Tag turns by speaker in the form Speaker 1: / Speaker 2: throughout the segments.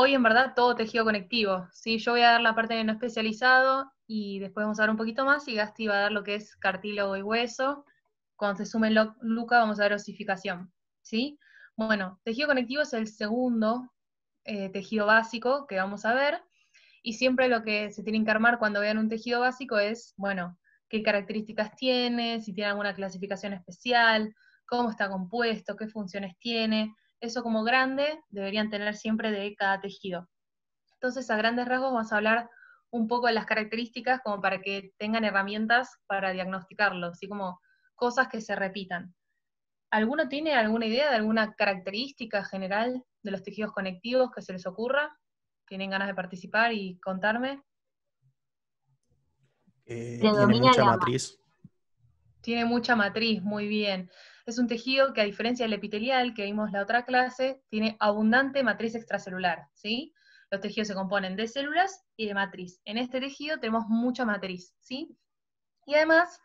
Speaker 1: hoy en verdad todo tejido conectivo. ¿sí? Yo voy a dar la parte de no especializado y después vamos a dar un poquito más y Gasti va a dar lo que es cartílago y hueso. Cuando se sume Luca vamos a ver osificación. ¿sí? Bueno, tejido conectivo es el segundo eh, tejido básico que vamos a ver y siempre lo que se tiene que armar cuando vean un tejido básico es, bueno, qué características tiene, si tiene alguna clasificación especial, cómo está compuesto, qué funciones tiene, eso como grande deberían tener siempre de cada tejido. Entonces, a grandes rasgos vamos a hablar un poco de las características como para que tengan herramientas para diagnosticarlo, así como cosas que se repitan. ¿Alguno tiene alguna idea de alguna característica general de los tejidos conectivos que se les ocurra? ¿Tienen ganas de participar y contarme?
Speaker 2: Eh, tiene mucha matriz.
Speaker 1: Tiene mucha matriz, muy bien es un tejido que a diferencia del epitelial que vimos la otra clase, tiene abundante matriz extracelular, ¿sí? Los tejidos se componen de células y de matriz. En este tejido tenemos mucha matriz, ¿sí? Y además,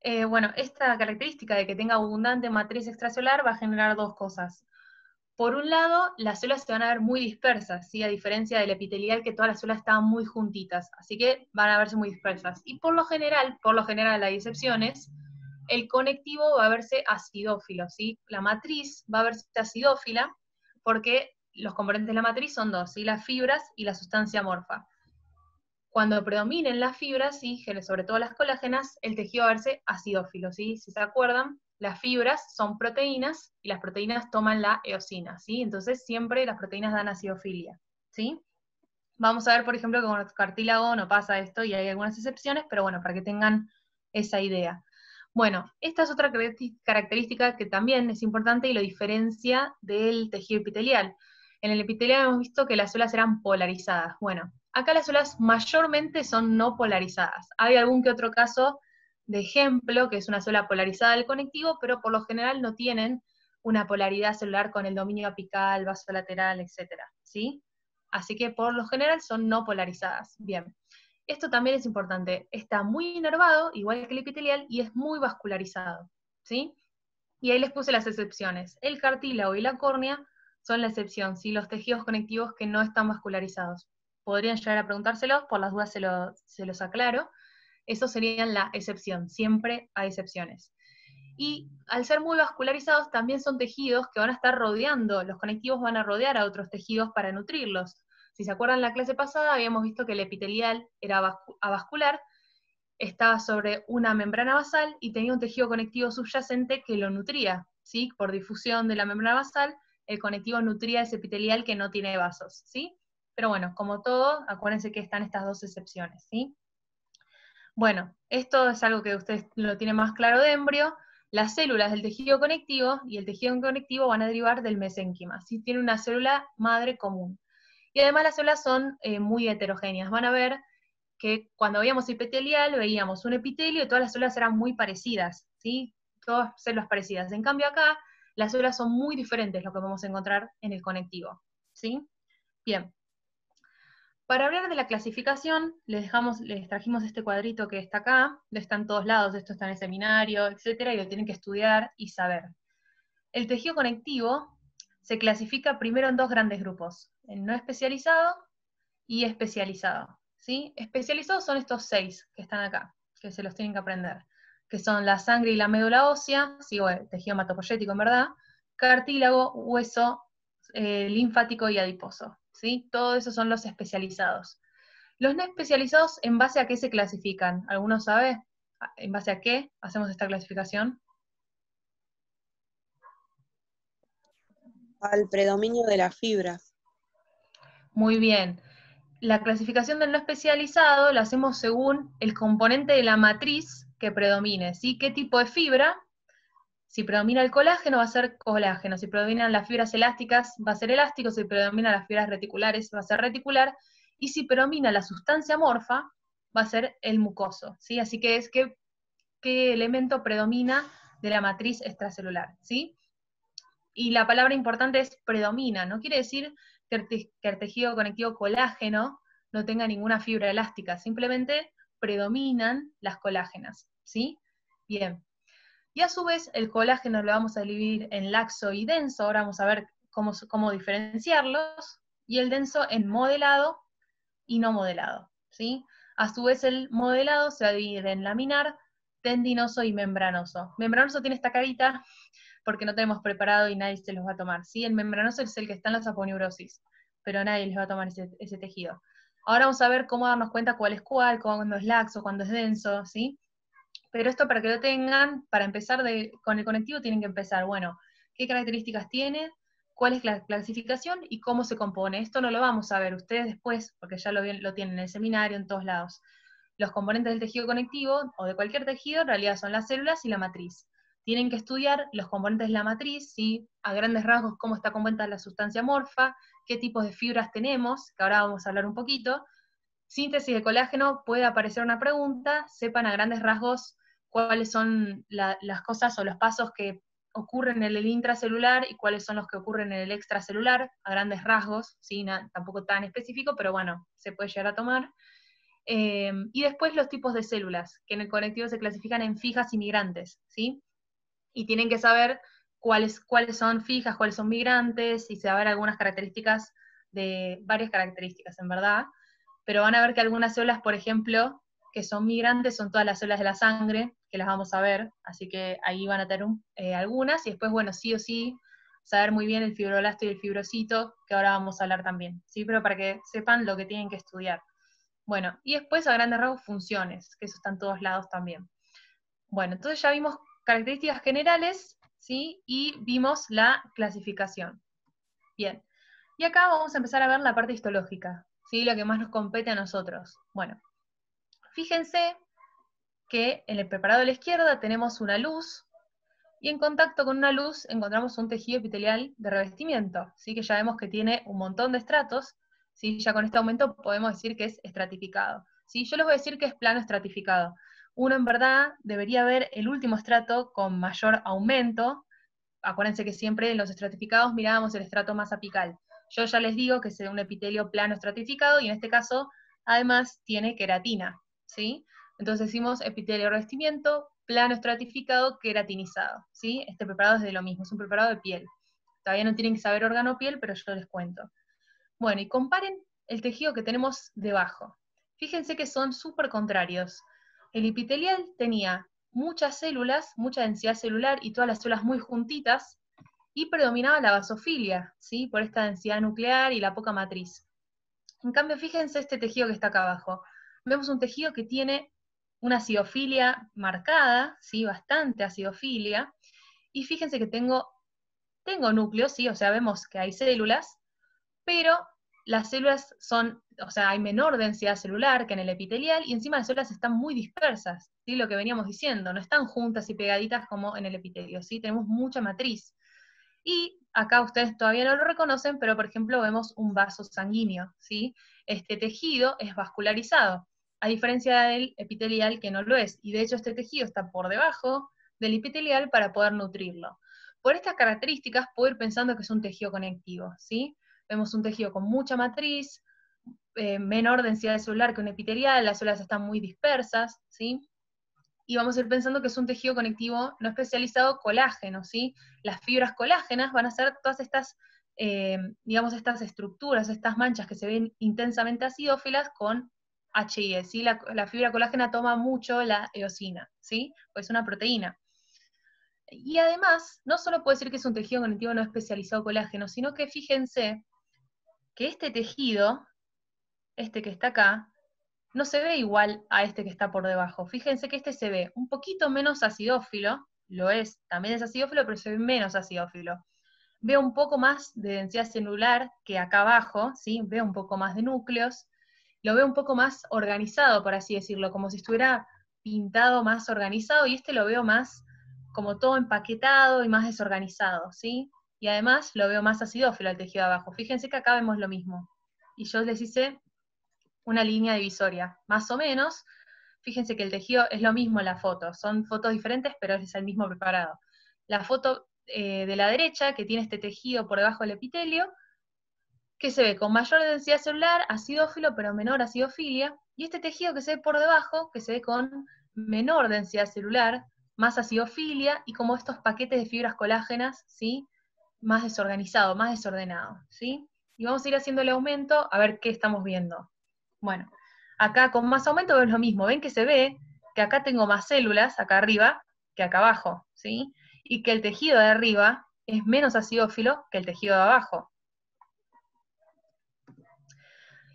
Speaker 1: eh, bueno, esta característica de que tenga abundante matriz extracelular va a generar dos cosas. Por un lado, las células se van a ver muy dispersas, ¿sí? a diferencia del epitelial que todas las células están muy juntitas, así que van a verse muy dispersas. Y por lo general, por lo general hay excepciones, el conectivo va a verse acidófilo, La matriz va a verse acidófila porque los componentes de la matriz son dos, Las fibras y la sustancia morfa. Cuando predominen las fibras, sobre todo las colágenas, el tejido va a verse acidófilo, ¿sí? Si se acuerdan, las fibras son proteínas y las proteínas toman la eosina, ¿sí? Entonces siempre las proteínas dan acidofilia, ¿sí? Vamos a ver, por ejemplo, que con el cartílago no pasa esto y hay algunas excepciones, pero bueno, para que tengan esa idea. Bueno, esta es otra característica que también es importante y lo diferencia del tejido epitelial. En el epitelial hemos visto que las células eran polarizadas. Bueno, acá las células mayormente son no polarizadas. Hay algún que otro caso de ejemplo, que es una célula polarizada del conectivo, pero por lo general no tienen una polaridad celular con el dominio apical, vasolateral, etc. ¿sí? Así que por lo general son no polarizadas. Bien. Esto también es importante, está muy inervado, igual que el epitelial, y es muy vascularizado, ¿sí? Y ahí les puse las excepciones. El cartílago y la córnea son la excepción, si Los tejidos conectivos que no están vascularizados. Podrían llegar a preguntárselos, por las dudas se, los aclaro. Eso serían la excepción, siempre hay excepciones. Y al ser muy vascularizados, también son tejidos que van a estar rodeando, los conectivos van a rodear a otros tejidos para nutrirlos. Si se acuerdan, la clase pasada habíamos visto que el epitelial era avascular, estaba sobre una membrana basal y tenía un tejido conectivo subyacente que lo nutría. ¿sí? Por difusión de la membrana basal, el conectivo nutría ese epitelial que no tiene vasos. ¿sí? Pero bueno, como todo, acuérdense que están estas dos excepciones. ¿sí? Bueno, esto es algo que ustedes lo tienen más claro de embrio. Las células del tejido conectivo y el tejido conectivo van a derivar del mesénquima. ¿sí? Tiene una célula madre común. Y además las células son eh, muy heterogéneas. Van a ver que cuando veíamos epitelial veíamos un epitelio y todas las células eran muy parecidas, ¿sí? Todas células parecidas. En cambio acá las células son muy diferentes lo que vamos a encontrar en el conectivo, ¿sí? Bien. Para hablar de la clasificación, les, dejamos, les trajimos este cuadrito que está acá, está en todos lados, esto está en el seminario, etcétera, y lo tienen que estudiar y saber. El tejido conectivo se clasifica primero en dos grandes grupos, no especializado y especializado. ¿sí? Especializados son estos seis que están acá, que se los tienen que aprender, que son la sangre y la médula ósea, sí, tejido hematopoyético en verdad, cartílago, hueso, eh, linfático y adiposo. ¿sí? Todos esos son los especializados. Los no especializados, ¿en base a qué se clasifican? ¿Alguno sabe en base a qué hacemos esta clasificación? Al predominio de las fibras. Muy bien. La clasificación del no especializado la hacemos según el componente de la matriz que predomine, ¿sí? ¿Qué tipo de fibra? Si predomina el colágeno, va a ser colágeno. Si predominan las fibras elásticas, va a ser elástico. Si predomina las fibras reticulares, va a ser reticular. Y si predomina la sustancia morfa, va a ser el mucoso. ¿sí? Así que es qué elemento predomina de la matriz extracelular. ¿sí? Y la palabra importante es predomina. No quiere decir que el, tejido conectivo colágeno no tenga ninguna fibra elástica, simplemente predominan las colágenas, ¿sí? Bien. Y a su vez, el colágeno lo vamos a dividir en laxo y denso, ahora vamos a ver cómo, cómo diferenciarlos, y el denso en modelado y no modelado, ¿sí? A su vez, el modelado se va a dividir en laminar, tendinoso y membranoso. Membranoso tiene esta carita porque no tenemos preparado y nadie se los va a tomar. ¿sí? El membranoso es el que está en la saponeurosis, pero nadie les va a tomar ese, tejido. Ahora vamos a ver cómo darnos cuenta cuál es cuál, cuándo es laxo, cuándo es denso, ¿sí? Pero esto para que lo tengan, para empezar con el conectivo tienen que empezar, bueno, qué características tiene, cuál es la clasificación y cómo se compone. Esto no lo vamos a ver ustedes después, porque ya lo, lo tienen en el seminario, en todos lados. Los componentes del tejido conectivo o de cualquier tejido en realidad son las células y la matriz tienen que estudiar los componentes de la matriz, ¿sí? a grandes rasgos cómo está compuesta la sustancia morfa, qué tipos de fibras tenemos, que ahora vamos a hablar un poquito. Síntesis de colágeno, puede aparecer una pregunta, sepan a grandes rasgos cuáles son las cosas o los pasos que ocurren en el intracelular y cuáles son los que ocurren en el extracelular, a grandes rasgos, ¿sí? tampoco tan específico, pero bueno, se puede llegar a tomar. Eh, y después los tipos de células, que en el conectivo se clasifican en fijas y migrantes, ¿sí? y tienen que saber cuáles, cuáles son fijas, cuáles son migrantes, y se va a ver algunas características, de varias características en verdad, pero van a ver que algunas células, por ejemplo, que son migrantes, son todas las células de la sangre, que las vamos a ver, así que ahí van a tener eh, algunas, y después, bueno, sí o sí, saber muy bien el fibroblasto y el fibrocito, que ahora vamos a hablar también, ¿sí? Pero para que sepan lo que tienen que estudiar. Bueno, y después a grandes rasgos funciones, que eso está en todos lados también. Bueno, entonces ya vimos características generales, ¿sí? Y vimos la clasificación. Bien. Y acá vamos a empezar a ver la parte histológica, ¿sí? Lo que más nos compete a nosotros. Bueno, fíjense que en el preparado de la izquierda tenemos una luz, y en contacto con una luz encontramos un tejido epitelial de revestimiento, ¿sí? que ya vemos que tiene un montón de estratos, ¿sí? ya con este aumento podemos decir que es estratificado. ¿sí? Yo les voy a decir que es plano estratificado, uno en verdad debería ver el último estrato con mayor aumento. Acuérdense que siempre en los estratificados mirábamos el estrato más apical. Yo ya les digo que es un epitelio plano estratificado y en este caso además tiene queratina, ¿sí? Entonces decimos epitelio revestimiento, plano estratificado, queratinizado, ¿sí? Este preparado es de lo mismo, es un preparado de piel. Todavía no tienen que saber órgano piel, pero yo les cuento. Bueno, y comparen el tejido que tenemos debajo. Fíjense que son súper contrarios el epitelial tenía muchas células, mucha densidad celular y todas las células muy juntitas, y predominaba la basofilia, ¿sí? por esta densidad nuclear y la poca matriz. En cambio, fíjense este tejido que está acá abajo. Vemos un tejido que tiene una acidofilia marcada, ¿sí? bastante acidofilia, y fíjense que tengo, tengo núcleos, ¿sí? o sea, vemos que hay células, pero las células son, o sea, hay menor densidad celular que en el epitelial y encima las células están muy dispersas, ¿sí? lo que veníamos diciendo, no están juntas y pegaditas como en el epitelio, ¿sí? tenemos mucha matriz. Y acá ustedes todavía no lo reconocen, pero por ejemplo vemos un vaso sanguíneo, ¿sí? este tejido es vascularizado, a diferencia del epitelial que no lo es, y de hecho este tejido está por debajo del epitelial para poder nutrirlo. Por estas características puedo ir pensando que es un tejido conectivo, ¿sí? vemos un tejido con mucha matriz, eh, menor densidad celular que un epiterial, las células están muy dispersas, ¿sí? Y vamos a ir pensando que es un tejido conectivo no especializado colágeno, ¿sí? Las fibras colágenas van a ser todas estas, eh, digamos, estas estructuras, estas manchas que se ven intensamente acidófilas con HIE, ¿sí? La, fibra colágena toma mucho la eosina, ¿sí? Pues es una proteína. Y además, no solo puede decir que es un tejido conectivo no especializado colágeno, sino que fíjense que este tejido, este que está acá, no se ve igual a este que está por debajo. Fíjense que este se ve un poquito menos acidófilo, lo es, también es acidófilo, pero se ve menos acidófilo. Veo un poco más de densidad celular que acá abajo, ¿sí? veo un poco más de núcleos, lo veo un poco más organizado, por así decirlo, como si estuviera pintado más organizado, y este lo veo más como todo empaquetado y más desorganizado, ¿sí? y además lo veo más acidófilo al tejido de abajo. Fíjense que acá vemos lo mismo. Y yo les hice una línea divisoria, más o menos. Fíjense que el tejido es lo mismo en la foto, son fotos diferentes, pero es el mismo preparado. La foto eh, de la derecha, que tiene este tejido por debajo del epitelio, que se ve con mayor densidad celular, acidófilo, pero menor acidofilia, y este tejido que se ve por debajo, que se ve con menor densidad celular, más acidofilia, y como estos paquetes de fibras colágenas, ¿sí? más desorganizado, más desordenado, ¿sí? Y vamos a ir haciendo el aumento a ver qué estamos viendo. Bueno, acá con más aumento es lo mismo, ven que se ve que acá tengo más células, acá arriba, que acá abajo, ¿sí? Y que el tejido de arriba es menos acidófilo que el tejido de abajo.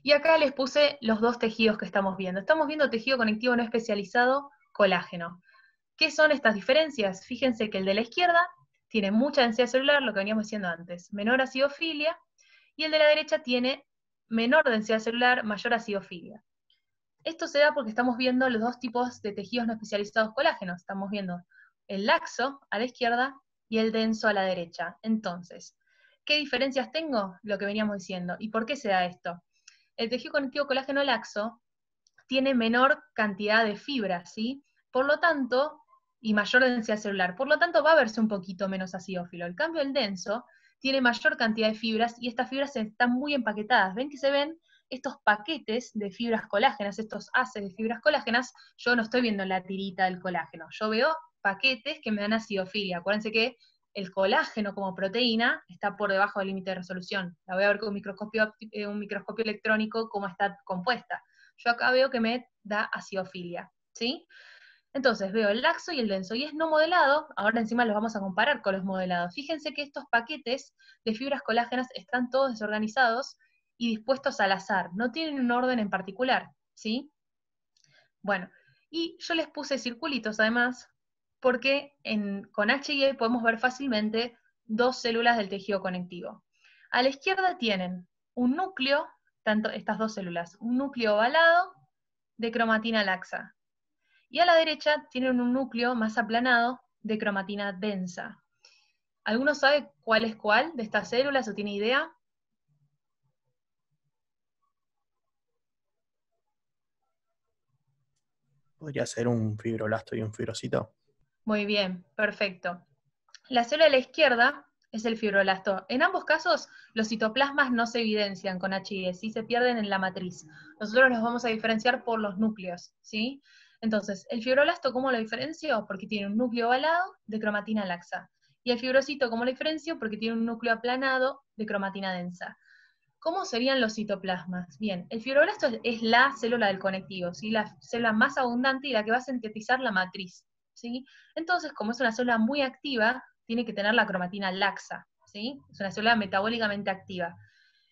Speaker 1: Y acá les puse los dos tejidos que estamos viendo. Estamos viendo tejido conectivo no especializado, colágeno. ¿Qué son estas diferencias? Fíjense que el de la izquierda tiene mucha densidad celular, lo que veníamos diciendo antes, menor acidofilia, y el de la derecha tiene menor densidad celular, mayor acidofilia. Esto se da porque estamos viendo los dos tipos de tejidos no especializados colágenos. Estamos viendo el laxo a la izquierda y el denso a la derecha. Entonces, ¿qué diferencias tengo? Lo que veníamos diciendo. ¿Y por qué se da esto? El tejido conectivo colágeno laxo tiene menor cantidad de fibra, ¿sí? Por lo tanto, y mayor densidad celular. Por lo tanto, va a verse un poquito menos acidófilo. El cambio, el denso, tiene mayor cantidad de fibras y estas fibras están muy empaquetadas. ¿Ven que se ven estos paquetes de fibras colágenas, estos haces de fibras colágenas? Yo no estoy viendo la tirita del colágeno, yo veo paquetes que me dan acidofilia. Acuérdense que el colágeno como proteína está por debajo del límite de resolución. La voy a ver con un microscopio, eh, un microscopio electrónico cómo está compuesta. Yo acá veo que me da acidofilia, ¿sí? Entonces veo el laxo y el denso y es no modelado, ahora encima los vamos a comparar con los modelados. Fíjense que estos paquetes de fibras colágenas están todos desorganizados y dispuestos al azar, no tienen un orden en particular, ¿sí? Bueno, y yo les puse circulitos además, porque en, con E podemos ver fácilmente dos células del tejido conectivo. A la izquierda tienen un núcleo, tanto estas dos células, un núcleo ovalado de cromatina laxa y a la derecha tienen un núcleo más aplanado de cromatina densa. ¿Alguno sabe cuál es cuál de estas células o tiene idea?
Speaker 2: ¿Podría ser un fibroblasto y un fibrocito?
Speaker 1: Muy bien, perfecto. La célula de la izquierda es el fibroblasto. En ambos casos, los citoplasmas no se evidencian con HIV, e, sí se pierden en la matriz. Nosotros los vamos a diferenciar por los núcleos, ¿sí? Entonces, el fibroblasto, ¿cómo lo diferencio? Porque tiene un núcleo ovalado de cromatina laxa. Y el fibrocito, ¿cómo lo diferencio? Porque tiene un núcleo aplanado de cromatina densa. ¿Cómo serían los citoplasmas? Bien, el fibroblasto es la célula del conectivo, ¿sí? la célula más abundante y la que va a sintetizar la matriz. Entonces, como es una célula muy activa, tiene que tener la cromatina laxa. ¿sí? Es una célula metabólicamente activa.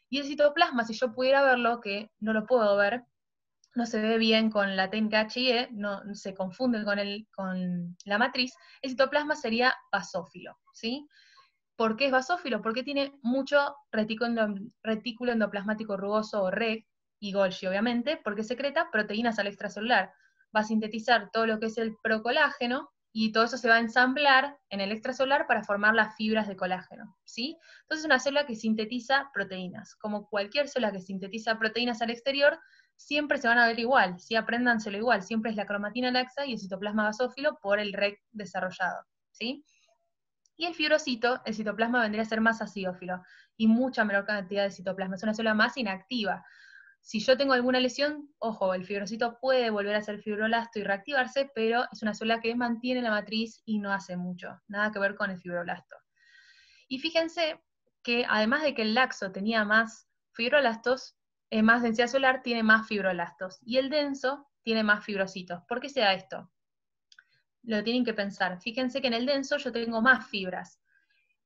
Speaker 1: Y el citoplasma, si yo pudiera verlo, que no lo puedo ver, no se ve bien con la técnica e, no, se confunde con, con la matriz, el citoplasma sería basófilo, ¿sí? ¿Por qué es basófilo? Porque tiene mucho retículo endoplasmático rugoso o REG, y Golgi obviamente, porque secreta proteínas al extracelular. Va a sintetizar todo lo que es el procolágeno y todo eso se va a ensamblar en el extracelular para formar las fibras de colágeno, ¿sí? Entonces es una célula que sintetiza proteínas. Como cualquier célula que sintetiza proteínas al exterior, siempre se van a ver igual, ¿sí? apréndanselo igual, siempre es la cromatina laxa y el citoplasma basófilo por el REC desarrollado, ¿sí? Y el fibrocito, el citoplasma vendría a ser más acidófilo y mucha menor cantidad de citoplasma, es una célula más inactiva. Si yo tengo alguna lesión, ojo, el fibrocito puede volver a ser fibroblasto y reactivarse, pero es una célula que mantiene la matriz y no hace mucho, nada que ver con el fibroblasto. Y fíjense que además de que el laxo tenía más fibroblastos, más densidad solar, tiene más fibroblastos. Y el denso tiene más fibrocitos. ¿Por qué se da esto? Lo tienen que pensar. Fíjense que en el denso yo tengo más fibras.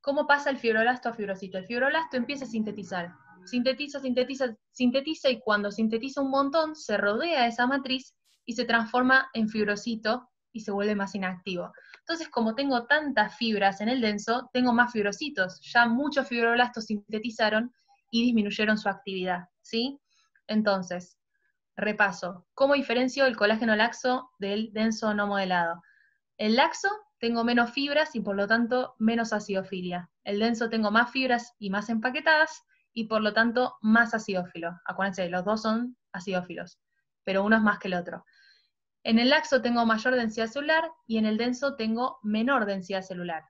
Speaker 1: ¿Cómo pasa el fibroblasto a fibrocito? El fibroblasto empieza a sintetizar. Sintetiza, sintetiza, sintetiza y cuando sintetiza un montón se rodea esa matriz y se transforma en fibrocito y se vuelve más inactivo. Entonces, como tengo tantas fibras en el denso, tengo más fibrocitos. Ya muchos fibroblastos sintetizaron y disminuyeron su actividad. ¿sí? Entonces, repaso, ¿cómo diferencio el colágeno laxo del denso no modelado? El laxo tengo menos fibras y por lo tanto menos acidofilia. El denso tengo más fibras y más empaquetadas y por lo tanto más acidófilo. Acuérdense, los dos son acidófilos, pero uno es más que el otro. En el laxo tengo mayor densidad celular y en el denso tengo menor densidad celular.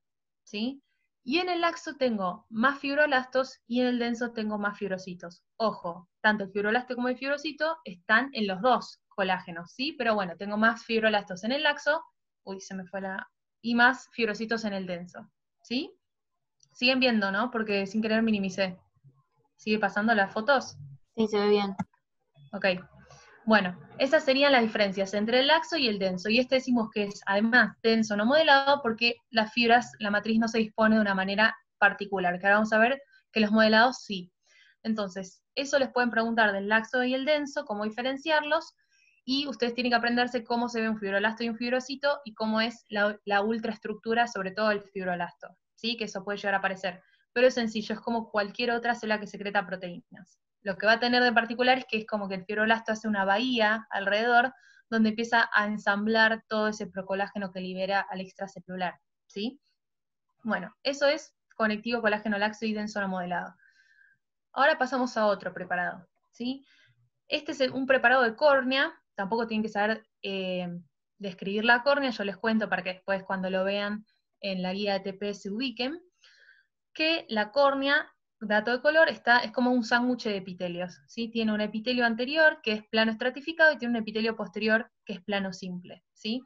Speaker 1: ¿sí? Y en el laxo tengo más fibrolastos y en el denso tengo más fibrocitos. Ojo, tanto el fibrolasto como el fibrocito están en los dos colágenos, ¿sí? Pero bueno, tengo más fibrolastos en el laxo, uy, se me fue la... y más fibrocitos en el denso, ¿sí? Siguen viendo, ¿no? Porque sin querer minimicé. ¿Sigue pasando las fotos? Sí, se ve bien. Ok. Bueno, esas serían las diferencias entre el laxo y el denso. Y este decimos que es además denso no modelado porque las fibras, la matriz no se dispone de una manera particular, que ahora vamos a ver que los modelados sí. Entonces, eso les pueden preguntar del laxo y el denso, cómo diferenciarlos, y ustedes tienen que aprenderse cómo se ve un fibrolasto y un fibrocito y cómo es la, ultraestructura, sobre todo el fibrolasto, ¿sí? que eso puede llegar a aparecer. Pero es sencillo, es como cualquier otra célula que secreta proteínas. Lo que va a tener de particular es que es como que el fibroblasto hace una bahía alrededor donde empieza a ensamblar todo ese procolágeno que libera al extracelular, ¿sí? Bueno, eso es conectivo colágeno laxo y denso no modelado. Ahora pasamos a otro preparado, ¿sí? Este es un preparado de córnea, tampoco tienen que saber eh, describir la córnea, yo les cuento para que después cuando lo vean en la guía de TPS se ubiquen, que la córnea dato de color, está, es como un sándwich de epitelios. ¿sí? Tiene un epitelio anterior que es plano estratificado y tiene un epitelio posterior que es plano simple. ¿sí?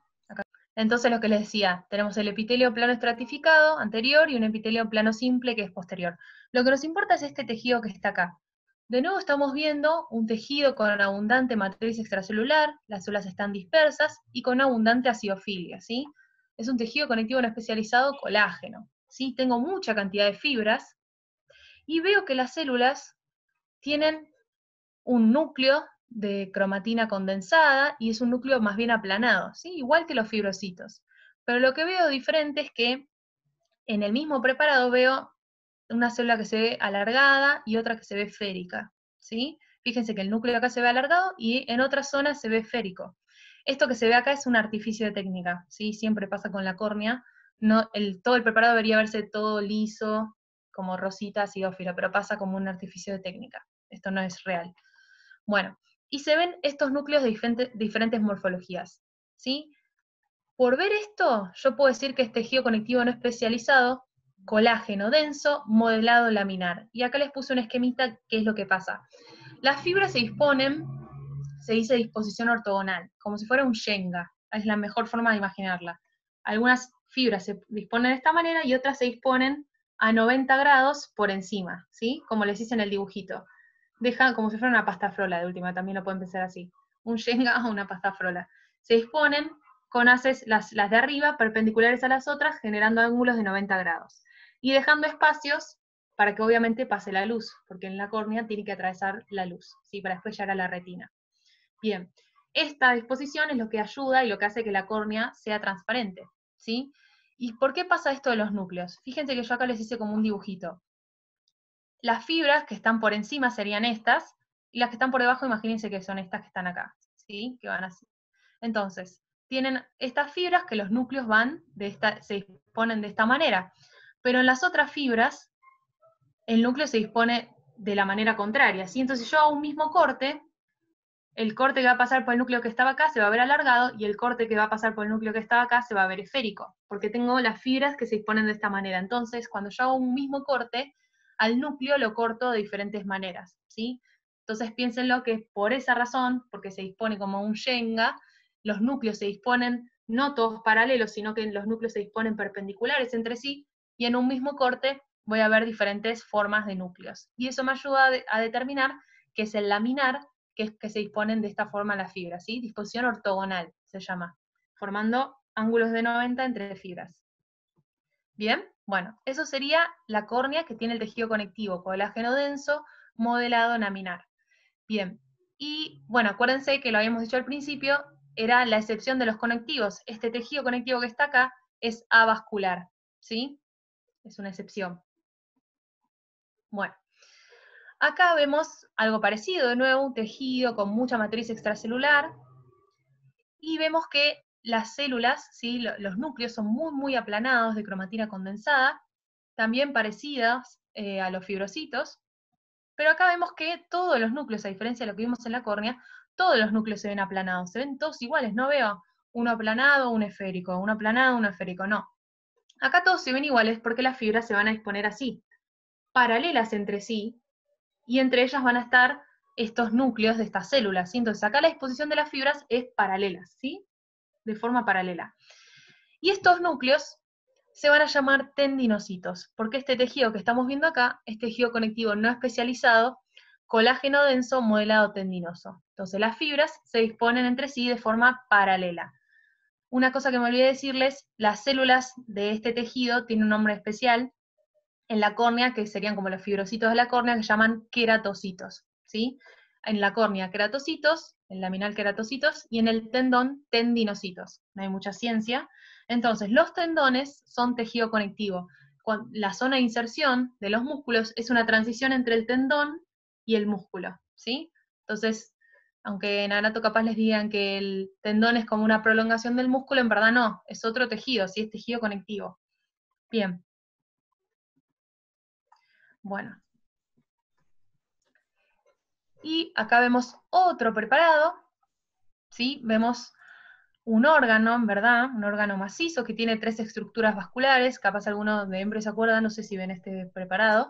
Speaker 1: Entonces lo que les decía, tenemos el epitelio plano estratificado anterior y un epitelio plano simple que es posterior. Lo que nos importa es este tejido que está acá. De nuevo estamos viendo un tejido con abundante matriz extracelular, las células están dispersas y con abundante acidofilia. ¿sí? Es un tejido conectivo no especializado colágeno. ¿sí? Tengo mucha cantidad de fibras, y veo que las células tienen un núcleo de cromatina condensada y es un núcleo más bien aplanado, igual que los fibrocitos. Pero lo que veo diferente es que en el mismo preparado veo una célula que se ve alargada y otra que se ve esférica. ¿sí? Fíjense que el núcleo acá se ve alargado y en otra zona se ve esférico. Esto que se ve acá es un artificio de técnica, ¿sí? siempre pasa con la córnea. No, todo el preparado debería verse todo liso, como rosita, cirófilo, pero pasa como un artificio de técnica. Esto no es real. Bueno, y se ven estos núcleos de diferentes morfologías, ¿sí? Por ver esto, yo puedo decir que es tejido conectivo no especializado, colágeno denso, modelado laminar. Y acá les puse un esquemita, ¿qué es lo que pasa? Las fibras se disponen, se dice disposición ortogonal, como si fuera un yenga, es la mejor forma de imaginarla. Algunas fibras se disponen de esta manera y otras se disponen a 90 grados por encima, ¿sí? Como les hice en el dibujito. Deja como si fuera una pasta frola de última, también lo pueden pensar así. Un yenga o una pasta frola. Se disponen con haces las, las de arriba perpendiculares a las otras, generando ángulos de 90 grados. Y dejando espacios para que obviamente pase la luz, porque en la córnea tiene que atravesar la luz, ¿sí? Para después llegar a la retina. Bien, esta disposición es lo que ayuda y lo que hace que la córnea sea transparente, ¿sí? ¿Y por qué pasa esto de los núcleos? Fíjense que yo acá les hice como un dibujito. Las fibras que están por encima serían estas, y las que están por debajo, imagínense que son estas que están acá, ¿sí? Que van así. Entonces, tienen estas fibras que los núcleos van de esta, se disponen de esta manera. Pero en las otras fibras, el núcleo se dispone de la manera contraria. ¿sí? Entonces yo hago un mismo corte el corte que va a pasar por el núcleo que estaba acá se va a ver alargado y el corte que va a pasar por el núcleo que estaba acá se va a ver esférico, porque tengo las fibras que se disponen de esta manera. Entonces, cuando yo hago un mismo corte, al núcleo lo corto de diferentes maneras, ¿sí? Entonces piénsenlo que por esa razón, porque se dispone como un yenga, los núcleos se disponen no todos paralelos, sino que los núcleos se disponen perpendiculares entre sí, y en un mismo corte voy a ver diferentes formas de núcleos. Y eso me ayuda a determinar que es el laminar que, se disponen de esta forma las fibras, ¿sí? Disposición ortogonal se llama, formando ángulos de 90 entre fibras. Bien, bueno, eso sería la córnea que tiene el tejido conectivo, colágeno denso, modelado laminar. Bien, y bueno, acuérdense que lo habíamos dicho al principio, era la excepción de los conectivos. Este tejido conectivo que está acá es avascular, ¿sí? Es una excepción. Bueno, Acá vemos algo parecido, de nuevo, un tejido con mucha matriz extracelular, y vemos que las células, ¿sí? los núcleos son muy, muy aplanados de cromatina condensada, también parecidas eh, a los fibrocitos, pero acá vemos que todos los núcleos, a diferencia de lo que vimos en la córnea, todos los núcleos se ven aplanados, se ven todos iguales, no veo uno aplanado, un esférico, uno aplanado, un esférico, no. Acá todos se ven iguales porque las fibras se van a disponer así, paralelas entre sí, y entre ellas van a estar estos núcleos de estas células. Entonces acá la disposición de las fibras es paralela, ¿sí? De forma paralela. Y estos núcleos se van a llamar tendinocitos, porque este tejido que estamos viendo acá es tejido conectivo no especializado, colágeno denso modelado tendinoso. Entonces las fibras se disponen entre sí de forma paralela. Una cosa que me olvidé decirles, las células de este tejido tienen un nombre especial, en la córnea, que serían como los fibrocitos de la córnea, que se llaman queratocitos, ¿sí? En la córnea, queratocitos, en laminal queratocitos, y en el tendón, tendinocitos. No hay mucha ciencia. Entonces, los tendones son tejido conectivo. La zona de inserción de los músculos es una transición entre el tendón y el músculo, ¿sí? Entonces, aunque en Arato capaz les digan que el tendón es como una prolongación del músculo, en verdad no, es otro tejido, sí, es tejido conectivo. Bien, bueno. Y acá vemos otro preparado, ¿sí? Vemos un órgano, ¿verdad? Un órgano macizo que tiene tres estructuras vasculares, capaz alguno de hombres se acuerda, no sé si ven este preparado,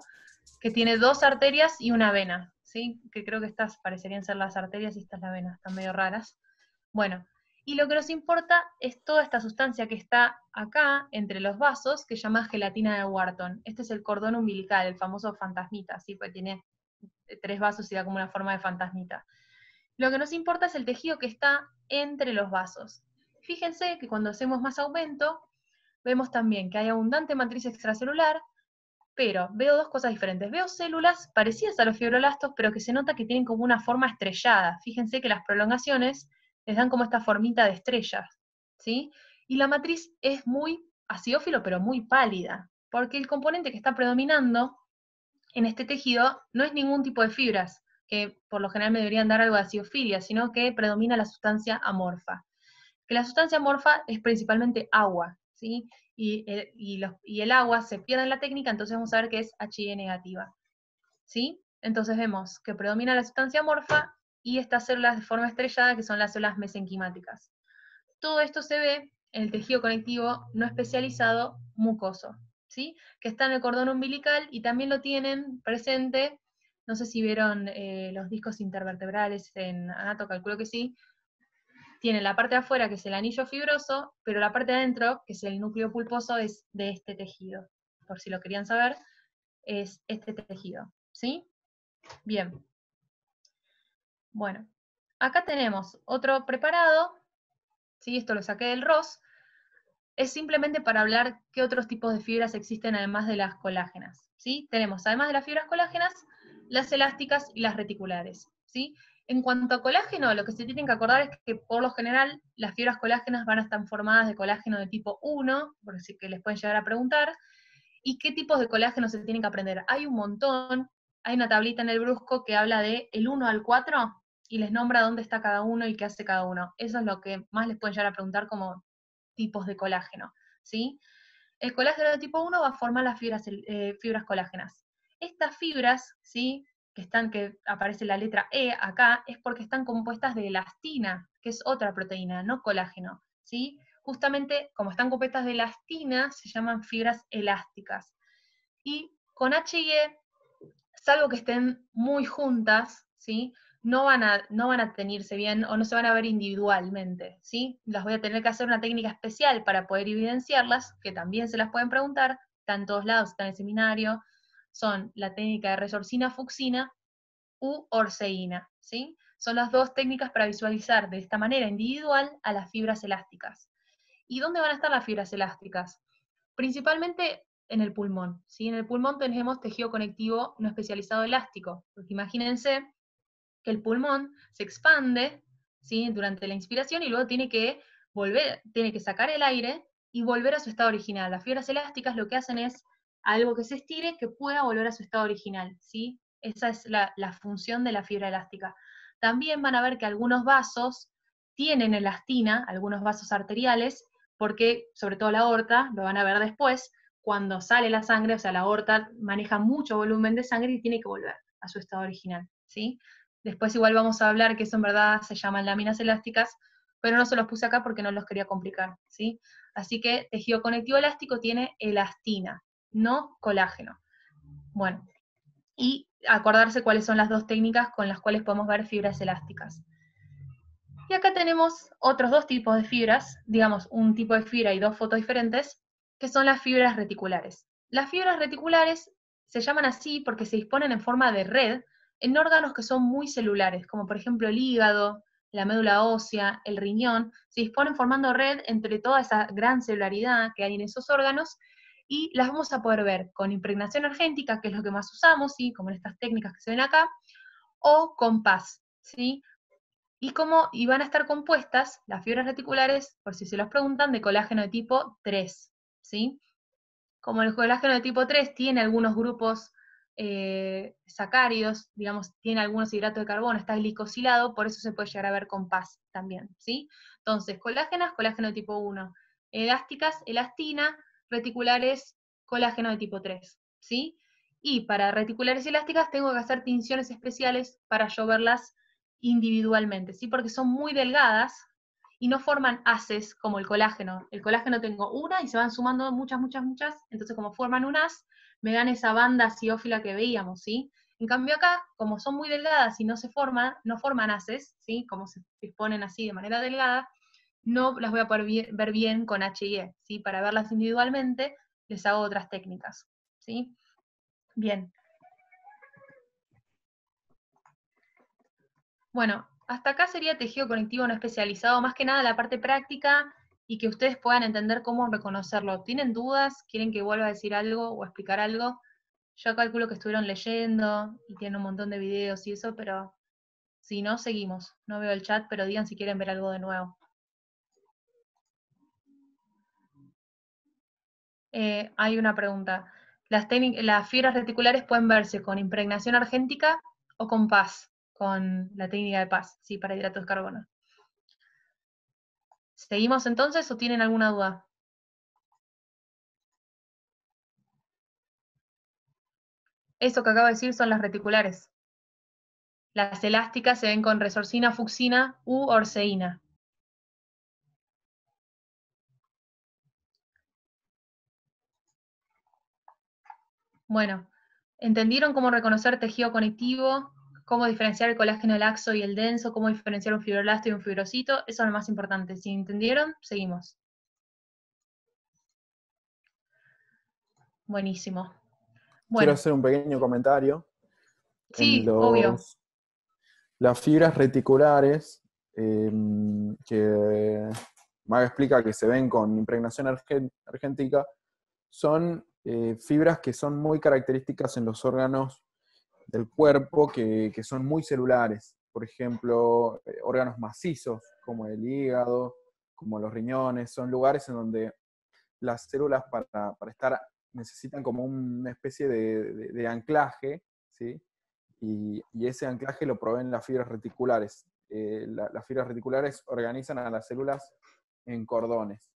Speaker 1: que tiene dos arterias y una vena, ¿sí? Que creo que estas parecerían ser las arterias y estas la venas, están medio raras. Bueno, y lo que nos importa es toda esta sustancia que está acá, entre los vasos, que llama gelatina de Wharton. Este es el cordón umbilical, el famoso fantasmita, porque tiene tres vasos y da como una forma de fantasmita. Lo que nos importa es el tejido que está entre los vasos. Fíjense que cuando hacemos más aumento, vemos también que hay abundante matriz extracelular, pero veo dos cosas diferentes. Veo células parecidas a los fibroblastos, pero que se nota que tienen como una forma estrellada. Fíjense que las prolongaciones les dan como esta formita de estrellas, ¿sí? Y la matriz es muy acidófilo, pero muy pálida, porque el componente que está predominando en este tejido no es ningún tipo de fibras, que por lo general me deberían dar algo de acidofilia, sino que predomina la sustancia amorfa. Que la sustancia amorfa es principalmente agua, ¿sí? Y, eh, y, el agua se pierde en la técnica, entonces vamos a ver que es HI negativa, ¿sí? Entonces vemos que predomina la sustancia amorfa y estas células de forma estrellada, que son las células mesenquimáticas. Todo esto se ve en el tejido conectivo no especializado mucoso, ¿sí? que está en el cordón umbilical y también lo tienen presente, no sé si vieron eh, los discos intervertebrales en anato, calculo que sí, tiene la parte de afuera, que es el anillo fibroso, pero la parte de adentro, que es el núcleo pulposo, es de este tejido. Por si lo querían saber, es este tejido. ¿Sí? Bien. Bueno, acá tenemos otro preparado, ¿sí? esto lo saqué del ROS, es simplemente para hablar qué otros tipos de fibras existen además de las colágenas. ¿sí? Tenemos, además de las fibras colágenas, las elásticas y las reticulares. ¿sí? En cuanto a colágeno, lo que se tienen que acordar es que por lo general las fibras colágenas van a estar formadas de colágeno de tipo 1, por decir que les pueden llegar a preguntar, y qué tipos de colágeno se tienen que aprender. Hay un montón, hay una tablita en el brusco que habla de el 1 al 4, y les nombra dónde está cada uno y qué hace cada uno. Eso es lo que más les pueden llegar a preguntar como tipos de colágeno, ¿sí? El colágeno de tipo 1 va a formar las fibras, eh, fibras colágenas. Estas fibras, ¿sí? Que están, que aparece la letra E acá, es porque están compuestas de elastina, que es otra proteína, no colágeno, ¿sí? Justamente, como están compuestas de elastina, se llaman fibras elásticas. Y con H y E, salvo que estén muy juntas, ¿sí? no van, a, tenerse bien o no se van a ver individualmente, ¿sí? Las voy a tener que hacer una técnica especial para poder evidenciarlas, que también se las pueden preguntar, están en todos lados, están en el seminario, son la técnica de resorcina fuxina u orceína, ¿sí? Son las dos técnicas para visualizar de esta manera individual a las fibras elásticas. ¿Y dónde van a estar las fibras elásticas? Principalmente en el pulmón, ¿sí? En el pulmón tenemos tejido conectivo no especializado elástico, imagínense que el pulmón se expande ¿sí? durante la inspiración y luego tiene que volver, tiene que sacar el aire y volver a su estado original. Las fibras elásticas lo que hacen es algo que se estire que pueda volver a su estado original, ¿sí? Esa es la, función de la fibra elástica. También van a ver que algunos vasos tienen elastina, algunos vasos arteriales, porque sobre todo la aorta, lo van a ver después, cuando sale la sangre, o sea, la aorta maneja mucho volumen de sangre y tiene que volver a su estado original, ¿sí? Después igual vamos a hablar que eso en verdad se llaman láminas elásticas, pero no se los puse acá porque no los quería complicar, ¿sí? Así que tejido conectivo elástico tiene elastina, no colágeno. Bueno, y acordarse cuáles son las dos técnicas con las cuales podemos ver fibras elásticas. Y acá tenemos otros dos tipos de fibras, digamos un tipo de fibra y dos fotos diferentes, que son las fibras reticulares. Las fibras reticulares se llaman así porque se disponen en forma de red en órganos que son muy celulares, como por ejemplo el hígado, la médula ósea, el riñón, se disponen formando red entre toda esa gran celularidad que hay en esos órganos y las vamos a poder ver con impregnación argéntica, que es lo que más usamos, ¿sí? como en estas técnicas que se ven acá, o con PAS. ¿sí? Y, cómo van a estar compuestas las fibras reticulares, por si se los preguntan, de colágeno de tipo 3. ¿sí? Como el colágeno de tipo 3 tiene algunos grupos Sacarios, eh, sacáridos, digamos, tiene algunos hidratos de carbono, está glicosilado, por eso se puede llegar a ver compás también, ¿sí? Entonces, colágenas, colágeno de tipo 1, elásticas, elastina, reticulares, colágeno de tipo 3, ¿sí? Y para reticulares y elásticas tengo que hacer tinciones especiales para lloverlas individualmente, ¿sí? Porque son muy delgadas, y no forman haces como el colágeno. El colágeno tengo una y se van sumando muchas, muchas, muchas, entonces como forman un me dan esa banda siófila que veíamos, ¿sí? En cambio acá, como son muy delgadas y no se forman, no forman haces, ¿sí? Como se disponen así de manera delgada, no las voy a poder ver bien con HIE, ¿sí? Para verlas individualmente les hago otras técnicas, ¿sí? Bien. Bueno, hasta acá sería tejido conectivo no especializado, más que nada la parte práctica y que ustedes puedan entender cómo reconocerlo. ¿Tienen dudas? ¿Quieren que vuelva a decir algo o explicar algo? Yo calculo que estuvieron leyendo y tienen un montón de videos y eso, pero si no, seguimos. No veo el chat, pero digan si quieren ver algo de nuevo. Eh, hay una pregunta. Las, las fibras reticulares pueden verse con impregnación argéntica o con paz con la técnica de paz, ¿sí? para hidratos de carbono. ¿Seguimos entonces o tienen alguna duda? Eso que acabo de decir son las reticulares. Las elásticas se ven con resorcina, fucsina u orceína. Bueno, ¿entendieron cómo reconocer tejido conectivo cómo diferenciar el colágeno laxo y el denso, cómo diferenciar un fibroblasto y un fibrocito, eso es lo más importante. Si entendieron, seguimos. Buenísimo. Quiero
Speaker 3: hacer un pequeño comentario.
Speaker 1: Sí, obvio.
Speaker 3: Las fibras reticulares, em, que Maga explica que se ven con impregnación argéntica, son eh, fibras que son muy características en los órganos del cuerpo que, son muy celulares. Por ejemplo, eh, órganos macizos como el hígado, como los riñones, son lugares en donde las células para, estar necesitan como una especie de, anclaje, ¿sí? Y, ese anclaje lo proveen las fibras reticulares. Eh, las fibras reticulares organizan a las células en cordones.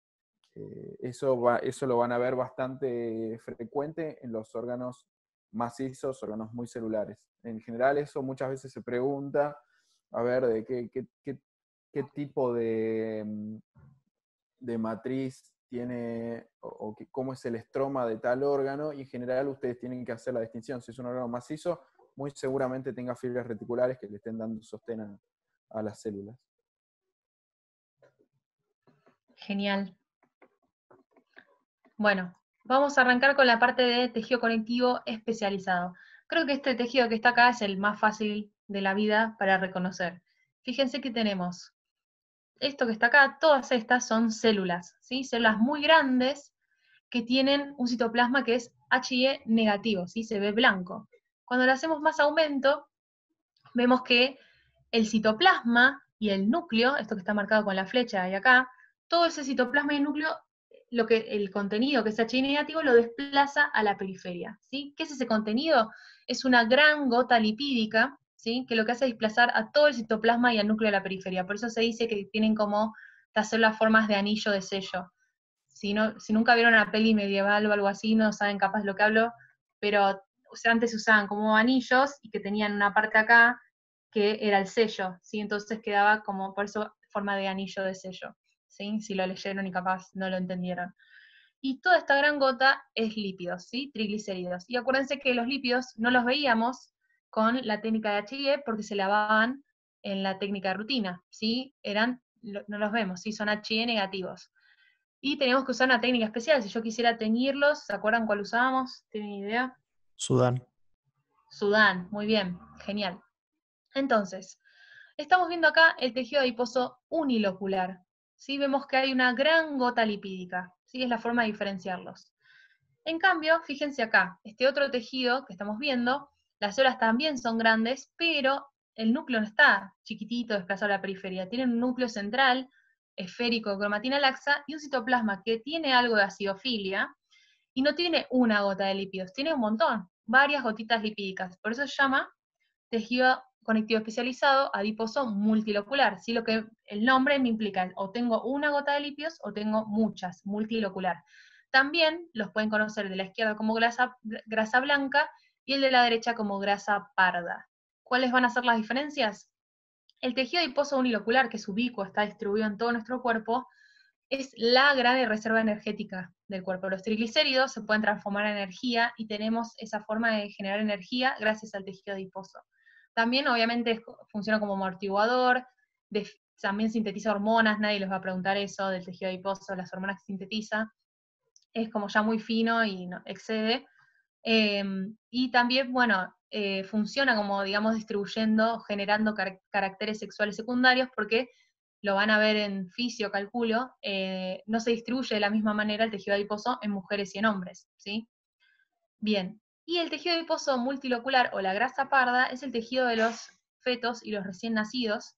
Speaker 3: Eh, eso, va, eso lo van a ver bastante frecuente en los órganos macizos, órganos muy celulares. En general eso muchas veces se pregunta, a ver, de qué, qué, qué, qué tipo de, mm, de matriz tiene o, cómo es el estroma de tal órgano y en general ustedes tienen que hacer la distinción. Si es un órgano macizo, muy seguramente tenga fibras reticulares que le estén dando sostén a las células.
Speaker 1: Genial. Bueno, Vamos a arrancar con la parte de tejido conectivo especializado. Creo que este tejido que está acá es el más fácil de la vida para reconocer. Fíjense que tenemos esto que está acá, todas estas son células, ¿sí? Células muy grandes que tienen un citoplasma que es HIE negativo, ¿sí? Se ve blanco. Cuando le hacemos más aumento, vemos que el citoplasma y el núcleo, esto que está marcado con la flecha de acá, todo ese citoplasma y núcleo lo que, el contenido que es HIV negativo lo desplaza a la periferia. ¿sí? ¿Qué es ese contenido? Es una gran gota lipídica ¿sí? que lo que hace es desplazar a todo el citoplasma y al núcleo de la periferia. Por eso se dice que tienen como estas células formas de anillo de sello. Si, si nunca vieron una peli medieval o algo así, no saben capaz lo que hablo, pero antes se usaban como anillos y que tenían una parte acá que era el sello, ¿sí? entonces quedaba como por eso forma de anillo de sello si lo leyeron y capaz no lo entendieron. Y toda esta gran gota es lípidos, ¿sí? triglicéridos. Y acuérdense que los lípidos no los veíamos con la técnica de HIE porque se lavaban en la técnica de rutina, ¿sí? Eran, no los vemos, ¿sí? son HIE negativos. Y tenemos que usar una técnica especial. Si yo quisiera teñirlos, ¿se acuerdan cuál usábamos? ¿Tienen idea? Sudán. Sudán, muy bien, genial. Entonces, estamos viendo acá el tejido adiposo unilocular, vemos que hay una gran gota lipídica, ¿sí? es la forma de diferenciarlos. En cambio, fíjense acá, este otro tejido que estamos viendo, las células también son grandes, pero el núcleo no está chiquitito, desplazado a la periferia, tiene un núcleo central, esférico, cromatina laxa, y un citoplasma que tiene algo de acidofilia, y no tiene una gota de lípidos, tiene un montón, varias gotitas lipídicas, por eso se llama tejido conectivo especializado adiposo multilocular. Si lo que el nombre me implica, o tengo una gota de lípidos o tengo muchas, multilocular. También los pueden conocer de la izquierda como grasa, blanca y el de la derecha como grasa parda. ¿Cuáles van a ser las diferencias? El tejido adiposo unilocular, que es ubico, está distribuido en todo nuestro cuerpo, es la gran reserva energética del cuerpo. Los triglicéridos se pueden transformar en energía y tenemos esa forma de generar energía gracias al tejido adiposo. También obviamente funciona como amortiguador, también sintetiza hormonas, nadie les va a preguntar eso del tejido adiposo, las hormonas que sintetiza. Es como ya muy fino y no, excede. Em, y también, bueno, eh, funciona como, digamos, distribuyendo, generando caracteres sexuales secundarios, porque lo van a ver en fisio, calculo, eh, no se distribuye de la misma manera el tejido adiposo en mujeres y en hombres, ¿sí? Bien, y el tejido adiposo multilocular o la grasa parda es el tejido de los fetos y los recién nacidos.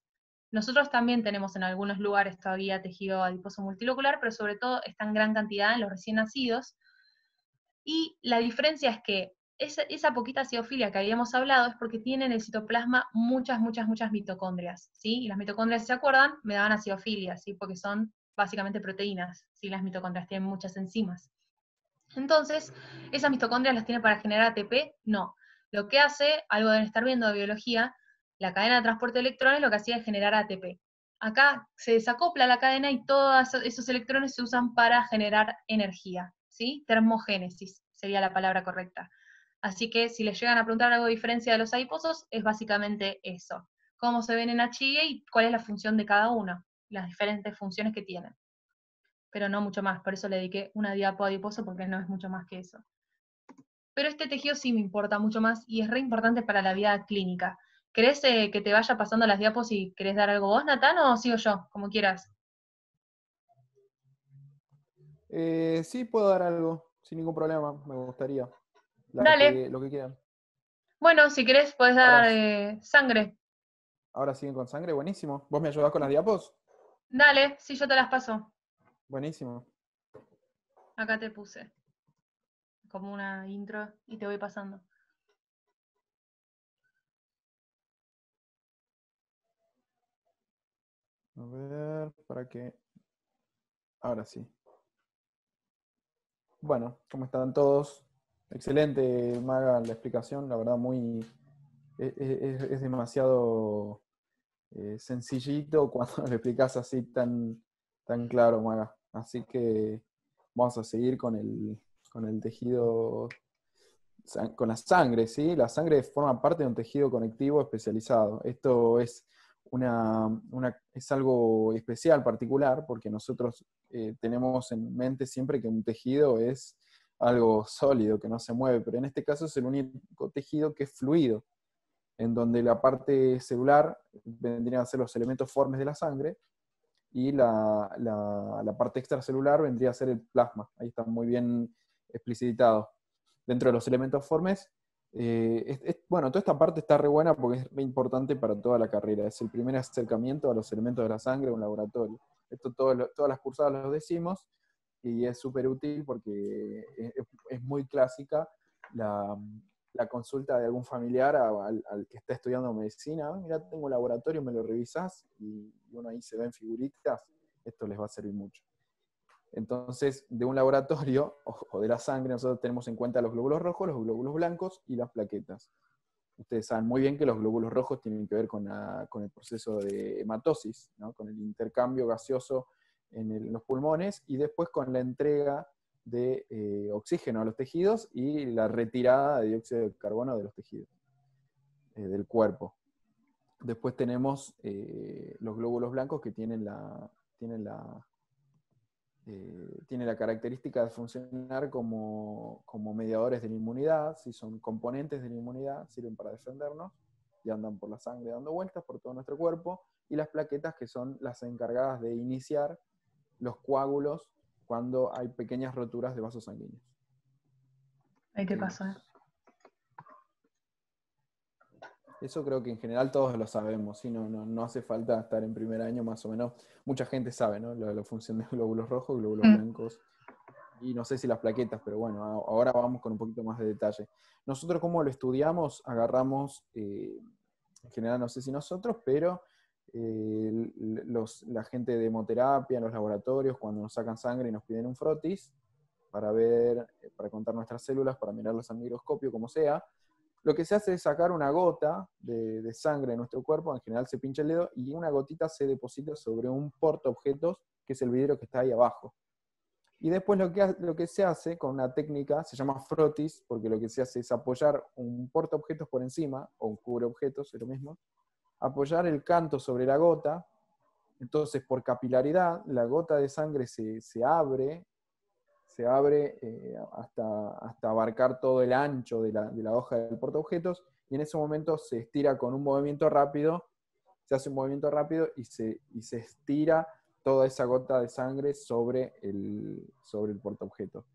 Speaker 1: Nosotros también tenemos en algunos lugares todavía tejido adiposo multilocular, pero sobre todo está en gran cantidad en los recién nacidos. Y la diferencia es que esa, poquita acidofilia que habíamos hablado es porque tienen el citoplasma muchas, muchas, muchas mitocondrias, ¿sí? Y las mitocondrias, se acuerdan, me daban acidofilia, ¿sí? Porque son básicamente proteínas, ¿sí? Las mitocondrias tienen muchas enzimas. Entonces, ¿esas mitocondrias las tiene para generar ATP? No. Lo que hace, algo deben estar viendo de biología, la cadena de transporte de electrones lo que hacía es generar ATP. Acá se desacopla la cadena y todos esos electrones se usan para generar energía, ¿sí? Termogénesis sería la palabra correcta. Así que si les llegan a preguntar algo de diferencia de los adiposos, es básicamente eso. Cómo se ven en HIE y cuál es la función de cada uno, las diferentes funciones que tienen pero no mucho más. Por eso le dediqué una diapo adiposo, porque no es mucho más que eso. Pero este tejido sí me importa mucho más y es re importante para la vida clínica. ¿Querés eh, que te vaya pasando las diapos y querés dar algo vos, Natán, o sigo yo? Como quieras.
Speaker 3: Eh, sí, puedo dar algo, sin ningún problema, me gustaría. Dale. lo que quieran.
Speaker 1: Bueno, si querés, puedes dar eh, sangre.
Speaker 3: Ahora siguen con sangre, buenísimo. ¿Vos me ayudás con las diapos?
Speaker 1: Dale, sí, yo te las paso. Buenísimo. Acá te puse como una intro y te voy pasando.
Speaker 4: A
Speaker 3: ver, para que... Ahora sí. Bueno, ¿cómo están todos? Excelente, Maga, la explicación, la verdad muy... E, e, e, es, demasiado eh, sencillito cuando lo explicas así tan, tan claro, Maga. Así que vamos a seguir con el, tejido, con la sangre, ¿sí? La sangre forma parte de un tejido conectivo especializado. Esto es, es algo especial, particular, porque nosotros eh, tenemos en mente siempre que un tejido es algo sólido, que no se mueve, pero en este caso es el único tejido que es fluido, en donde la parte celular vendrían a ser los elementos formes de la sangre, y la, parte extracelular vendría a ser el plasma. Ahí está muy bien explicitado. Dentro de los elementos formes, eh, es, bueno, toda esta parte está re buena porque es muy importante para toda la carrera. Es el primer acercamiento a los elementos de la sangre en un laboratorio. Esto todo todas las cursadas lo decimos y es súper útil porque es, es, muy clásica la, la consulta de algún familiar al, que está estudiando medicina, ah, mira, tengo un laboratorio, me lo revisas y, uno ahí se ven figuritas, esto les va a servir mucho. Entonces, de un laboratorio o de la sangre, nosotros tenemos en cuenta los glóbulos rojos, los glóbulos blancos y las plaquetas. Ustedes saben muy bien que los glóbulos rojos tienen que ver con, el proceso de hematosis, con el intercambio gaseoso en los pulmones y después con la entrega de eh, oxígeno a los tejidos y la retirada de dióxido de carbono de los tejidos, eh, del cuerpo. Después tenemos eh, los glóbulos blancos que tienen la, tienen la, tiene la característica de funcionar como, como mediadores de la inmunidad, si son componentes de la inmunidad, sirven para defendernos y andan por la sangre dando vueltas por todo nuestro cuerpo, y las plaquetas que son las encargadas de iniciar los coágulos cuando hay pequeñas roturas de vasos sanguíneos. Hay que pasar. Eso creo que en general todos lo sabemos, ¿sí? no, no, hace falta estar en primer año más o menos. Mucha gente sabe, ¿no? La, función de glóbulos rojos, glóbulos mm. blancos y no sé si las plaquetas, pero bueno, ahora vamos con un poquito más de detalle. Nosotros como lo estudiamos, agarramos, eh, en general no sé si nosotros, pero la gente de hemoterapia, en los laboratorios, cuando nos sacan sangre y nos piden un frotis para ver, para contar nuestras células, para mirarlas al microscopio, como sea, lo que se hace es sacar una gota de, sangre de nuestro cuerpo, en general se pincha el dedo, y una gotita se deposita sobre un porta objetos que es el vidrio que está ahí abajo. Y después lo que, lo que se hace con una técnica, se llama frotis, porque lo que se hace es apoyar un objetos por encima, o un cubreobjetos, es lo mismo, apoyar el canto sobre la gota, entonces por capilaridad la gota de sangre se, abre, se abre eh, hasta, hasta, abarcar todo el ancho de la, hoja del portaobjetos y en ese momento se estira con un movimiento rápido, se hace un movimiento rápido y se, estira toda esa gota de sangre sobre el, sobre el portaobjetos.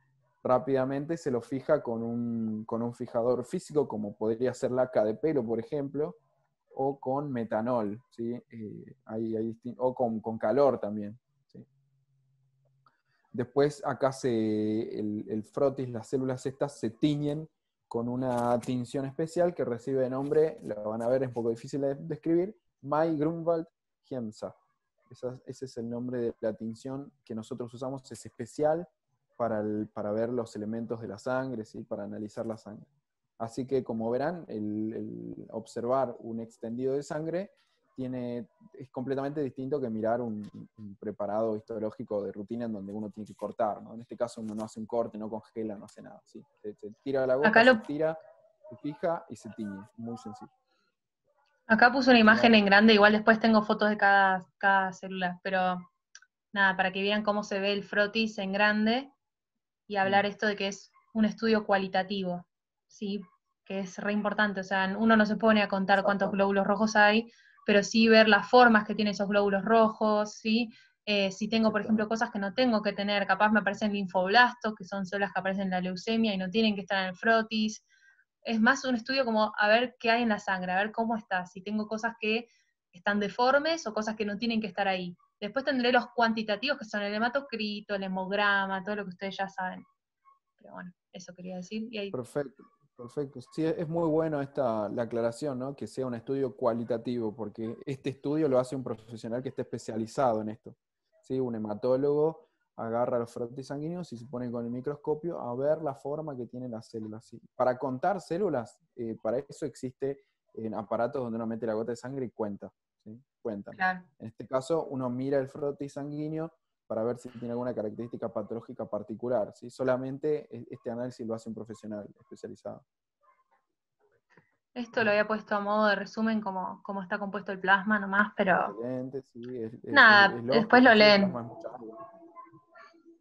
Speaker 3: Rápidamente se lo fija con un, con un fijador físico, como podría ser la de pelo, por ejemplo, o con metanol, ¿sí? Eh, o con, calor también. Después acá se, el, frotis, las células estas se tiñen con una tinción especial que recibe nombre, lo van a ver, es un poco difícil de describir, May Grunwald Giemsa. ese es el nombre de la tinción que nosotros usamos, es especial para, para ver los elementos de la sangre, ¿sí? para analizar la sangre. Así que como verán, el, observar un extendido de sangre tiene, es completamente distinto que mirar un, preparado histológico de rutina en donde uno tiene que cortar, En este caso uno no hace un corte, no congela, no hace nada, se, tira la gota, se tira, se fija y se tiñe, muy sencillo.
Speaker 1: Acá puse una imagen en grande, igual después tengo fotos de cada, cada célula, pero nada, para que vean cómo se ve el frotis en grande y hablar mm. esto de que es un estudio cualitativo. ¿sí? que es re importante. O sea, uno no se pone a contar cuántos glóbulos rojos hay, pero sí ver las formas que tienen esos glóbulos rojos, ¿sí? Eh, si tengo, por ejemplo, cosas que no tengo que tener, capaz me aparecen linfoblastos, que son células que aparecen en la leucemia y no tienen que estar en el frotis. Es más un estudio como a ver qué hay en la sangre, a ver cómo está, si tengo cosas que están deformes o cosas que no tienen que estar ahí. Después tendré los cuantitativos, que son el hematocrito, el hemograma, todo lo que ustedes ya saben. Pero bueno, eso quería decir. Y ahí...
Speaker 3: Perfecto. Perfecto. Sí, e-, es muy bueno esta, la aclaración, ¿no? Que sea un estudio cualitativo, porque este estudio lo hace un profesional que esté especializado en esto. ¿sí? Un hematólogo agarra los frotis sanguíneos y se pone con el microscopio a ver la forma que tienen las células. ¿sí? Para contar células, eh, para eso existe en aparatos donde uno mete la gota de sangre y cuenta. cuenta. En este caso, uno mira el frotis sanguíneo, para ver si tiene alguna característica patológica particular. ¿sí? Solamente e-, este análisis lo hace un profesional especializado.
Speaker 1: Esto lo había puesto a modo de resumen, como, como está compuesto el plasma nomás, pero...
Speaker 3: Sí, Nada, después lo leen.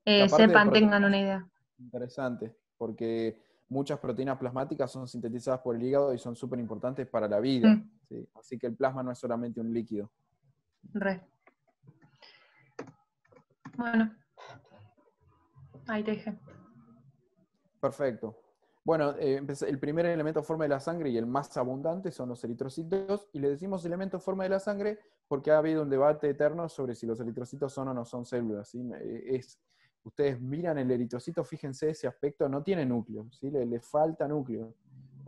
Speaker 1: Eh, sepan, tengan una idea.
Speaker 3: Interesante, porque muchas proteínas plasmáticas son sintetizadas por el hígado y son súper importantes para la vida. Mm. ¿sí? Así que el plasma no es solamente un líquido.
Speaker 1: Re. Bueno, ahí te
Speaker 3: Perfecto. Bueno, eh, el primer elemento forma de la sangre y el más abundante son los eritrocitos, y le decimos elemento forma de la sangre porque ha habido un debate eterno sobre si los eritrocitos son o no son células. Eh, es, ustedes miran el eritrocito, fíjense ese aspecto, no tiene núcleo, ¿sí? le, falta núcleo.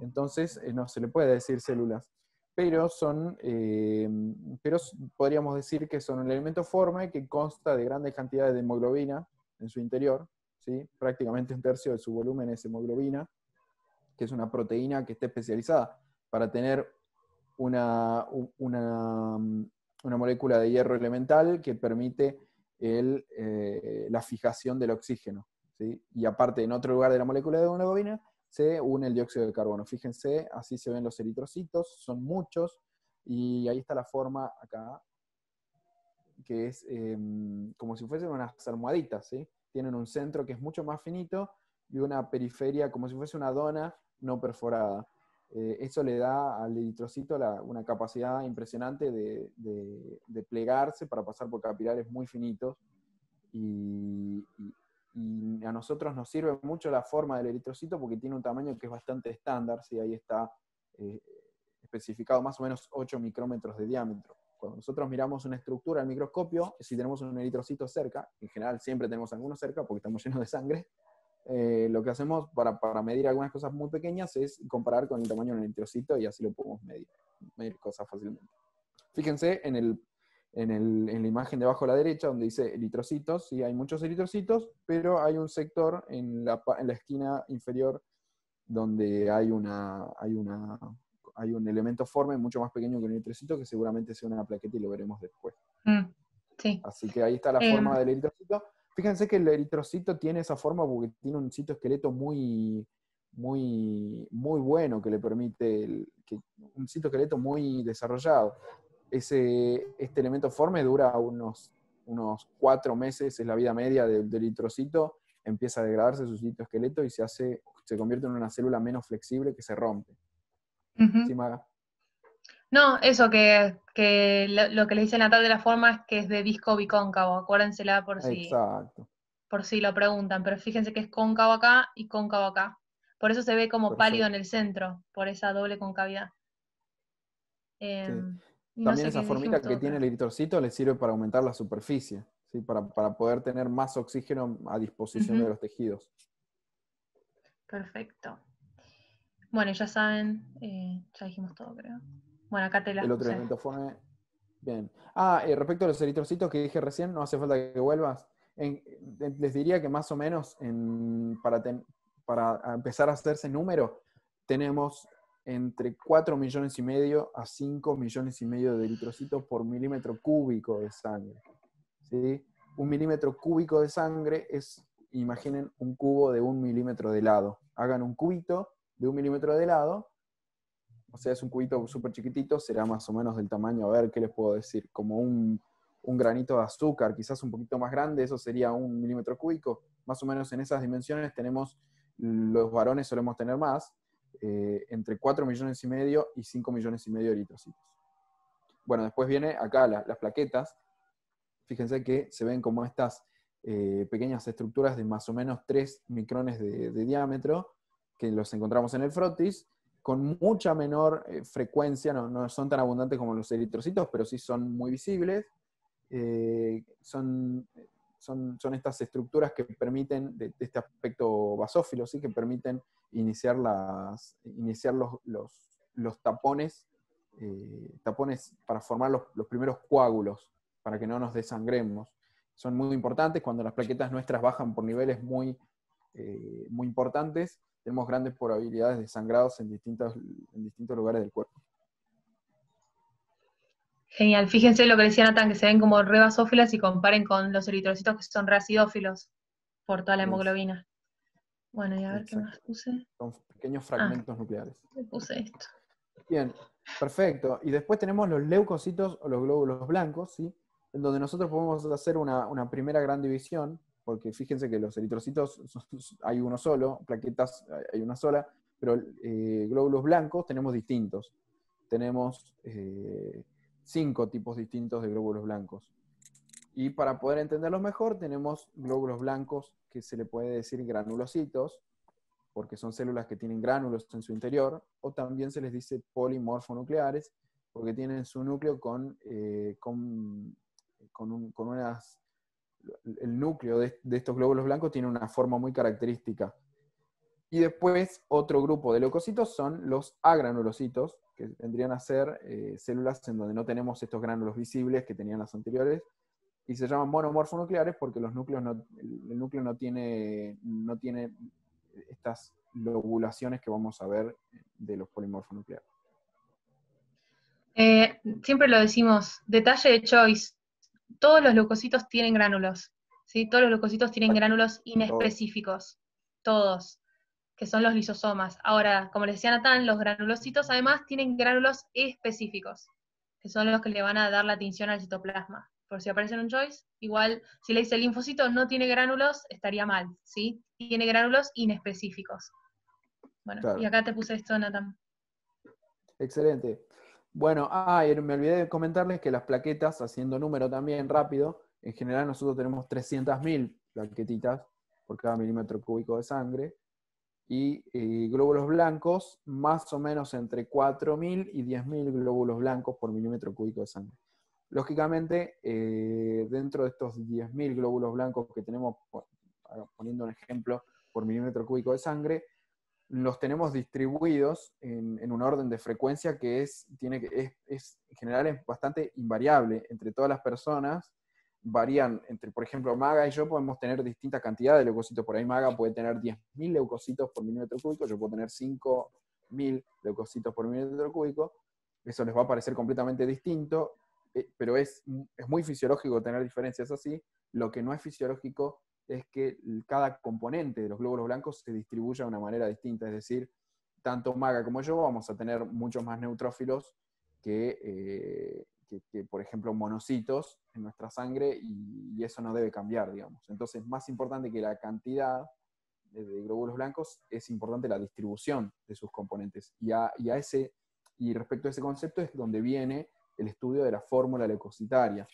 Speaker 3: Entonces, eh, no se le puede decir células pero son, eh, pero podríamos decir que son un elemento forma que consta de grandes cantidades de hemoglobina en su interior, ¿sí? prácticamente un tercio de su volumen es hemoglobina, que es una proteína que está especializada para tener una, mm, una, molécula de hierro elemental que permite eh, la fijación del oxígeno. Y aparte, en otro lugar de la molécula de hemoglobina, se une el dióxido de carbono. Fíjense, así se ven los eritrocitos, son muchos, y ahí está la forma acá, que es em, como si fuesen unas almohaditas, Tienen un centro que es mucho más finito y una periferia como si fuese una dona no perforada. Eh, eso le da al eritrocito una capacidad impresionante de, plegarse para pasar por capilares muy finitos y y a nosotros nos sirve mucho la forma del eritrocito porque tiene un tamaño que es bastante estándar, si ahí está eh, especificado más o menos 8 micrómetros de diámetro. Cuando nosotros miramos una estructura al microscopio, si tenemos un eritrocito cerca, en general siempre tenemos alguno cerca porque estamos llenos de sangre, eh, lo que hacemos para, para, medir algunas cosas muy pequeñas es comparar con el tamaño de un eritrocito y así lo podemos medir, medir cosas fácilmente. Fíjense en el en, la imagen de abajo a la derecha donde dice eritrocitos, sí, hay muchos eritrocitos, pero hay un sector en la, en la esquina inferior donde hay, una, hay, una, hay un elemento forme mucho más pequeño que un eritrocito que seguramente sea una plaqueta y lo veremos después. Mm, Así que ahí está la eh, forma del eritrocito. Fíjense que el eritrocito tiene esa forma porque tiene un citoesqueleto muy, muy, muy bueno que le permite que, un citoesqueleto muy desarrollado. Ese, este elemento forme dura unos, unos cuatro meses, es la vida media del, empieza a degradarse su sitio esqueleto y se, hace, se convierte en una célula menos flexible que se rompe. ¿Sí, Maga?
Speaker 1: No, eso que, lo, que le dicen a tal de la forma es que es de disco bicóncavo, acuérdensela por si, por si lo preguntan, pero fíjense que es cóncavo acá y cóncavo acá. Por eso se ve como pálido en el centro, por esa doble concavidad. Em, también esa formita que tiene el
Speaker 3: eritrocito le sirve para aumentar la superficie, ¿sí? para, poder tener más oxígeno a disposición de los tejidos.
Speaker 1: Perfecto. Bueno, ya saben, eh, ya dijimos todo, creo. Bueno, acá te la... El otro elemento
Speaker 3: fue... Bien. Ah, eh, respecto a los eritrocitos que dije recién, no hace falta que vuelvas. les diría que más o menos en, para, para empezar a hacerse número, tenemos entre 4 millones y medio a 5 millones y medio de litrocitos por milímetro cúbico de sangre. ¿sí? Un milímetro cúbico de sangre es, imaginen, un cubo de un milímetro de lado. Hagan un cubito de un milímetro de lado, o sea, es un cubito súper chiquitito, será más o menos del tamaño, a ver, ¿qué les puedo decir? Como un, un granito de azúcar, quizás un poquito más grande, eso sería un milímetro cúbico. Más o menos en esas dimensiones tenemos, los varones solemos tener más, eh, entre 4 millones y medio y 5 millones y medio de eritrocitos. Bueno, después viene acá las plaquetas. Fíjense que se ven como estas eh, pequeñas estructuras de más o menos 3 micrones de, diámetro, que los encontramos en el frotis, con mucha menor eh, frecuencia, no, no, son tan abundantes como los eritrocitos, pero sí son muy visibles. son son, estas estructuras que permiten, de, este aspecto basófilo, ¿sí? que permiten iniciar, las, los, tapones, eh, tapones para formar los, primeros coágulos, para que no nos desangremos. Son muy importantes, cuando las plaquetas nuestras bajan por niveles muy, eh, muy importantes, tenemos grandes probabilidades de sangrados en distintos, en distintos lugares del cuerpo.
Speaker 1: Genial, fíjense lo que decía Natán, que se ven como rebasófilas y comparen con los eritrocitos que son reacidófilos por toda la hemoglobina. Bueno, y a ver qué más puse.
Speaker 3: Son pequeños ah, fragmentos nucleares. Puse esto. Bien, perfecto. Y después tenemos los leucocitos o los glóbulos blancos, ¿sí? En donde nosotros podemos hacer una, primera gran división, porque fíjense que los eritrocitos hay uno solo, plaquetas eh, hay una sola, pero eh, glóbulos blancos tenemos distintos. Tenemos eh, cinco tipos distintos de glóbulos blancos. Y para poder entenderlos mejor, tenemos glóbulos blancos que se le puede decir granulocitos, porque son células que tienen gránulos en su interior, o también se les dice polimorfonucleares, porque tienen su núcleo con, eh, con, unas... El núcleo de, de estos glóbulos blancos tiene una forma muy característica. Y después otro grupo de leucocitos son los agranulocitos, que vendrían a ser eh, células en donde no tenemos estos gránulos visibles que tenían las anteriores, y se llaman monomorfonucleares porque los núcleos el núcleo no tiene, no tiene estas lobulaciones que vamos a ver de los polimorfonucleares.
Speaker 1: Eh, siempre lo decimos, detalle de Choice, todos los leucocitos tienen gránulos, ¿sí? todos los leucocitos tienen gránulos inespecíficos, todos que son los lisosomas. Ahora, como les decía Natán, los granulocitos además tienen gránulos específicos, que son los que le van a dar la atención al citoplasma. Por si aparece en un choice, igual si le dice linfocito no tiene gránulos, estaría mal, ¿sí? Tiene gránulos inespecíficos. Bueno, y acá te puse esto, Natán.
Speaker 3: Excelente. Bueno, ah, me olvidé de comentarles que las plaquetas, haciendo número también rápido, en general nosotros tenemos 300.000 plaquetitas por cada milímetro cúbico de sangre y eh, glóbulos blancos más o menos entre 4.000 y 10.000 glóbulos blancos por milímetro cúbico de sangre. Lógicamente, eh, dentro de estos 10.000 glóbulos blancos que tenemos, poniendo un ejemplo, por milímetro cúbico de sangre, los tenemos distribuidos en, un orden de frecuencia que es, tiene, es, es en general es bastante invariable entre todas las personas varían entre, por ejemplo, Maga y yo podemos tener distintas cantidades de leucocitos. Por ahí Maga puede tener 10.000 leucocitos por milímetro cúbico, yo puedo tener 5.000 leucocitos por milímetro cúbico. Eso les va a parecer completamente distinto, eh, pero es, es muy fisiológico tener diferencias así. Lo que no es fisiológico es que cada componente de los glóbulos blancos se distribuya de una manera distinta. Es decir, tanto Maga como yo vamos a tener muchos más neutrófilos que eh, que, por ejemplo, monocitos en nuestra sangre y, eso no debe cambiar, digamos. Entonces, más importante que la cantidad de, glóbulos blancos, es importante la distribución de sus componentes. Y, a, ese, y respecto a ese concepto es donde viene el estudio de la fórmula leucocitaria.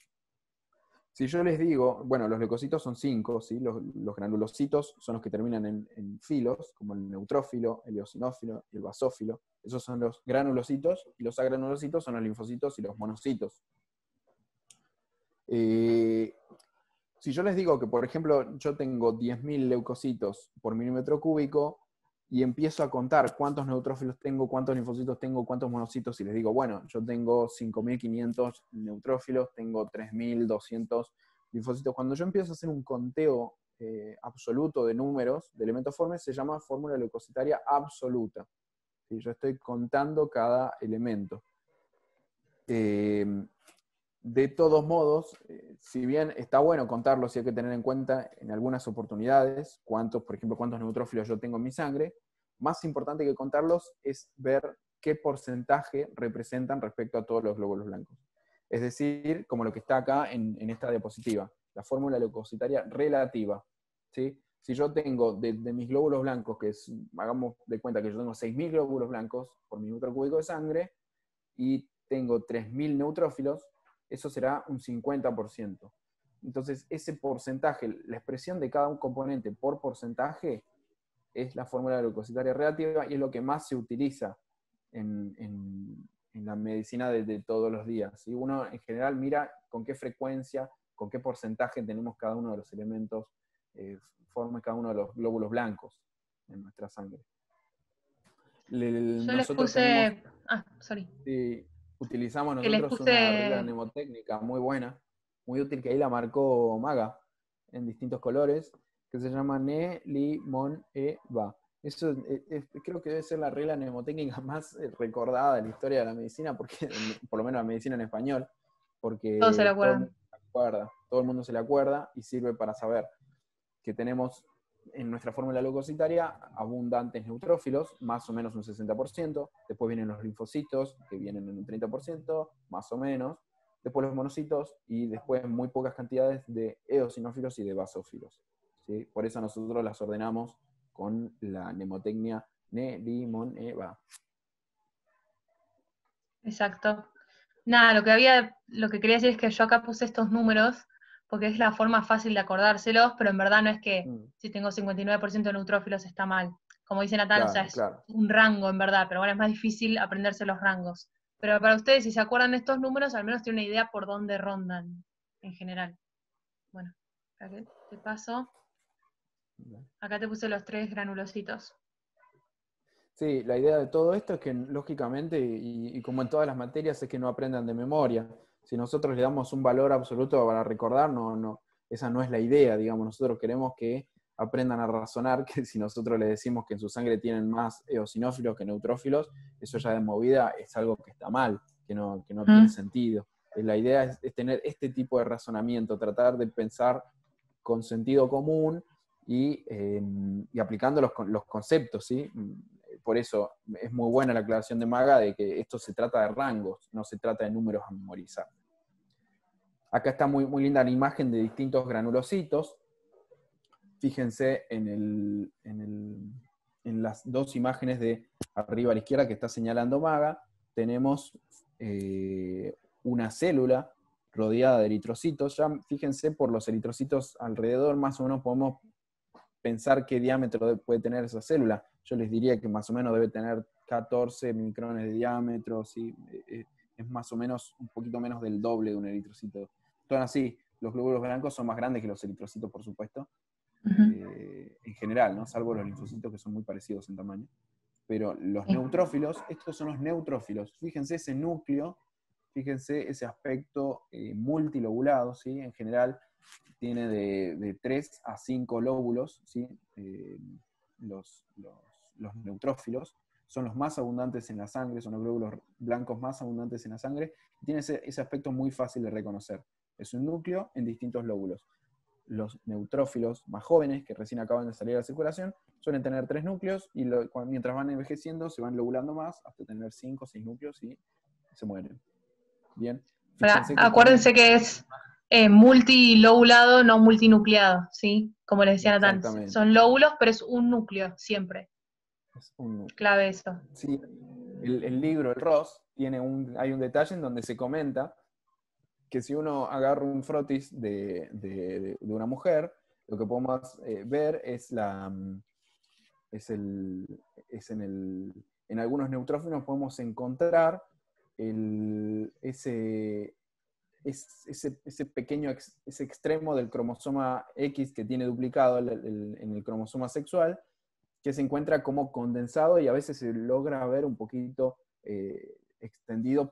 Speaker 3: Si yo les digo, bueno, los leucocitos son cinco, ¿sí? los, granulocitos son los que terminan en, en filos, como el neutrófilo, el eosinófilo y el basófilo. Esos son los granulocitos, y los agranulocitos son los linfocitos y los monocitos. Eh, si yo les digo que, por ejemplo, yo tengo 10.000 leucocitos por milímetro cúbico y empiezo a contar cuántos neutrófilos tengo, cuántos linfocitos tengo, cuántos monocitos, y les digo, bueno, yo tengo 5.500 neutrófilos, tengo 3.200 linfocitos. Cuando yo empiezo a hacer un conteo eh, absoluto de números, de elementos formes, se llama fórmula leucocitaria absoluta. Yo estoy contando cada elemento. Eh, de todos modos, eh, si bien está bueno contarlos y hay que tener en cuenta en algunas oportunidades cuántos, por ejemplo, cuántos neutrófilos yo tengo en mi sangre, más importante que contarlos es ver qué porcentaje representan respecto a todos los glóbulos blancos. Es decir, como lo que está acá en, esta diapositiva, la fórmula leucocitaria relativa. ¿sí? Si yo tengo de, mis glóbulos blancos, que hagamos de cuenta que yo tengo 6.000 glóbulos blancos por minuto cúbico de sangre y tengo 3.000 neutrófilos, eso será un 50%. Entonces, ese porcentaje, la expresión de cada un componente por porcentaje, es la fórmula glucositaria relativa y es lo que más se utiliza en, la medicina de, todos los días. Y uno en general mira con qué frecuencia, con qué porcentaje tenemos cada uno de los elementos eh, forma cada uno de los glóbulos blancos en nuestra sangre.
Speaker 1: Yo
Speaker 2: les
Speaker 3: puse.
Speaker 1: ah, sorry. Sí,
Speaker 3: utilizamos nosotros una regla mnemotécnica muy buena, muy útil, que ahí la marcó Maga en distintos colores, que se llama Ne, Limón, E, Va. Eso eh, creo que debe ser la regla mnemotécnica más eh, recordada en la historia de la medicina, porque por lo menos la medicina en español, porque Todos se la acuerda, Todo, el mundo se la acuerda y sirve para saber que tenemos en nuestra fórmula leucocitaria abundantes neutrófilos, más o menos un 60%, después vienen los linfocitos, que vienen en un 30%, más o menos, después los monocitos y después muy pocas cantidades de eosinófilos y de basófilos. Por eso nosotros las ordenamos con la mnemotecnia Nelimon-Eva.
Speaker 1: Exacto. Nada, lo que había, lo que quería decir es que yo acá puse estos números porque es la forma fácil de acordárselos, pero en verdad no es que mm. si tengo 59% de neutrófilos está mal. Como dice Natal, es un rango en verdad, pero bueno, es más difícil aprenderse los rangos. Pero para ustedes, si se acuerdan estos números, al menos tienen una idea por dónde rondan en general. Bueno, te paso. Acá te puse los tres granulositos.
Speaker 3: Sí, la idea de todo esto es que, lógicamente, y como en todas las materias, es que no aprendan de memoria si nosotros le damos un valor absoluto para recordar, no, no, esa no es la idea, digamos, nosotros queremos que aprendan a razonar que si nosotros le decimos que en su sangre tienen más eosinófilos que neutrófilos, eso ya de movida es algo que está mal, que no, que no tiene sentido. Eh, la idea es, tener este tipo de razonamiento, tratar de pensar con sentido común y, eh, aplicando los, los conceptos, ¿sí? por eso es muy buena la aclaración de Maga de que esto se trata de rangos, no se trata de números a memorizar. Acá está muy, muy linda la imagen de distintos granulocitos. Fíjense en, en, las dos imágenes de arriba a la izquierda que está señalando Maga, tenemos eh, una célula rodeada de eritrocitos. Ya fíjense por los eritrocitos alrededor, más o menos podemos pensar qué diámetro puede tener esa célula yo les diría que más o menos debe tener 14 micrones de diámetro, ¿sí? Eh, eh, es más o menos un poquito menos del doble de un eritrocito. Entonces, así, los glóbulos blancos son más grandes que los eritrocitos, por supuesto, eh, en general, ¿no? salvo los linfocitos que son muy parecidos en tamaño. Pero los neutrófilos, estos son los neutrófilos. Fíjense ese núcleo, fíjense ese aspecto multilobulado, ¿sí? en general tiene de, 3 a 5 lóbulos, ¿sí? los los neutrófilos, son los más abundantes en la sangre, son los glóbulos blancos más abundantes en la sangre, y tiene ese, aspecto muy fácil de reconocer. Es un núcleo en distintos lóbulos. Los neutrófilos más jóvenes, que recién acaban de salir a la circulación, suelen tener tres núcleos y mientras van envejeciendo se van lobulando más hasta tener cinco o seis núcleos y se mueren. Bien. acuérdense
Speaker 1: que es eh, multilóbulado, no multinucleado, ¿sí? Como les decía antes son lóbulos, pero es un núcleo siempre. Clave eso.
Speaker 3: Sí, el, libro, el Ross, tiene un, hay un detalle en donde se comenta que si uno agarra un frotis de, de, una mujer, lo que podemos eh, ver es la mm, es, el, es en el en algunos neutrófilos podemos encontrar el, ese, ese, pequeño ese extremo del cromosoma X que tiene duplicado en el cromosoma sexual que se encuentra como condensado y a veces se logra ver un poquito eh, extendido,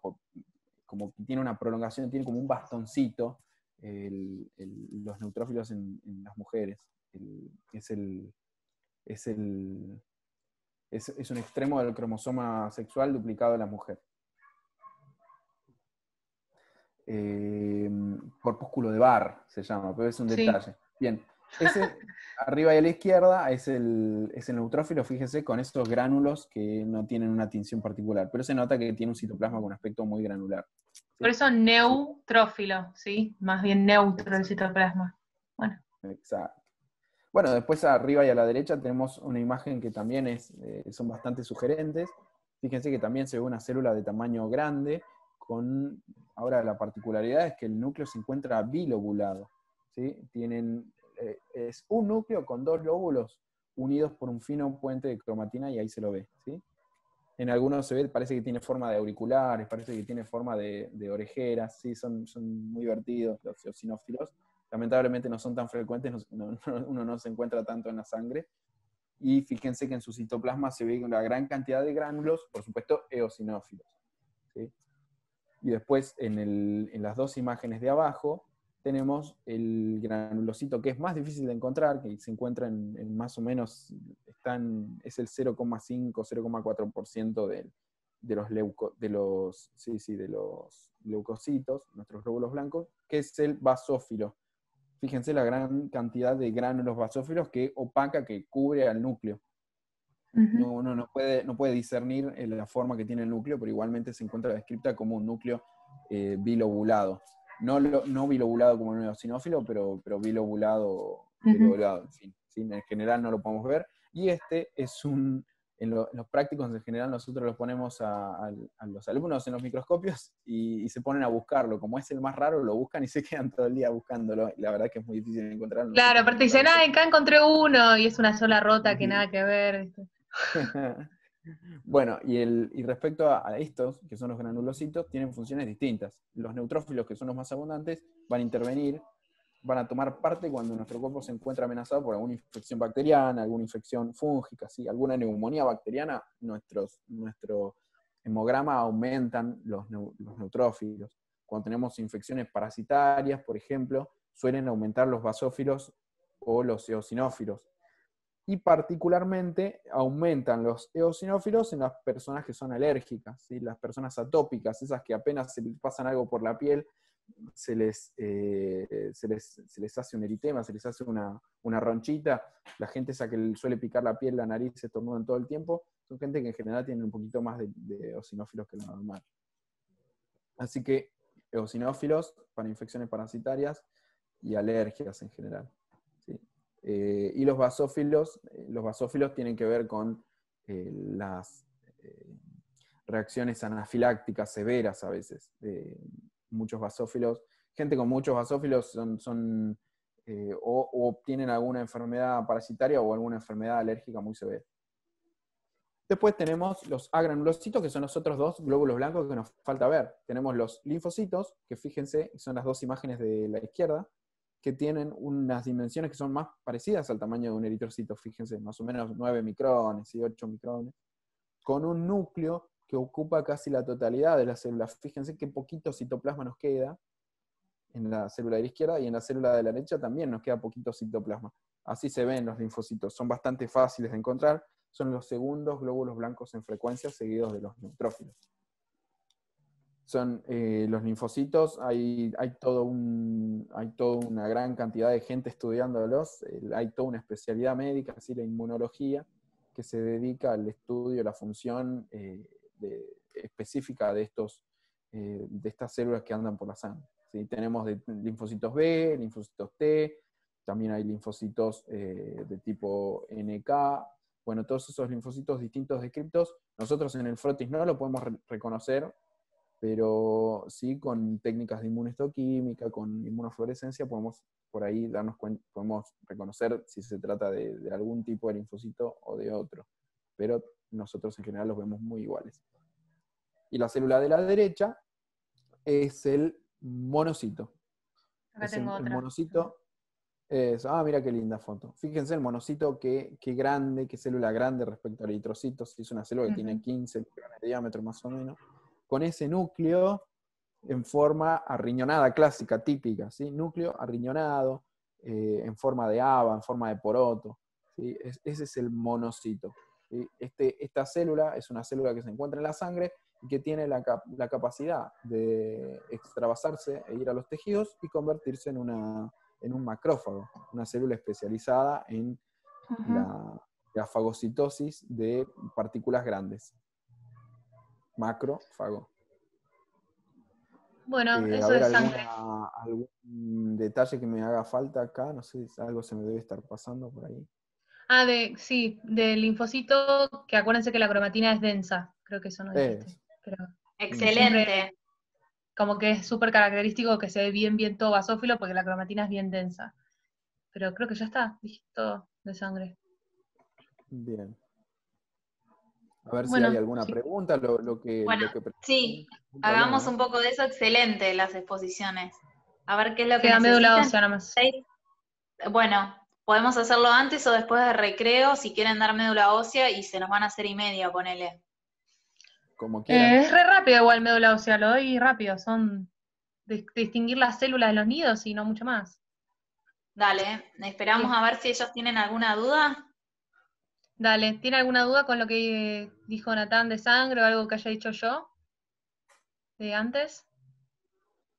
Speaker 3: como que tiene una prolongación, tiene como un bastoncito los neutrófilos en, las mujeres. es es, es, un extremo del cromosoma sexual duplicado de la mujer. Eh, corpúsculo de Barr se llama, pero es un detalle. Bien, arriba y a la izquierda es el, neutrófilo, fíjese, con estos gránulos que no tienen una tinción particular, pero se nota que tiene un citoplasma con aspecto muy granular.
Speaker 1: Por eso neutrófilo, ¿sí? Más bien neutro el citoplasma.
Speaker 3: Bueno. Bueno, después arriba y a la derecha tenemos una imagen que también es, eh, son bastante sugerentes. Fíjense que también se ve una célula de tamaño grande, con ahora la particularidad es que el núcleo se encuentra bilobulado. ¿sí? Tienen eh, es un núcleo con dos lóbulos unidos por un fino puente de cromatina y ahí se lo ve, ¿sí? En algunos se ve, parece que tiene forma de auriculares, parece que tiene forma de, de orejeras, ¿sí? Son, muy divertidos los eosinófilos. Lamentablemente no son tan frecuentes, uno no se encuentra tanto en la sangre. Y fíjense que en su citoplasma se ve una gran cantidad de gránulos, por supuesto, eosinófilos. ¿sí? Y después en las dos imágenes de abajo tenemos el granulocito que es más difícil de encontrar, que se encuentra en, más o menos, están, es el 0,5-0,4% de, de, los de, de los leucocitos, nuestros glóbulos blancos, que es el basófilo. Fíjense la gran cantidad de gránulos basófilos que opaca, que cubre al núcleo. uno no puede, no puede discernir eh, la forma que tiene el núcleo, pero igualmente se encuentra descrita como un núcleo eh, bilobulado no, bilobulado como un eosinófilo, pero, pero bilobulado, en, general no lo podemos ver. Y este es un, en, los prácticos en general nosotros los ponemos a, los alumnos en los microscopios y, se ponen a buscarlo. Como es el más raro, lo buscan y se quedan todo el día buscándolo. la verdad que es muy difícil encontrarlo. Claro, aparte dicen, ah,
Speaker 1: acá encontré uno y es una sola rota que nada que ver.
Speaker 3: Bueno, y, respecto a, estos, que son los granulocitos, tienen funciones distintas. Los neutrófilos, que son los más abundantes, van a intervenir, van a tomar parte cuando nuestro cuerpo se encuentra amenazado por alguna infección bacteriana, alguna infección fúngica, alguna neumonía bacteriana, nuestros, nuestro hemograma aumentan los, los neutrófilos. Cuando tenemos infecciones parasitarias, por ejemplo, suelen aumentar los basófilos o los eosinófilos y particularmente aumentan los eosinófilos en las personas que son alérgicas, las personas atópicas, esas que apenas se les pasan algo por la piel, se les, eh, se les, hace un eritema, se les hace una, ronchita, la gente esa que suele picar la piel, la nariz, se estornudan todo el tiempo, son gente que en general tiene un poquito más de, de eosinófilos que lo normal. Así que eosinófilos para infecciones parasitarias y alergias en general. Eh, y los basófilos, eh, los basófilos tienen que ver con eh, las reacciones anafilácticas severas a veces. muchos basófilos, gente con muchos basófilos son, o, o, tienen alguna enfermedad parasitaria o alguna enfermedad alérgica muy severa. Después tenemos los agranulocitos, que son los otros dos glóbulos blancos que nos falta ver. Tenemos los linfocitos, que fíjense, son las dos imágenes de la izquierda, que tienen unas dimensiones que son más parecidas al tamaño de un eritrocito, fíjense, más o menos 9 micrones y 8 micrones, con un núcleo que ocupa casi la totalidad de la célula. Fíjense qué poquito citoplasma nos queda en la célula de la izquierda y en la célula de la derecha también nos queda poquito citoplasma. Así se ven los linfocitos, son bastante fáciles de encontrar, son los segundos glóbulos blancos en frecuencia seguidos de los neutrófilos son eh, los linfocitos, hay, hay, todo un, hay toda una gran cantidad de gente estudiándolos, hay toda una especialidad médica, así la inmunología, que se dedica al estudio, la función eh, específica de, estos, eh, de estas células que andan por la sangre. Tenemos linfocitos B, linfocitos T, también hay linfocitos de tipo NK, bueno, todos esos linfocitos distintos descriptos, nosotros en el frotis no lo podemos reconocer pero sí con técnicas de inmunohistoquímica, con inmunofluorescencia, podemos por ahí darnos podemos reconocer si se trata de, algún tipo de linfocito o de otro, pero nosotros en general los vemos muy iguales. Y la célula de la derecha es el monocito. el, monocito es, ah, mira qué linda foto. Fíjense el monocito, qué, qué grande, qué célula grande respecto al eritrocito. Si es una célula que tiene 15 de diámetro más o menos con ese núcleo en forma arriñonada clásica, típica, ¿sí? núcleo arriñonado, eh, en forma de haba, en forma de poroto. ¿sí? ese es el monocito. Este, esta célula es una célula que se encuentra en la sangre y que tiene la, capacidad de extravasarse e ir a los tejidos y convertirse en, en un macrófago, una célula especializada en la fagocitosis de partículas grandes macrófago.
Speaker 1: Bueno, eh, eso es sangre.
Speaker 3: ¿Algún detalle que me haga falta acá? No sé, algo se me debe estar pasando por ahí.
Speaker 1: Ah, de, sí, del linfocito, que acuérdense que la cromatina es densa, creo que eso no es. Excelente. como que es súper característico que se ve bien, bien todo basófilo porque la cromatina es bien densa. Pero creo que ya está, listo todo de sangre. Bien. A ver si hay alguna
Speaker 3: pregunta, lo, que...
Speaker 1: sí, hagamos
Speaker 4: un poco de eso, excelente las exposiciones. A ver qué es lo que... Queda Bueno, podemos hacerlo antes o después de recreo, si quieren dar médula ósea y
Speaker 1: se nos van a hacer y media, ponele. Como eh, quieran. es re rápido igual médula ósea, lo doy rápido, son distinguir las células de los nidos y no mucho más. Dale, esperamos a ver si ellos tienen alguna duda. Dale, ¿tiene alguna duda con lo que dijo Natán de sangre o algo que haya dicho yo de antes?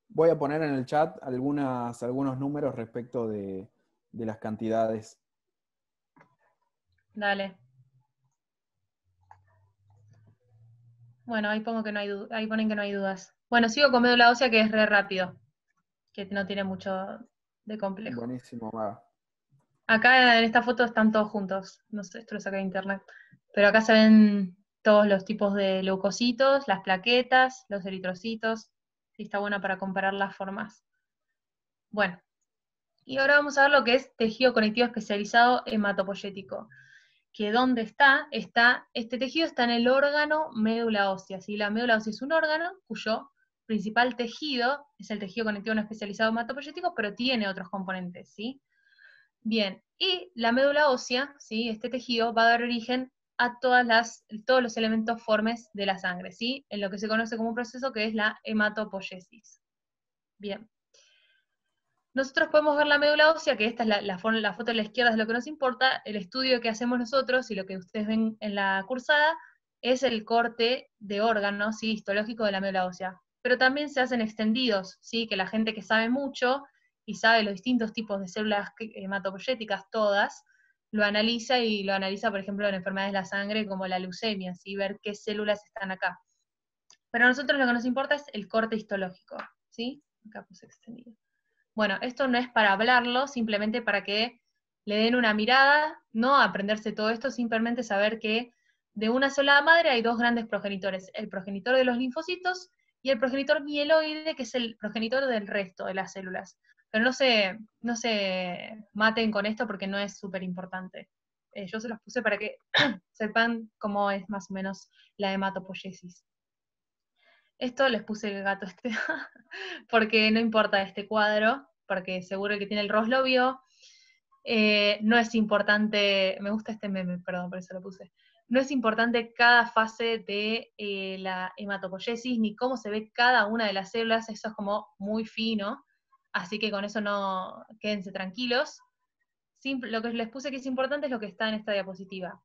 Speaker 3: Voy a poner en el chat algunas, algunos números respecto de, las cantidades.
Speaker 1: Dale. Bueno, ahí, pongo que no hay, ahí ponen que no hay dudas. Bueno, sigo con médula ósea que es re rápido, que no tiene mucho de complejo.
Speaker 3: Buenísimo, va.
Speaker 1: Acá en esta foto están todos juntos. No sé, esto lo saqué de internet. Pero acá se ven todos los tipos de leucocitos, las plaquetas, los eritrocitos. Sí, está buena para comparar las formas. Bueno, y ahora vamos a ver lo que es tejido conectivo especializado hematopoyético. Que dónde está, está, este tejido está en el órgano médula ósea. ¿sí? La médula ósea es un órgano cuyo principal tejido es el tejido conectivo no especializado hematopoyético, pero tiene otros componentes, ¿sí? Bien, y la médula ósea, ¿sí? este tejido, va a dar origen a todas las, todos los elementos formes de la sangre, en lo que se conoce como un proceso que es la hematopoyesis. Bien. Nosotros podemos ver la médula ósea, que esta es la, foto de la izquierda, es lo que nos importa. El estudio que hacemos nosotros y lo que ustedes ven en la cursada es el corte de órganos ¿sí? histológico de la médula ósea. Pero también se hacen extendidos, ¿sí? que la gente que sabe mucho y sabe los distintos tipos de células hematopoyéticas, todas, lo analiza y lo analiza, por ejemplo, en enfermedades de la sangre como la leucemia, si ver qué células están acá. Pero a nosotros lo que nos importa es el corte histológico, ¿sí? extendido. Bueno, esto no es para hablarlo, simplemente para que le den una mirada, no aprenderse todo esto, simplemente saber que de una sola madre hay dos grandes progenitores, el progenitor de los linfocitos y el progenitor mieloide, que es el progenitor del resto de las células. Pero no se, no se maten con esto porque no es súper importante. Eh, yo se los puse para que sepan cómo es más o menos la hematopoyesis. Esto les puse el gato este, porque no importa este cuadro, porque seguro que tiene el rostro vio. Eh, no es importante, me gusta este meme, perdón, por eso lo puse. No es importante cada fase de eh, la hematopoyesis ni cómo se ve cada una de las células, eso es como muy fino. Así que con eso no quédense tranquilos. lo que les puse que es importante es lo que está en esta diapositiva.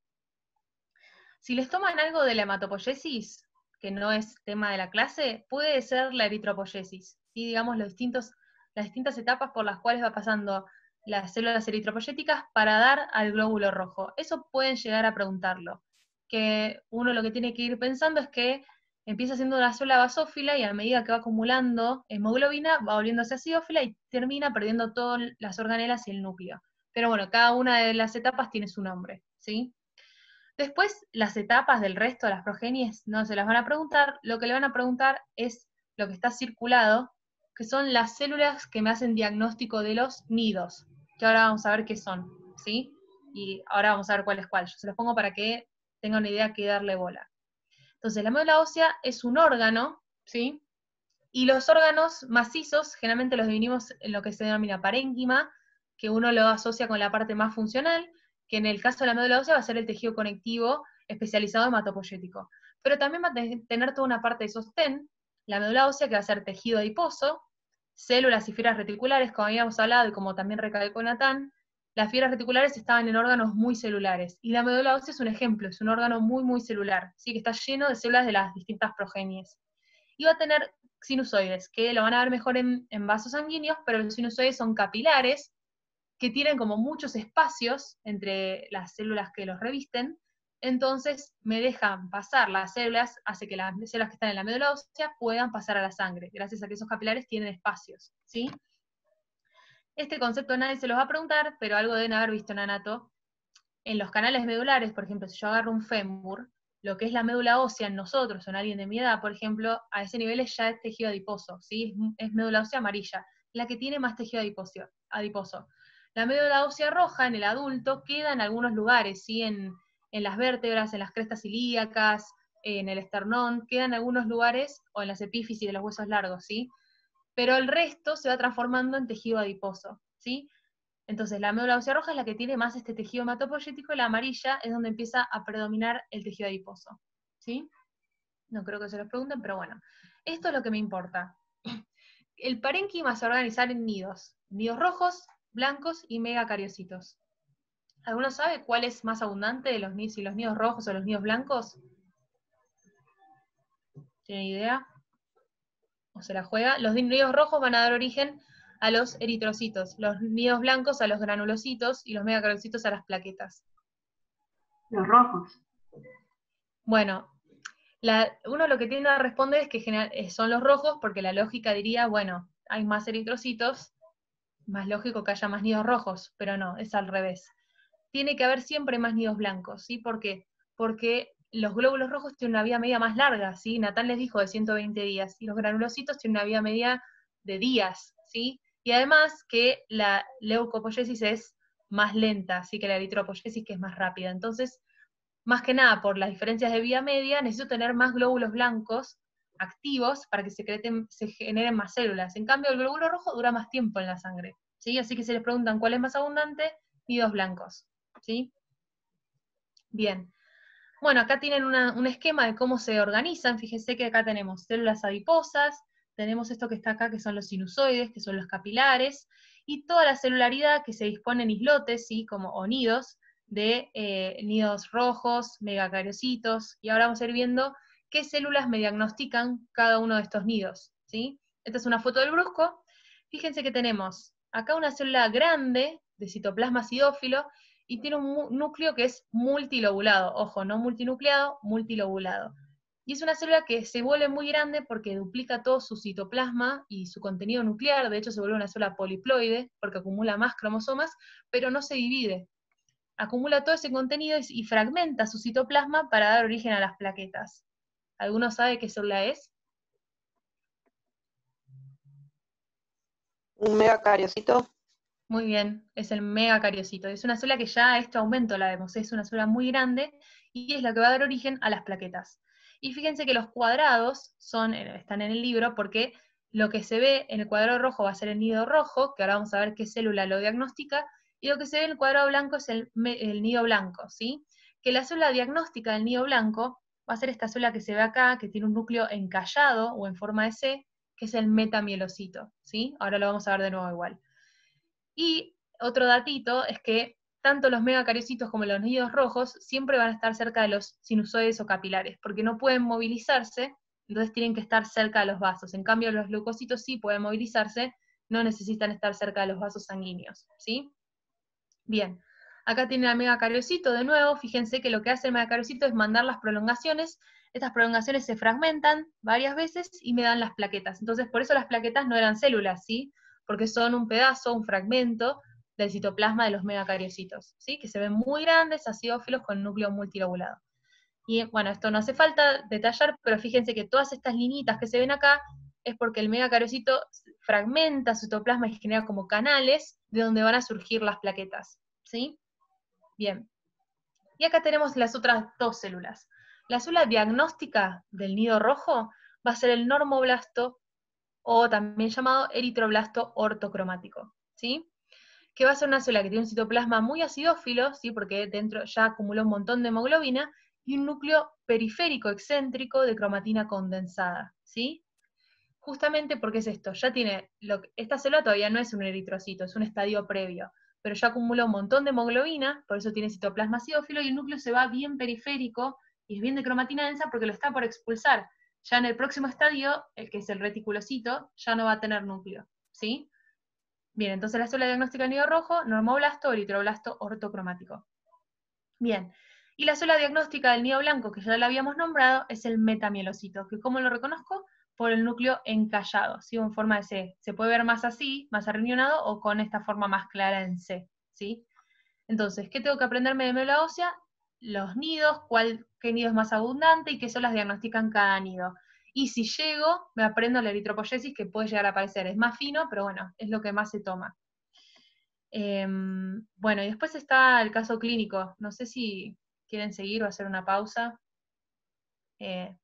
Speaker 1: Si les toman algo de la hematopoyesis, que no es tema de la clase, puede ser la eritropoyesis. Digamos los distintos, las distintas etapas por las cuales va pasando las células eritropoyéticas para dar al glóbulo rojo. Eso pueden llegar a preguntarlo. Que uno lo que tiene que ir pensando es que empieza siendo una célula basófila y a medida que va acumulando hemoglobina va volviéndose acidófila y termina perdiendo todas las organelas y el núcleo. Pero bueno, cada una de las etapas tiene su nombre, ¿sí? Después, las etapas del resto de las progenies no se las van a preguntar, lo que le van a preguntar es lo que está circulado, que son las células que me hacen diagnóstico de los nidos, que ahora vamos a ver qué son, ¿sí? Y ahora vamos a ver cuál es cuál. Yo se los pongo para que tengan una idea que darle bola. Entonces, la médula ósea es un órgano, ¿sí? Y los órganos macizos generalmente los definimos en lo que se denomina parénquima, que uno lo asocia con la parte más funcional, que en el caso de la médula ósea va a ser el tejido conectivo especializado hematopoyético. Pero también va a tener toda una parte de sostén, la médula ósea que va a ser tejido adiposo, células y fibras reticulares, como habíamos hablado y como también con Natán, las fibras reticulares estaban en órganos muy celulares. Y la médula ósea es un ejemplo, es un órgano muy, muy celular, ¿sí? que está lleno de células de las distintas progenies. Y va a tener sinusoides, que lo van a ver mejor en, vasos sanguíneos, pero los sinusoides son capilares, que tienen como muchos espacios entre las células que los revisten, entonces me dejan pasar las células, hace que las células que están en la médula ósea puedan pasar a la sangre, gracias a que esos capilares tienen espacios, ¿sí? Este concepto nadie se los va a preguntar, pero algo deben haber visto en anato. En los canales medulares, por ejemplo, si yo agarro un fémur, lo que es la médula ósea en nosotros o en alguien de mi edad, por ejemplo, a ese nivel es ya tejido adiposo, ¿sí? es, médula ósea amarilla, la que tiene más tejido adiposo. adiposo. La médula ósea roja en el adulto queda en algunos lugares, ¿sí? en, en las vértebras, en las crestas ilíacas, en el esternón, queda en algunos lugares, o en las epífisis de los huesos largos, ¿sí? pero el resto se va transformando en tejido adiposo, ¿sí? Entonces la médula ósea roja es la que tiene más este tejido hematopoyético y la amarilla es donde empieza a predominar el tejido adiposo, ¿sí? No creo que se los pregunten, pero bueno. Esto es lo que me importa. El parénquima se va a organizar en nidos, nidos rojos, blancos y megacariocitos. ¿Alguno sabe cuál es más abundante de los nidos, si los nidos rojos o los nidos blancos? ¿Tiene idea? o se la juega, los nidos rojos van a dar origen a los eritrocitos, los nidos blancos a los granulocitos y los megacarocitos a las plaquetas. Los rojos. Bueno, uno lo que tiende a responder es que eh, son los rojos porque la lógica diría, bueno, hay más eritrocitos, más lógico que haya más nidos rojos, pero no, es al revés. Tiene que haber siempre más nidos blancos, ¿sí? ¿Por qué? Porque los glóbulos rojos tienen una vida media más larga, ¿sí? Natán les dijo de 120 días, y los granulocitos tienen una vida media de días, ¿sí? Y además que la leucopoyesis es más lenta, así que la eritropoyesis que es más rápida. Entonces, más que nada, por las diferencias de vida media, necesito tener más glóbulos blancos activos para que se, se generen más células. En cambio, el glóbulo rojo dura más tiempo en la sangre, ¿sí? Así que se les preguntan cuál es más abundante, y blancos, ¿sí? Bien. Bueno, acá tienen un esquema de cómo se organizan. Fíjense que acá tenemos células adiposas, tenemos esto que está acá, que son los sinusoides, que son los capilares, y toda la celularidad que se dispone en islotes, ¿sí? como o nidos, de eh, nidos rojos, megacariocitos, y ahora vamos a ir viendo qué células me diagnostican cada uno de estos nidos. Esta es una foto del brusco. Fíjense que tenemos acá una célula grande de citoplasma acidófilo, y tiene un núcleo que es multilobulado, ojo, no multinucleado, multilobulado. Y es una célula que se vuelve muy grande porque duplica todo su citoplasma y su contenido nuclear, de hecho se vuelve una célula poliploide porque acumula más cromosomas, pero no se divide. Acumula todo ese contenido y fragmenta su citoplasma para dar origen a las plaquetas. ¿Alguno sabe qué célula es?
Speaker 5: Un megacariocito.
Speaker 1: Muy bien, es el mega Es una célula que ya esto aumento la vemos, es una célula muy grande y es la que va a dar origen a las plaquetas. Y fíjense que los cuadrados son, eh, están en el libro porque lo que se ve en el cuadrado rojo va a ser el nido rojo, que ahora vamos a ver qué célula lo diagnostica, y lo que se ve en el cuadrado blanco es el, nido blanco, ¿sí? Que la célula diagnóstica del nido blanco va a ser esta célula que se ve acá, que tiene un núcleo encallado o en forma de C, que es el metamielocito, ¿sí? Ahora lo vamos a ver de nuevo igual. Y otro datito es que tanto los megacariocitos como los nidos rojos siempre van a estar cerca de los sinusoides o capilares, porque no pueden movilizarse, entonces tienen que estar cerca de los vasos. En cambio, los leucocitos sí pueden movilizarse, no necesitan estar cerca de los vasos sanguíneos, ¿sí? Bien, acá tiene el megacariocito de nuevo, fíjense que lo que hace el megacariocito es mandar las prolongaciones, estas prolongaciones se fragmentan varias veces y me dan las plaquetas, entonces por eso las plaquetas no eran células, ¿sí? porque son un pedazo, un fragmento del citoplasma de los megacariocitos, ¿sí? que se ven muy grandes, acidófilos con núcleo multilobulado. Y bueno, esto no hace falta detallar, pero fíjense que todas estas linitas que se ven acá es porque el megacariocito fragmenta su citoplasma y genera como canales de donde van a surgir las plaquetas, ¿sí? Bien. Y acá tenemos las otras dos células. La célula diagnóstica del nido rojo va a ser el normoblasto o también llamado eritroblasto ortocromático, ¿sí? Que va a ser una célula que tiene un citoplasma muy acidófilo, ¿sí? Porque dentro ya acumuló un montón de hemoglobina y un núcleo periférico excéntrico de cromatina condensada, ¿sí? Justamente porque es esto, ya tiene, esta célula todavía no es un eritrocito, es un estadio previo, pero ya acumula un montón de hemoglobina, por eso tiene citoplasma acidófilo y el núcleo se va bien periférico y es bien de cromatina densa porque lo está por expulsar, ya en el próximo estadio, el que es el reticulocito, ya no va a tener núcleo, ¿sí? Bien, entonces la célula diagnóstica del nido rojo, normoblasto eritroblasto ortocromático. Bien, y la célula diagnóstica del nido blanco, que ya la habíamos nombrado, es el metamielocito, que ¿cómo lo reconozco? Por el núcleo encallado, en forma de C. Se puede ver más así, más arruinado o con esta forma más clara en C, ¿sí? Entonces, ¿qué tengo que aprenderme de mi ósea? los nidos, cuál, qué nido es más abundante y qué son las diagnostican cada nido. Y si llego, me aprendo la eritropoyesis que puede llegar a aparecer. Es más fino, pero bueno, es lo que más se toma. Em, bueno, y después está el caso clínico. No sé si quieren seguir o hacer una pausa. Eh,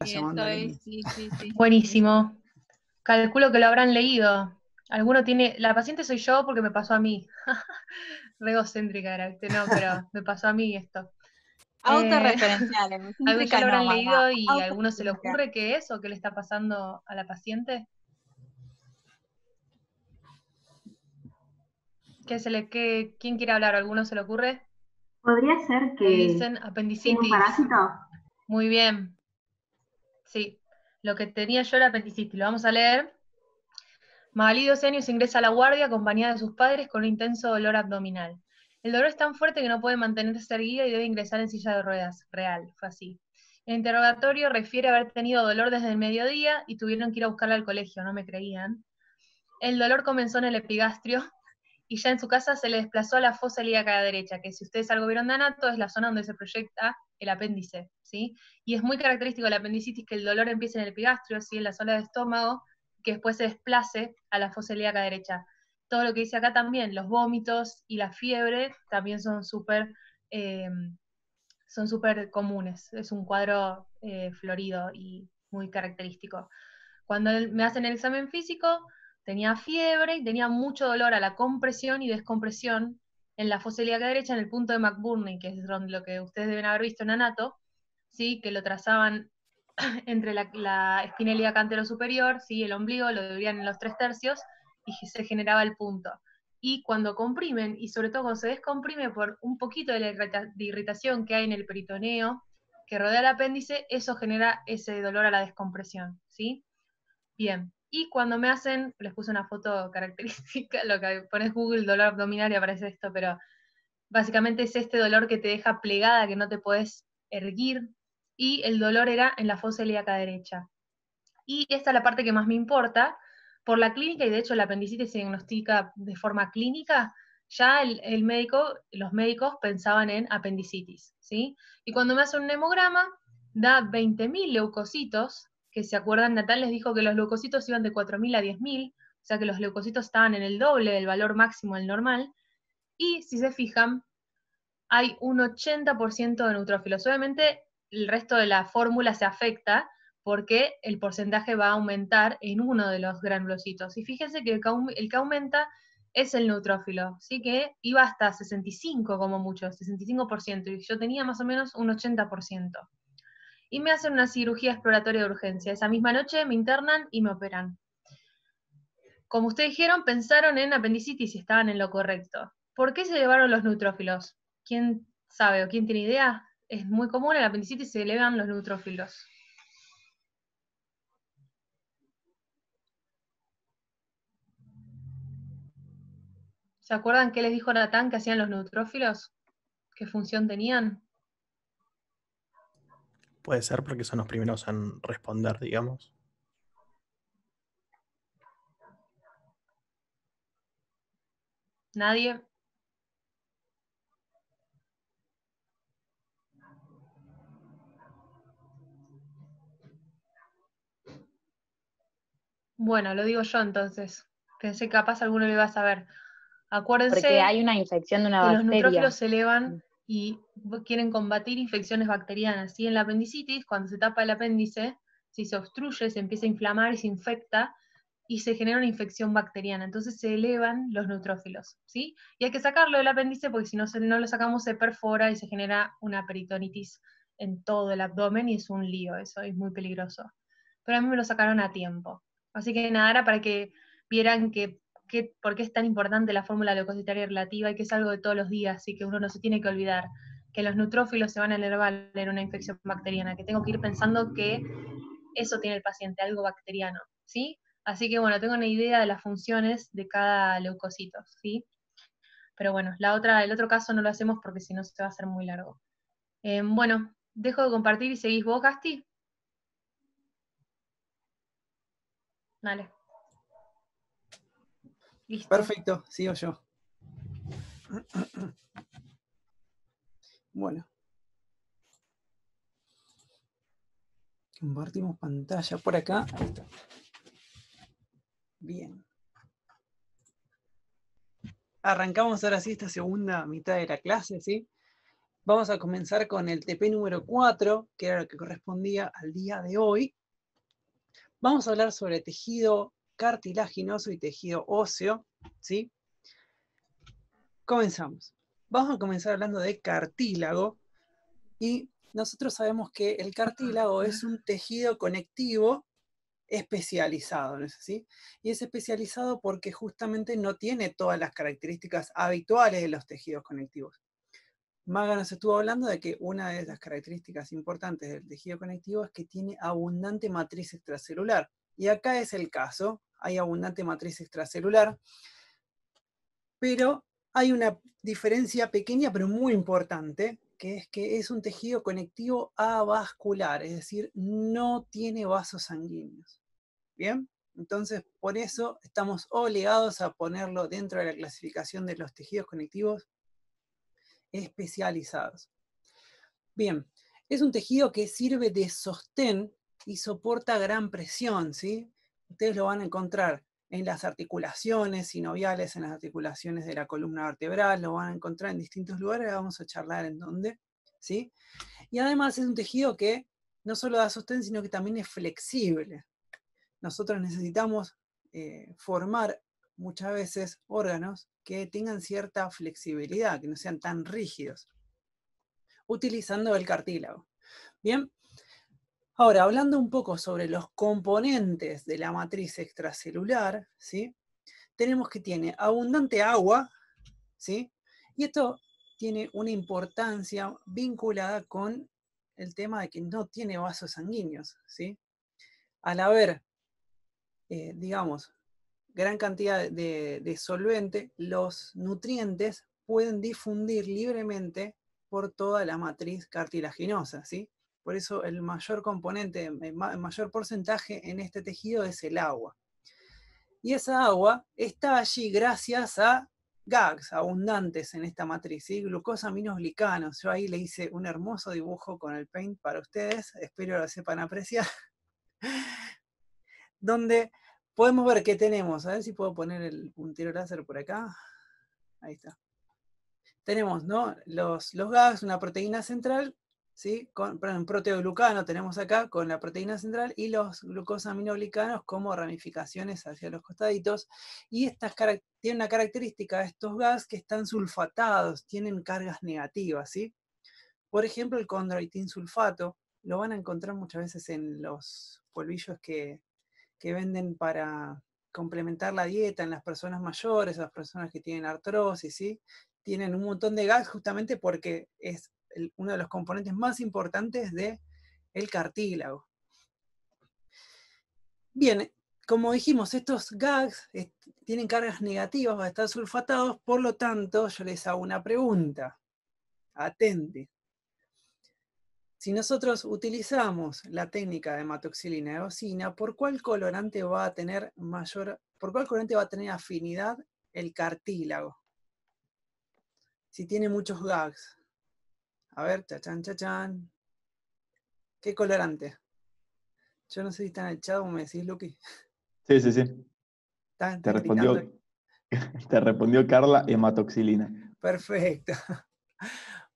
Speaker 1: Buenísimo. Calculo que lo habrán leído. Alguno tiene, la paciente soy yo porque me pasó a mí. regocéntrica era, este, No, pero me pasó a mí esto.
Speaker 4: Autorreferencial. Eh, algunos lo habrán leído y a alguno se le ocurre
Speaker 1: qué es o qué le está pasando a la paciente. ¿Qué se le, qué, ¿Quién quiere hablar? alguno se le ocurre?
Speaker 4: Podría ser que. Dicen
Speaker 1: apendicitis. ¿Un parásito? Muy bien. Sí. Lo que tenía yo era apendicitis. Lo vamos a leer. Magalí 12 años, ingresa a la guardia acompañada de sus padres con un intenso dolor abdominal. El dolor es tan fuerte que no puede mantenerse erguida y debe ingresar en silla de ruedas. Real, fue así. El interrogatorio refiere haber tenido dolor desde el mediodía y tuvieron que ir a buscarla al colegio, no me creían. El dolor comenzó en el epigastrio y ya en su casa se le desplazó a la fosa ilíaca derecha, que si ustedes algo vieron de anato es la zona donde se proyecta el apéndice, ¿sí? Y es muy característico de la apendicitis que el dolor empiece en el epigastrio, En la zona de estómago, que después se desplace a la fosa ilíaca derecha. Todo lo que dice acá también, los vómitos y la fiebre también son súper eh, son comunes. Es un cuadro eh, florido y muy característico. Cuando me hacen el examen físico, tenía fiebre y tenía mucho dolor a la compresión y descompresión en la fosa derecha, en el punto de McBurney, que es lo que ustedes deben haber visto en Anato, ¿sí? que lo trazaban entre la, la espinelia cantero superior, ¿sí? el ombligo, lo deberían en los tres tercios y se generaba el punto. Y cuando comprimen, y sobre todo cuando se descomprime por un poquito de irritación que hay en el peritoneo que rodea el apéndice, eso genera ese dolor a la descompresión. ¿sí? Bien, y cuando me hacen, les puse una foto característica, lo que pones Google, dolor abdominal y aparece esto, pero básicamente es este dolor que te deja plegada, que no te puedes erguir, y el dolor era en la fosa ilíaca derecha. Y esta es la parte que más me importa. Por la clínica, y de hecho la apendicitis se diagnostica de forma clínica, ya el, médico, los médicos pensaban en apendicitis, ¿sí? Y cuando me hace un hemograma, da 20.000 leucocitos, que se acuerdan, Natal les dijo que los leucocitos iban de 4.000 a 10.000, o sea que los leucocitos estaban en el doble del valor máximo del normal, y si se fijan, hay un 80% de neutrófilos. Obviamente el resto de la fórmula se afecta porque el porcentaje va a aumentar en uno de los granulocitos. Y fíjense que el que, aumenta es el neutrófilo, ¿sí? que iba hasta 65 como mucho, 65%, y yo tenía más o menos un 80%. Y me hacen una cirugía exploratoria de urgencia. Esa misma noche me internan y me operan. Como ustedes dijeron, pensaron en apendicitis y estaban en lo correcto. ¿Por qué se llevaron los neutrófilos? ¿Quién sabe o quién tiene idea? es muy común, en el apendicitis se elevan los neutrófilos. ¿Se acuerdan qué les dijo Natán que hacían los neutrófilos? ¿Qué función tenían?
Speaker 2: Puede ser porque son los primeros en responder, digamos.
Speaker 1: ¿Nadie? Bueno, lo digo yo entonces. Pensé que capaz alguno lo iba a saber. Acuérdense. hay
Speaker 4: una infección de una Los neutrófilos se
Speaker 1: elevan mm. y quieren combatir infecciones bacterianas. Y en la apendicitis, cuando se tapa el apéndice, si se obstruye, se empieza a inflamar y se infecta y se genera una infección bacteriana. Entonces se elevan los neutrófilos, ¿sí? Y hay que sacarlo del apéndice porque si no, no lo sacamos se perfora y se genera una peritonitis en todo el abdomen y es un lío, eso es muy peligroso. Pero a mí me lo sacaron a tiempo. Así que nada, era para que vieran que, por qué es tan importante la fórmula leucocitaria relativa y que es algo de todos los días, y que uno no se tiene que olvidar que los neutrófilos se van a enervar en una infección bacteriana, que tengo que ir pensando que eso tiene el paciente, algo bacteriano, ¿sí? Así que bueno, tengo una idea de las funciones de cada leucocito, ¿sí? Pero bueno, la otra, el otro caso no lo hacemos porque si no se va a hacer muy largo. Eh, bueno, dejo de compartir y seguís vos, Gasti.
Speaker 5: Perfecto, sigo yo. Bueno. Compartimos pantalla por acá. Bien. Arrancamos ahora sí esta segunda mitad de la clase, ¿sí? Vamos a comenzar con el TP número 4, que era lo que correspondía al día de hoy, Vamos a hablar sobre tejido cartilaginoso y tejido óseo, ¿sí? Comenzamos. Vamos a comenzar hablando de cartílago y nosotros sabemos que el cartílago es un tejido conectivo especializado, ¿no es así? Y es especializado porque justamente no tiene todas las características habituales de los tejidos conectivos. Maga nos estuvo hablando de que una de las características importantes del tejido conectivo es que tiene abundante matriz extracelular. Y acá es el caso, hay abundante matriz extracelular, pero hay una diferencia pequeña pero muy importante, que es que es un tejido conectivo avascular, es decir, no tiene vasos sanguíneos. ¿Bien? Entonces, por eso estamos obligados a ponerlo dentro de la clasificación de los tejidos conectivos especializados. Bien, es un tejido que sirve de sostén y soporta gran presión, ¿sí? Ustedes lo van a encontrar en las articulaciones sinoviales, en las articulaciones de la columna vertebral, lo van a encontrar en distintos lugares, vamos a charlar en dónde, ¿sí? Y además es un tejido que no solo da sostén, sino que también es flexible. Nosotros necesitamos eh, formar muchas veces órganos que tengan cierta flexibilidad, que no sean tan rígidos, utilizando el cartílago. Bien, ahora hablando un poco sobre los componentes de la matriz extracelular, ¿sí? tenemos que tiene abundante agua, ¿sí? y esto tiene una importancia vinculada con el tema de que no tiene vasos sanguíneos. ¿sí? Al haber, eh, digamos, gran cantidad de, solvente, los nutrientes pueden difundir libremente por toda la matriz cartilaginosa, ¿sí? Por eso el mayor componente, el mayor porcentaje en este tejido es el agua. Y esa agua está allí gracias a GAGs abundantes en esta matriz, y Glucosa glicanos. Yo ahí le hice un hermoso dibujo con el paint para ustedes, espero lo sepan apreciar. Donde podemos ver qué tenemos. A ver si puedo poner el puntero láser por acá. Ahí está. Tenemos, ¿no? Los, los GAGs, una proteína central, ¿sí? proteoglucano tenemos acá con la proteína central y los glucosaminoglicanos como ramificaciones hacia los costaditos. Y estas tienen una característica, estos GAGs que están sulfatados, tienen cargas negativas, ¿sí? Por ejemplo, el condroitin sulfato, lo van a encontrar muchas veces en los polvillos que, que venden para complementar la dieta en las personas mayores, las personas que tienen artrosis, Tienen un montón de GAGS justamente porque es uno de los componentes más importantes del el cartílago. Bien, como dijimos, estos gags tienen cargas negativas, van a estar sulfatados, por lo tanto, yo les hago una pregunta. Atente. Si nosotros utilizamos la técnica de hematoxilina y eosina, ¿por cuál colorante va a tener mayor, por cuál colorante va a tener afinidad el cartílago? Si tiene muchos gags. A ver, chachan, chachan. ¿Qué colorante? Yo no sé si están en me decís, Luqui. Sí, sí, sí. te, respondió,
Speaker 2: te respondió Carla hematoxilina.
Speaker 5: Perfecto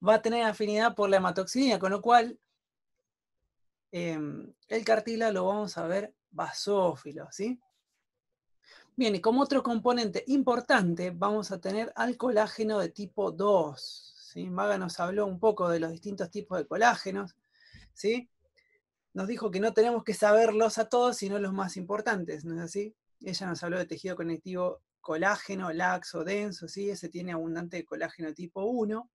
Speaker 5: va a tener afinidad por la hematoxinía, con lo cual em, el cartílago lo vamos a ver basófilo, ¿sí? Bien, y como otro componente importante vamos a tener al colágeno de tipo 2. ¿sí? Maga nos habló un poco de los distintos tipos de colágenos. ¿sí? Nos dijo que no tenemos que saberlos a todos, sino los más importantes, ¿no es así? Ella nos habló de tejido conectivo colágeno, laxo, denso, ¿sí? ese tiene abundante colágeno tipo 1.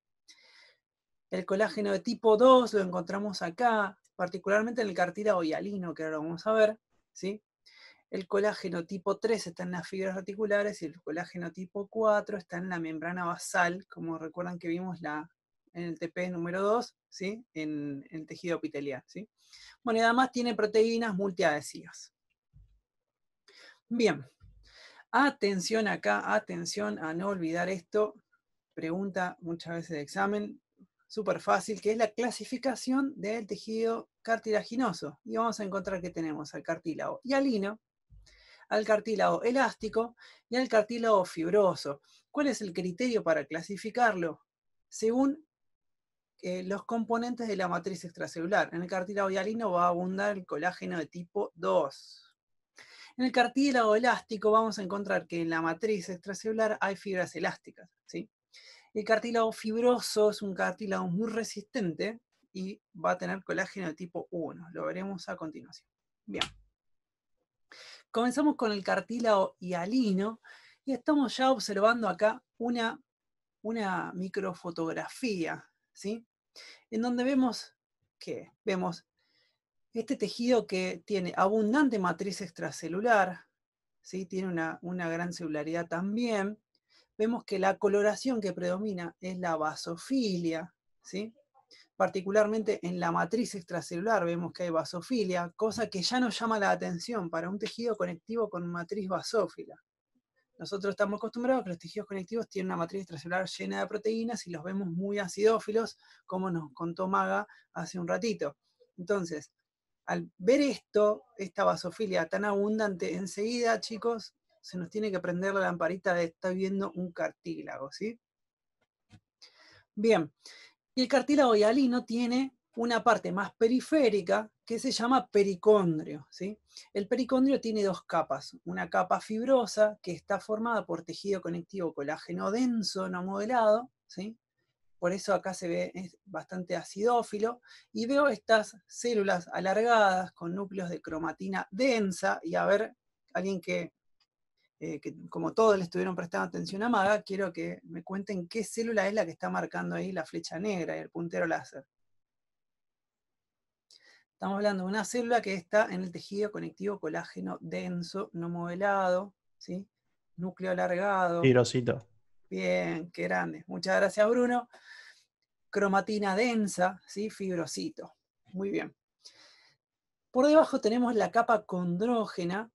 Speaker 5: El colágeno de tipo 2 lo encontramos acá, particularmente en el cartílago hialino, que ahora lo vamos a ver. El colágeno tipo 3 está en las fibras reticulares y el colágeno tipo 4 está en la membrana basal, como recuerdan que vimos la, en el TP número 2, ¿sí? en, el tejido epitelial. ¿sí? Bueno, y además tiene proteínas multiadhesivas. Bien, atención acá, atención a no olvidar esto. Pregunta muchas veces de examen, súper fácil, que es la clasificación del tejido cartilaginoso. Y vamos a encontrar que tenemos al cartílago hialino, al cartílago elástico y al cartílago fibroso. ¿Cuál es el criterio para clasificarlo? Según eh, los componentes de la matriz extracelular. En el cartílago hialino va a abundar el colágeno de tipo 2. En el cartílago elástico vamos a encontrar que en la matriz extracelular hay fibras elásticas, ¿sí? El cartílago fibroso es un cartílago muy resistente y va a tener colágeno de tipo 1. Lo veremos a continuación. Bien. Comenzamos con el cartílago hialino y estamos ya observando acá una, una microfotografía, ¿sí? En donde vemos que vemos este tejido que tiene abundante matriz extracelular, ¿sí? tiene una, una gran celularidad también, vemos que la coloración que predomina es la basofilia, ¿sí? particularmente en la matriz extracelular vemos que hay basofilia, cosa que ya nos llama la atención para un tejido conectivo con matriz basófila. Nosotros estamos acostumbrados a que los tejidos conectivos tienen una matriz extracelular llena de proteínas y los vemos muy acidófilos, como nos contó Maga hace un ratito. Entonces, al ver esto, esta basofilia tan abundante, enseguida, chicos, se nos tiene que prender la lamparita de estar viendo un cartílago, ¿sí? Bien, el cartílago hialino tiene una parte más periférica que se llama pericondrio. ¿sí? El pericondrio tiene dos capas, una capa fibrosa que está formada por tejido conectivo colágeno denso no modelado, ¿sí? por eso acá se ve bastante acidófilo, y veo estas células alargadas con núcleos de cromatina densa, y a ver, alguien que eh, como todos le estuvieron prestando atención a Maga, quiero que me cuenten qué célula es la que está marcando ahí la flecha negra y el puntero láser. Estamos hablando de una célula que está en el tejido conectivo colágeno denso, no modelado, ¿sí? núcleo alargado.
Speaker 2: Fibrocito.
Speaker 5: Bien, qué grande. Muchas gracias, Bruno. Cromatina densa, ¿sí? fibrocito. Muy bien. Por debajo tenemos la capa condrógena,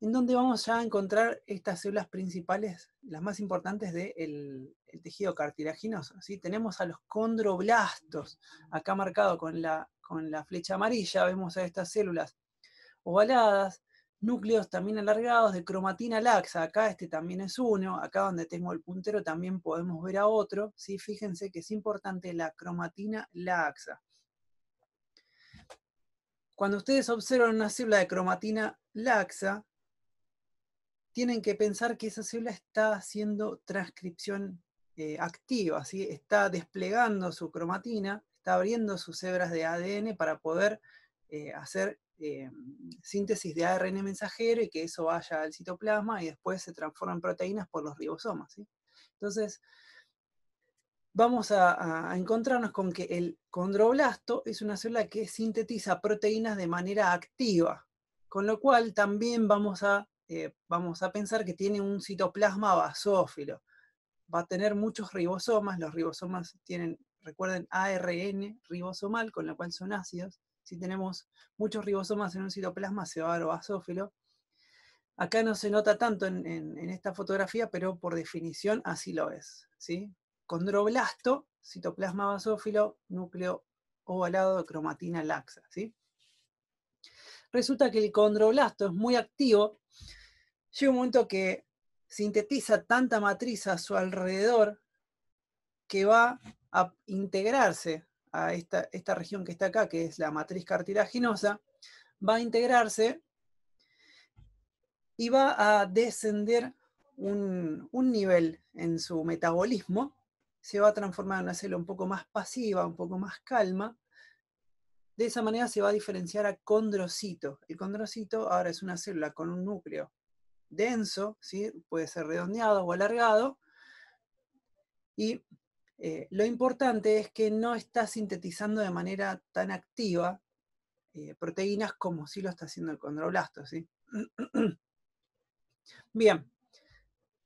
Speaker 5: en donde vamos a encontrar estas células principales, las más importantes del tejido cartilaginoso. Tenemos a los condroblastos, acá marcado con la, con la flecha amarilla, vemos a estas células ovaladas, núcleos también alargados de cromatina laxa, acá este también es uno, acá donde tengo el puntero también podemos ver a otro, ¿sí? fíjense que es importante la cromatina laxa. Cuando ustedes observan una célula de cromatina laxa, tienen que pensar que esa célula está haciendo transcripción eh, activa, así está desplegando su cromatina, está abriendo sus hebras de ADN para poder eh, hacer eh, síntesis de ARN mensajero y que eso vaya al citoplasma y después se transforman en proteínas por los ribosomas. Entonces, vamos a, encontrarnos con que el condroblasto es una célula que sintetiza proteínas de manera activa, con lo cual también vamos a eh, vamos a pensar que tiene un citoplasma basófilo. Va a tener muchos ribosomas, los ribosomas tienen, recuerden, ARN ribosomal, con lo cual son ácidos. Si tenemos muchos ribosomas en un citoplasma, se va a dar basófilo. Acá no se nota tanto en, esta fotografía, pero por definición así lo es. ¿sí? Condroblasto, citoplasma basófilo, núcleo ovalado de cromatina laxa. ¿sí? Resulta que el condroblasto es muy activo llega un momento que sintetiza tanta matriz a su alrededor que va a integrarse a esta, región que está acá, que es la matriz cartilaginosa, va a integrarse y va a descender un, un, nivel en su metabolismo, se va a transformar en una célula un poco más pasiva, un poco más calma. De esa manera se va a diferenciar a condrocito. El condrocito ahora es una célula con un núcleo denso, ¿sí? puede ser redondeado o alargado. Y eh, lo importante es que no está sintetizando de manera tan activa eh, proteínas como sí lo está haciendo el condroblasto. ¿sí? Bien,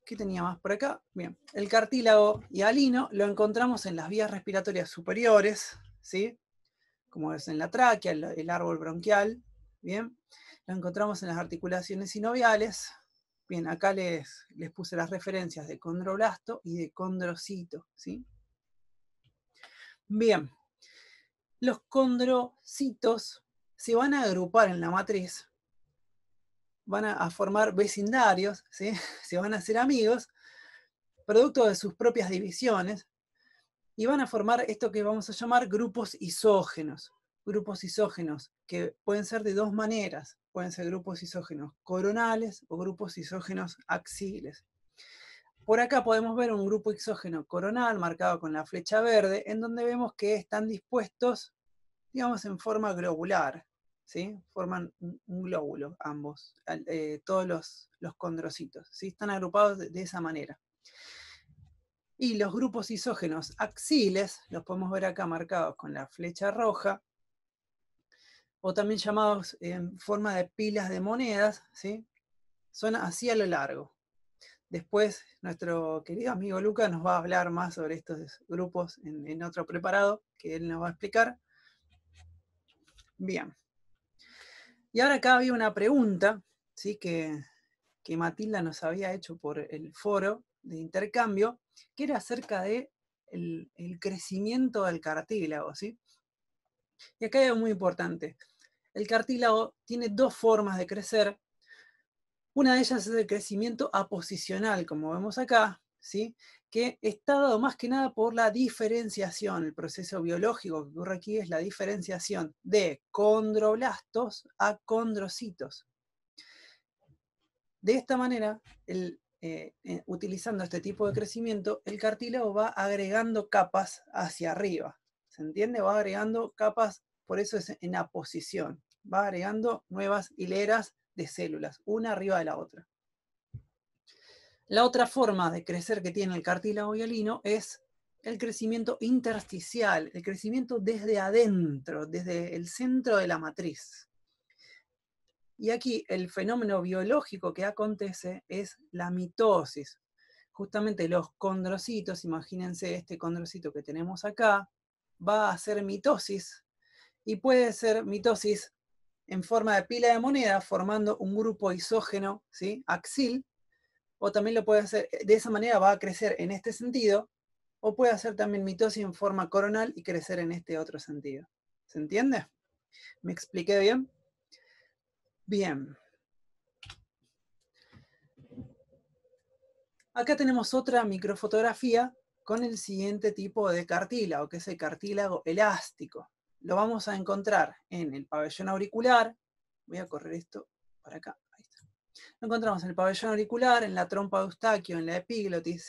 Speaker 5: ¿qué tenía más por acá? Bien, el cartílago y lo encontramos en las vías respiratorias superiores, ¿sí? como es en la tráquea, el, el árbol bronquial, ¿bien? Lo encontramos en las articulaciones sinoviales, Bien, acá les, les puse las referencias de condroblasto y de condrocito, ¿sí? Bien, los condrocitos se van a agrupar en la matriz, van a, formar vecindarios, ¿sí? se van a hacer amigos, producto de sus propias divisiones, y van a formar esto que vamos a llamar grupos isógenos. Grupos isógenos, que pueden ser de dos maneras pueden ser grupos isógenos coronales o grupos isógenos axiles. Por acá podemos ver un grupo isógeno coronal marcado con la flecha verde, en donde vemos que están dispuestos, digamos, en forma globular. ¿sí? Forman un, glóbulo ambos, eh, todos los, condrocitos. ¿sí? Están agrupados de esa manera. Y los grupos isógenos axiles, los podemos ver acá marcados con la flecha roja, o también llamados en em, forma de pilas de monedas, ¿sí? son así a lo largo. Después nuestro querido amigo Luca nos va a hablar más sobre estos grupos en, otro preparado que él nos va a explicar. Bien. Y ahora acá había una pregunta ¿sí? que, Matilda nos había hecho por el foro de intercambio, que era acerca de el, crecimiento del cartílago, ¿sí? Y acá es muy importante. El cartílago tiene dos formas de crecer. Una de ellas es el crecimiento aposicional, como vemos acá, ¿sí? que está dado más que nada por la diferenciación. El proceso biológico que ocurre aquí es la diferenciación de condroblastos a condrocitos. De esta manera, eh, eh, utilizando este tipo de crecimiento, el cartílago va agregando capas hacia arriba. ¿Se entiende? Va agregando capas, por eso es en aposición. Va agregando nuevas hileras de células, una arriba de la otra. La otra forma de crecer que tiene el cartílago violino es el crecimiento intersticial, el crecimiento desde adentro, desde el centro de la matriz. Y aquí el fenómeno biológico que acontece es la mitosis. Justamente los condrocitos, imagínense este condrocito que tenemos acá, va a hacer mitosis y puede ser mitosis en forma de pila de moneda formando un grupo isógeno ¿sí? axil o también lo puede hacer, de esa manera va a crecer en este sentido o puede hacer también mitosis en forma coronal y crecer en este otro sentido. ¿Se entiende? ¿Me expliqué bien? Bien. Acá tenemos otra microfotografía con el siguiente tipo de cartílago, que es el cartílago elástico. Lo vamos a encontrar en el pabellón auricular. Voy a correr esto para acá. Lo encontramos en el pabellón auricular, en la trompa de Eustaquio, en la epiglotis.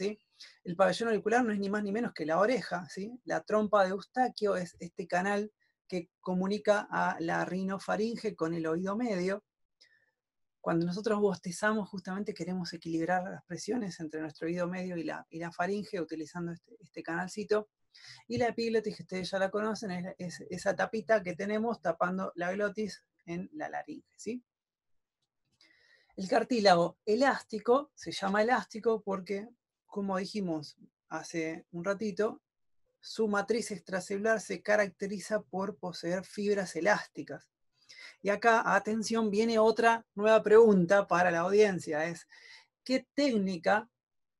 Speaker 5: El pabellón auricular no es ni más ni menos que la oreja. La trompa de Eustaquio es este canal que comunica a la rinofaringe con el oído medio. Cuando nosotros bostezamos, justamente queremos equilibrar las presiones entre nuestro oído medio y la, faringe utilizando este, este, canalcito. Y la epiglotis, que ustedes ya la conocen, es, esa tapita que tenemos tapando la glotis en la laringe. El cartílago elástico se llama elástico porque, como dijimos hace un ratito, su matriz extracelular se caracteriza por poseer fibras elásticas. Y acá, atención, viene otra nueva pregunta para la audiencia. Es, ¿qué técnica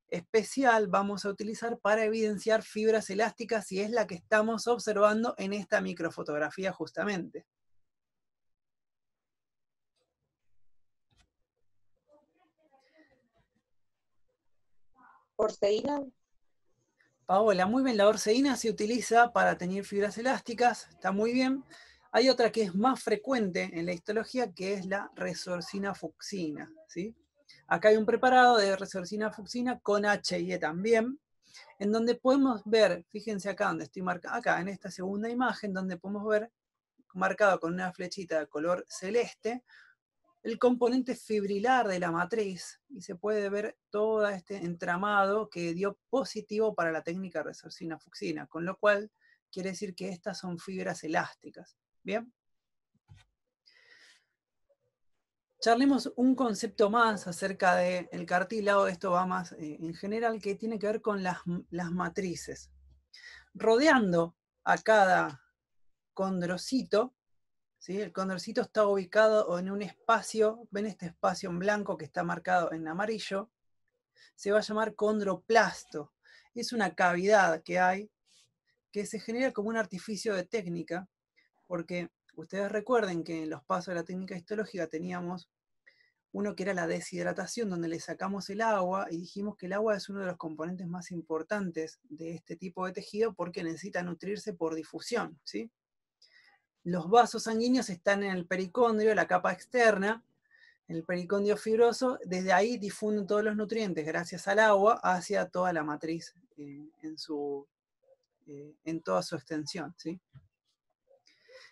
Speaker 5: especial vamos a utilizar para evidenciar fibras elásticas si es la que estamos observando en esta microfotografía justamente? Orceína. Paola, muy bien, la orseína se utiliza para tener fibras elásticas, está muy bien. Hay otra que es más frecuente en la histología, que es la resorcina fucsina. ¿sí? Acá hay un preparado de resorcina fucsina con E también, en donde podemos ver, fíjense acá donde estoy acá en esta segunda imagen, donde podemos ver marcado con una flechita de color celeste, el componente fibrilar de la matriz y se puede ver todo este entramado que dio positivo para la técnica resorcina fucsina, con lo cual quiere decir que estas son fibras elásticas. Bien. Charlemos un concepto más acerca del de cartílago, esto va más eh, en general, que tiene que ver con las, matrices. Rodeando a cada condrocito, ¿sí? el condrocito está ubicado en un espacio, ven este espacio en blanco que está marcado en amarillo, se va a llamar condroplasto. Es una cavidad que hay que se genera como un artificio de técnica porque ustedes recuerden que en los pasos de la técnica histológica teníamos uno que era la deshidratación, donde le sacamos el agua y dijimos que el agua es uno de los componentes más importantes de este tipo de tejido porque necesita nutrirse por difusión. ¿sí? Los vasos sanguíneos están en el pericondrio, la capa externa, en el pericondrio fibroso, desde ahí difunden todos los nutrientes gracias al agua hacia toda la matriz eh, en, eh, en toda su extensión. ¿sí?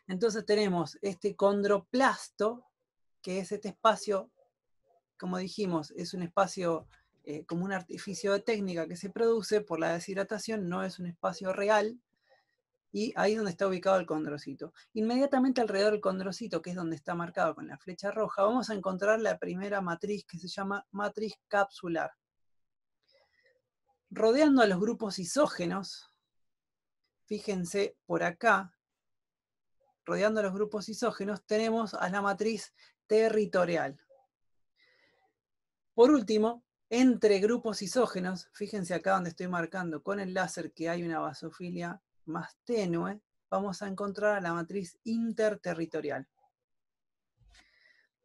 Speaker 5: Entonces tenemos este condroplasto, que es este espacio, como dijimos, es un espacio eh, como un artificio de técnica que se produce por la deshidratación, no es un espacio real, y ahí es donde está ubicado el condrocito. Inmediatamente alrededor del condrocito, que es donde está marcado con la flecha roja, vamos a encontrar la primera matriz que se llama matriz capsular. Rodeando a los grupos isógenos, fíjense por acá, rodeando los grupos isógenos, tenemos a la matriz territorial. Por último, entre grupos isógenos, fíjense acá donde estoy marcando con el láser que hay una vasofilia más tenue, vamos a encontrar a la matriz interterritorial.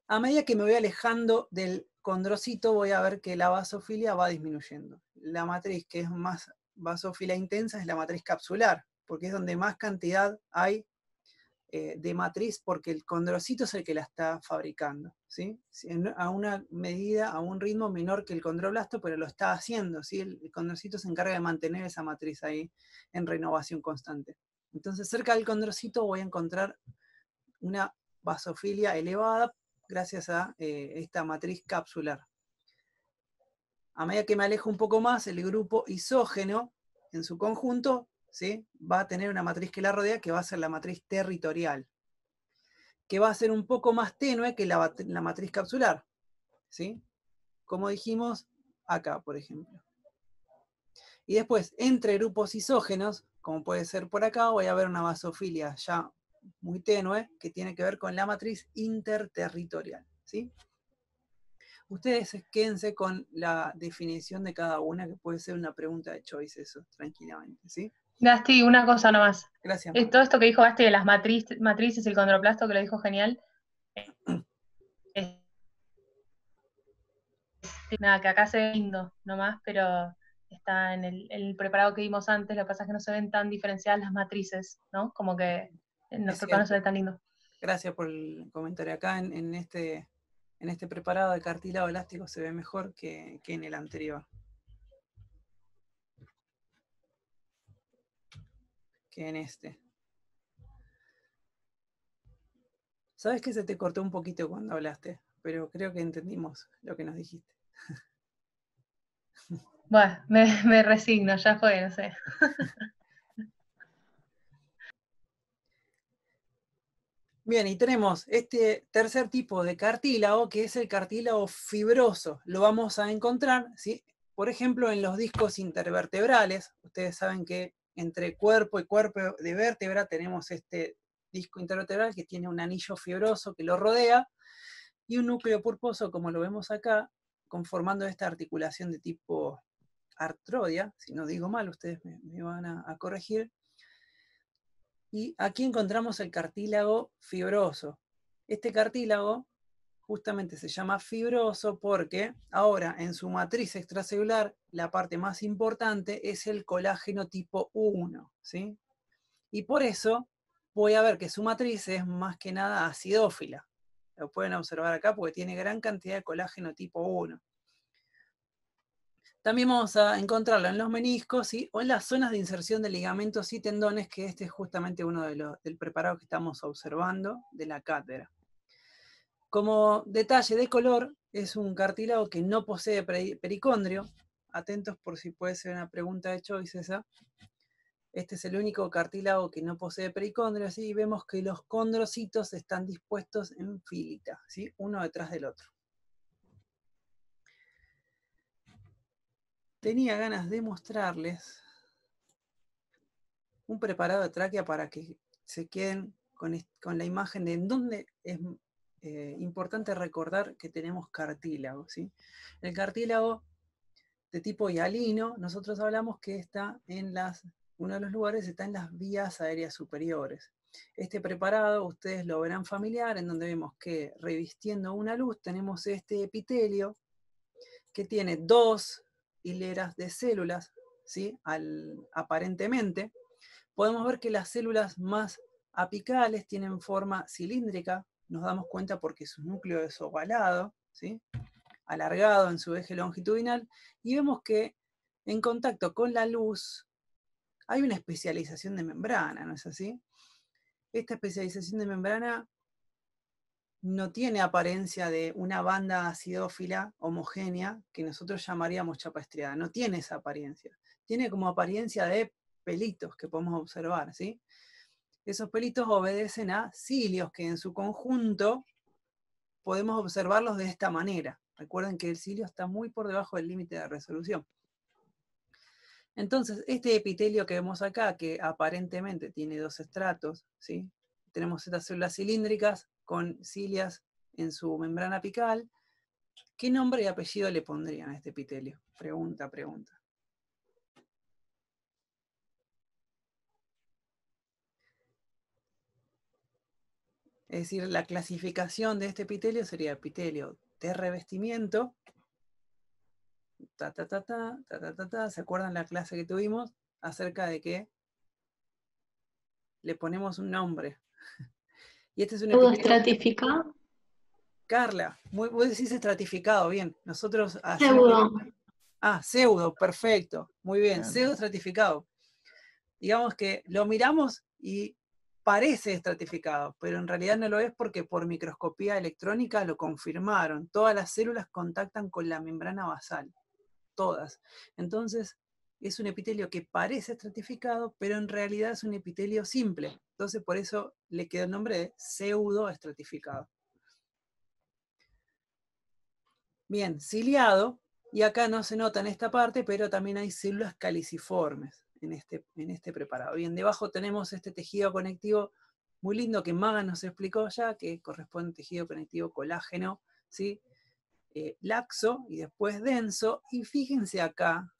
Speaker 5: A medida que me voy alejando del condrocito, voy a ver que la basofilia va disminuyendo. La matriz que es más basófila intensa es la matriz capsular, porque es donde más cantidad hay eh, de matriz porque el condrocito es el que la está fabricando, ¿sí? a una medida, a un ritmo menor que el condroblasto, pero lo está haciendo, ¿sí? El, condrocito se encarga de mantener esa matriz ahí en renovación constante. Entonces, cerca del condrocito voy a encontrar una basofilia elevada gracias a eh, esta matriz capsular. A medida que me alejo un poco más, el grupo isógeno en su conjunto ¿sí? va a tener una matriz que la rodea, que va a ser la matriz territorial, que va a ser un poco más tenue que la, matriz capsular. ¿sí? Como dijimos acá, por ejemplo. Y después, entre grupos isógenos, como puede ser por acá, voy a ver una vasofilia ya muy tenue, que tiene que ver con la matriz interterritorial. ¿sí? Ustedes quédense con la definición de cada una, que puede ser una pregunta de choice eso, tranquilamente, ¿sí?
Speaker 1: Gasti, una cosa nomás. Gracias. todo esto que dijo Gasti de las matrices matrices, el condroplasto, que lo dijo genial. nada, que acá se ve lindo nomás, pero está en el, preparado que vimos antes, lo que pasa es que no se ven tan diferenciadas las matrices, ¿no? Como que en nuestro no se ve tan
Speaker 5: lindo. Gracias por el comentario acá. En, este, en este preparado de cartilado elástico se ve mejor que en el anterior. que en este. Sabes que se te cortó un poquito cuando hablaste, pero creo que entendimos lo que nos dijiste.
Speaker 1: Bueno, me, resigno, ya fue, no sé.
Speaker 5: Bien, y tenemos este tercer tipo de cartílago, que es el cartílago fibroso. Lo vamos a encontrar, ¿sí? por ejemplo, en los discos intervertebrales. Ustedes saben que entre cuerpo y cuerpo de vértebra tenemos este disco intervertebral que tiene un anillo fibroso que lo rodea y un núcleo purposo, como lo vemos acá, conformando esta articulación de tipo artrodia, si no digo mal, ustedes me, van a corregir. Y aquí encontramos el cartílago fibroso. Este cartílago justamente se llama fibroso porque ahora en su matriz extracelular la parte más importante es el colágeno tipo 1, ¿sí? Y por eso voy a ver que su matriz es más que nada acidófila. Lo pueden observar acá porque tiene gran cantidad de colágeno tipo 1. También vamos a encontrarlo en los meniscos o en las zonas de inserción de ligamentos y tendones, que este es justamente uno de los, del preparado que estamos observando de la cátedra. Como detalle de color, es un cartílago que no posee pericondrio. Atentos por si puede ser una pregunta de Choice Este es el único cartílago que no posee pericondrio, así vemos que los condrocitos están dispuestos en filita, ¿sí? uno detrás del otro. Tenía ganas de mostrarles un preparado de tráquea para que se queden con, la imagen de en dónde es eh, importante recordar que tenemos cartílago. ¿sí? El cartílago de tipo hialino, nosotros hablamos que está en las, uno de los lugares está en las vías aéreas superiores. Este preparado ustedes lo verán familiar, en donde vemos que revistiendo una luz tenemos este epitelio que tiene dos hileras de células, ¿sí? aparentemente. Podemos ver que las células más apicales tienen forma cilíndrica, nos damos cuenta porque su núcleo es ovalado, ¿sí? alargado en su eje longitudinal, y vemos que en contacto con la luz hay una especialización de membrana, ¿no es así? Esta especialización de membrana no tiene apariencia de una banda acidófila homogénea que nosotros llamaríamos chapa no tiene esa apariencia. Tiene como apariencia de pelitos que podemos observar, ¿sí? Esos pelitos obedecen a cilios que en su conjunto podemos observarlos de esta manera. Recuerden que el cilio está muy por debajo del límite de resolución. Entonces, este epitelio que vemos acá, que aparentemente tiene dos estratos, ¿sí? tenemos estas células cilíndricas con cilias en su membrana apical, ¿qué nombre y apellido le pondrían a este epitelio? Pregunta, pregunta. Es decir, la clasificación de este epitelio sería epitelio de revestimiento. Ta, ¿Se acuerdan la clase que tuvimos acerca de qué? le ponemos un nombre? y este es un estratificado? Carla, muy, vos decís estratificado, bien. Nosotros... Ah, pseudo, perfecto. Muy bien, bien. pseudo estratificado. Digamos que lo miramos y parece estratificado, pero en realidad no lo es porque por microscopía electrónica lo confirmaron. Todas las células contactan con la membrana basal, todas. Entonces, es un epitelio que parece estratificado, pero en realidad es un epitelio simple. Entonces, por eso le queda el nombre de pseudoestratificado. Bien, ciliado, y acá no se nota en esta parte, pero también hay células caliciformes. Este, en este, preparado. Bien, debajo tenemos este tejido conectivo muy lindo que Maga nos explicó ya, que corresponde a tejido conectivo colágeno, ¿sí? Eh, laxo y después denso. Y fíjense acá,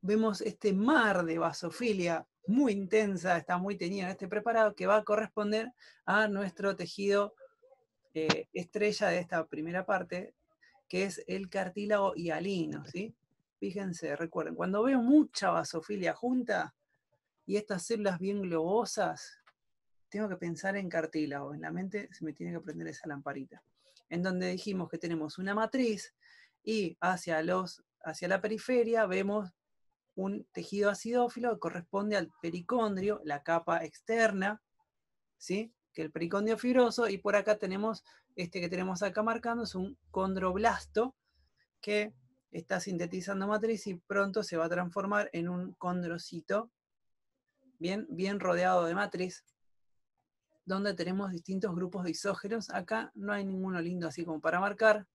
Speaker 5: vemos este mar de vasofilia muy intensa, está muy teñida en este preparado, que va a corresponder a nuestro tejido eh, estrella de esta primera parte, que es el cartílago hialino, ¿sí? Fíjense, recuerden, cuando veo mucha basofilia junta y estas células bien globosas, tengo que pensar en cartílago. En la mente se me tiene que prender esa lamparita. En donde dijimos que tenemos una matriz y hacia, los, hacia la periferia vemos un tejido acidófilo que corresponde al pericondrio, la capa externa, ¿sí? que el pericondrio fibroso, y por acá tenemos este que tenemos acá marcando, es un condroblasto, que está sintetizando matriz y pronto se va a transformar en un condrocito bien, bien rodeado de matriz, donde tenemos distintos grupos de isógenos. Acá no hay ninguno lindo así como para marcar.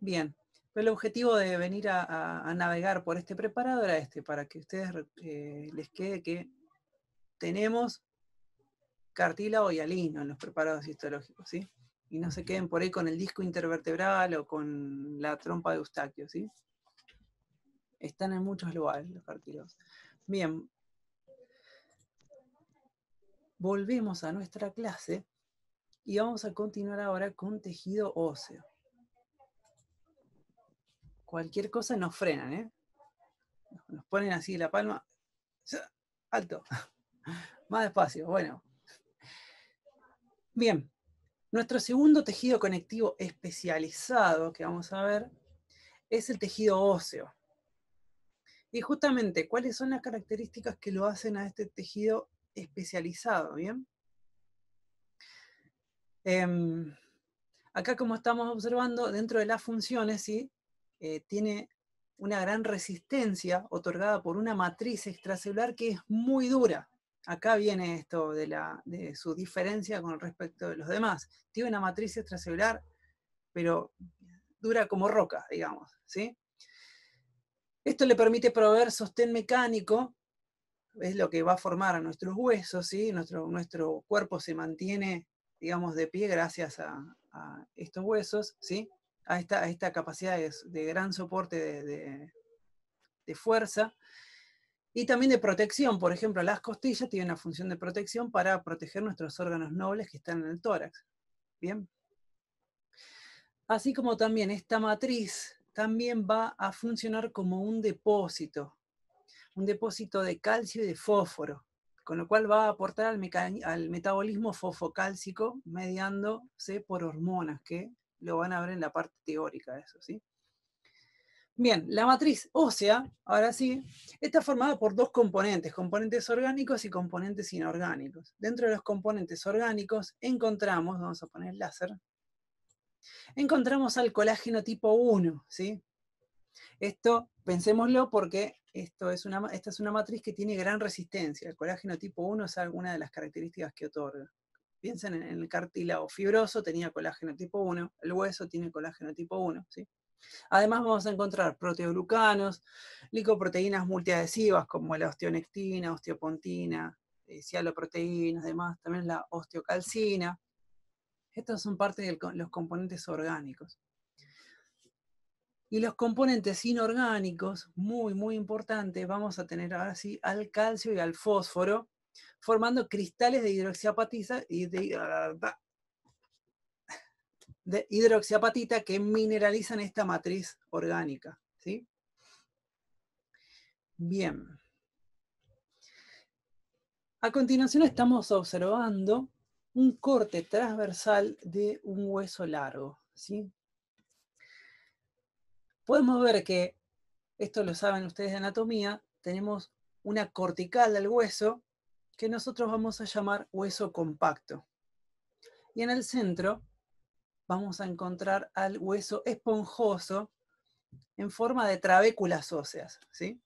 Speaker 5: Bien, el objetivo de venir a, navegar por este preparado era este, para que ustedes eh, les quede que tenemos cartílago y alino en los preparados histológicos, ¿sí? y no se queden por ahí con el disco intervertebral o con la trompa de Eustaquio, ¿sí? Están en muchos lugares los partidos. Bien. Volvemos a nuestra clase y vamos a continuar ahora con tejido óseo. Cualquier cosa nos frenan, ¿eh? Nos ponen así la palma. Alto. Más despacio. Bueno. Bien. Nuestro segundo tejido conectivo especializado que vamos a ver es el tejido óseo. Y justamente, ¿cuáles son las características que lo hacen a este tejido especializado? ¿Bien? Em, acá, como estamos observando, dentro de las funciones, eh, tiene una gran resistencia otorgada por una matriz extracelular que es muy dura. Acá viene esto de, su diferencia con respecto de los demás. Tiene una matriz extracelular, pero dura como roca, digamos. ¿sí? Esto le permite proveer sostén mecánico, es lo que va a formar a nuestros huesos, nuestro, cuerpo se mantiene, digamos, de pie gracias a, estos huesos, a, esta, capacidad de, gran soporte de fuerza. Y también de protección, por ejemplo, las costillas tienen una función de protección para proteger nuestros órganos nobles que están en el tórax. Bien. Así como también esta matriz también va a funcionar como un depósito, un depósito de calcio y de fósforo, con lo cual va a aportar al, metabolismo fosfocálcico mediándose por hormonas que lo van a ver en la parte teórica, eso, ¿sí? Bien, la matriz ósea, ahora sí, está formada por dos componentes, componentes orgánicos y componentes inorgánicos. Dentro de los componentes orgánicos encontramos, vamos a poner el láser, encontramos al colágeno tipo 1, ¿sí? Esto, pensémoslo porque esto es una, esta es una matriz que tiene gran resistencia. El colágeno tipo 1 es alguna de las características que otorga. Piensen en el cartílago fibroso, tenía colágeno tipo 1, el hueso tiene colágeno tipo 1, ¿sí? Además vamos a encontrar proteoglucanos, licoproteínas multiadhesivas como la osteonectina, osteopontina, eh, cialoproteínas, demás, también la osteocalcina. Estos son parte de los componentes orgánicos. Y los componentes inorgánicos, muy, muy importantes, vamos a tener ahora sí al calcio y al fósforo, formando cristales de hidroxiapatiza y de, de hidroxiapatita que mineralizan esta matriz orgánica. ¿sí? Bien. A continuación estamos observando un corte transversal de un hueso largo. ¿sí? Podemos ver que, esto lo saben ustedes de anatomía, tenemos una cortical del hueso que nosotros vamos a llamar hueso compacto. Y en el centro vamos a encontrar al hueso esponjoso en forma de trabéculas óseas. ¿sí?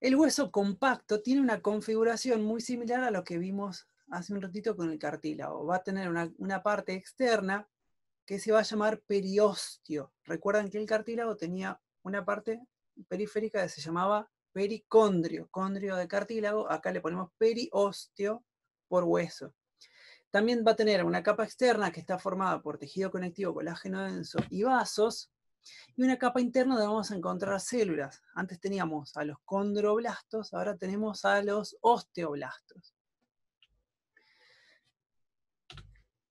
Speaker 5: El hueso compacto tiene una configuración muy similar a lo que vimos hace un ratito con el cartílago. Va a tener una, parte externa que se va a llamar periostio. Recuerdan que el cartílago tenía una parte periférica que se llamaba pericondrio, condrio de cartílago, acá le ponemos periostio por hueso. También va a tener una capa externa que está formada por tejido conectivo, colágeno denso y vasos, y una capa interna donde vamos a encontrar células. Antes teníamos a los condroblastos, ahora tenemos a los osteoblastos.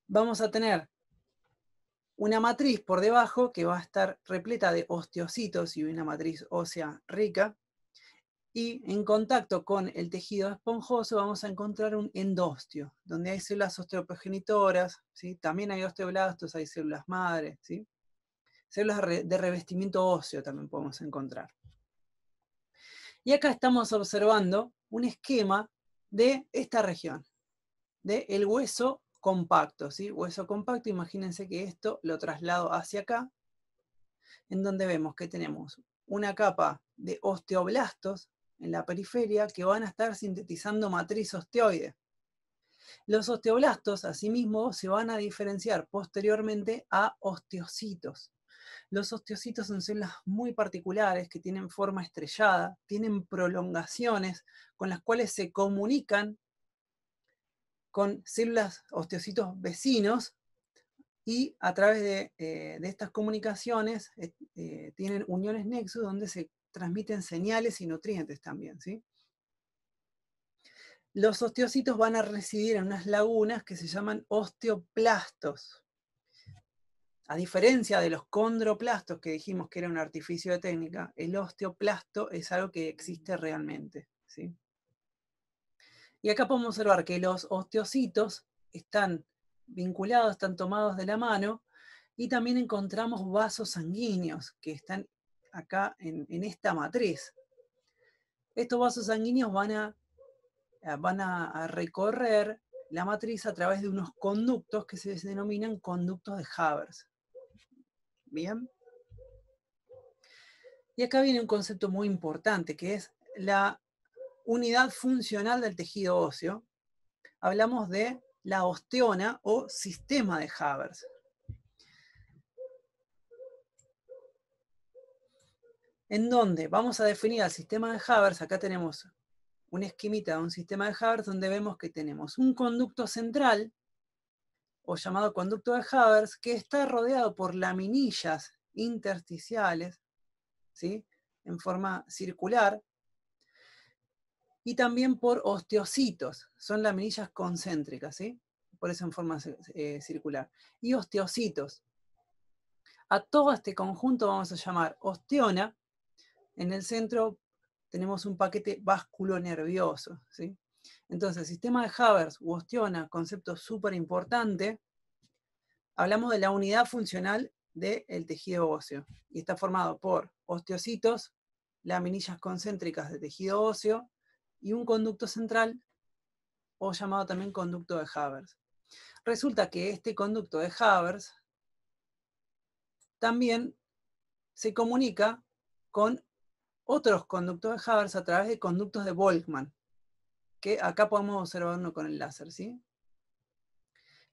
Speaker 5: Vamos a tener una matriz por debajo que va a estar repleta de osteocitos y una matriz ósea rica, y en contacto con el tejido esponjoso vamos a encontrar un endostio, donde hay células osteoprogenitoras, ¿sí? también hay osteoblastos, hay células madres, ¿sí? células de revestimiento óseo también podemos encontrar. Y acá estamos observando un esquema de esta región, del de hueso compacto, ¿sí? Hueso compacto, imagínense que esto lo traslado hacia acá, en donde vemos que tenemos una capa de osteoblastos, en la periferia que van a estar sintetizando matriz osteoide. Los osteoblastos, asimismo, se van a diferenciar posteriormente a osteocitos. Los osteocitos son células muy particulares que tienen forma estrellada, tienen prolongaciones con las cuales se comunican con células osteocitos vecinos y a través de, eh, estas comunicaciones eh, eh, tienen uniones nexus donde se transmiten señales y nutrientes también, ¿sí? Los osteocitos van a residir en unas lagunas que se llaman osteoplastos. A diferencia de los condroplastos que dijimos que era un artificio de técnica, el osteoplasto es algo que existe realmente, ¿sí? Y acá podemos observar que los osteocitos están vinculados, están tomados de la mano, y también encontramos vasos sanguíneos que están acá en, esta matriz. Estos vasos sanguíneos van eh, a, recorrer la matriz a través de unos conductos que se denominan conductos de Havers. Bien. Y acá viene un concepto muy importante que es la unidad funcional del tejido óseo. Hablamos de la osteona o sistema de Havers. en donde vamos a definir al sistema de Havers, acá tenemos un esquimita de un sistema de Havers donde vemos que tenemos un conducto central, o llamado conducto de Havers, que está rodeado por laminillas intersticiales, ¿sí? en forma circular, y también por osteocitos, son laminillas concéntricas, ¿sí? por eso en forma eh, circular, y osteocitos. A todo este conjunto vamos a llamar osteona, en el centro tenemos un paquete básculo nervioso. ¿sí? Entonces, sistema de Havers u ostiona, concepto súper importante, hablamos de la unidad funcional del tejido óseo. Y está formado por osteocitos, laminillas concéntricas de tejido óseo y un conducto central, o llamado también conducto de Havers. Resulta que este conducto de Havers también se comunica con otros conductos de Havers a través de conductos de Volkmann, que acá podemos observarlo con el láser, ¿sí?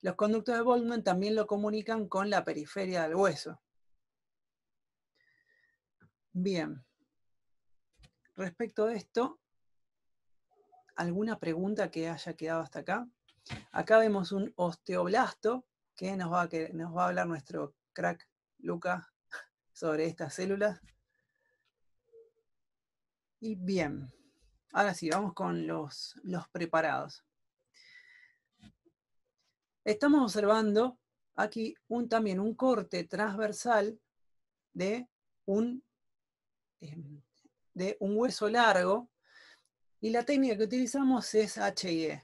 Speaker 5: Los conductos de Volkmann también lo comunican con la periferia del hueso. Bien. Respecto a esto, ¿alguna pregunta que haya quedado hasta acá? Acá vemos un osteoblasto que nos va a, que nos va a hablar nuestro crack Luca sobre estas células. Y bien, ahora sí, vamos con los, los preparados. Estamos observando aquí un, también un corte transversal de un, em, de un hueso largo y la técnica que utilizamos es HIE.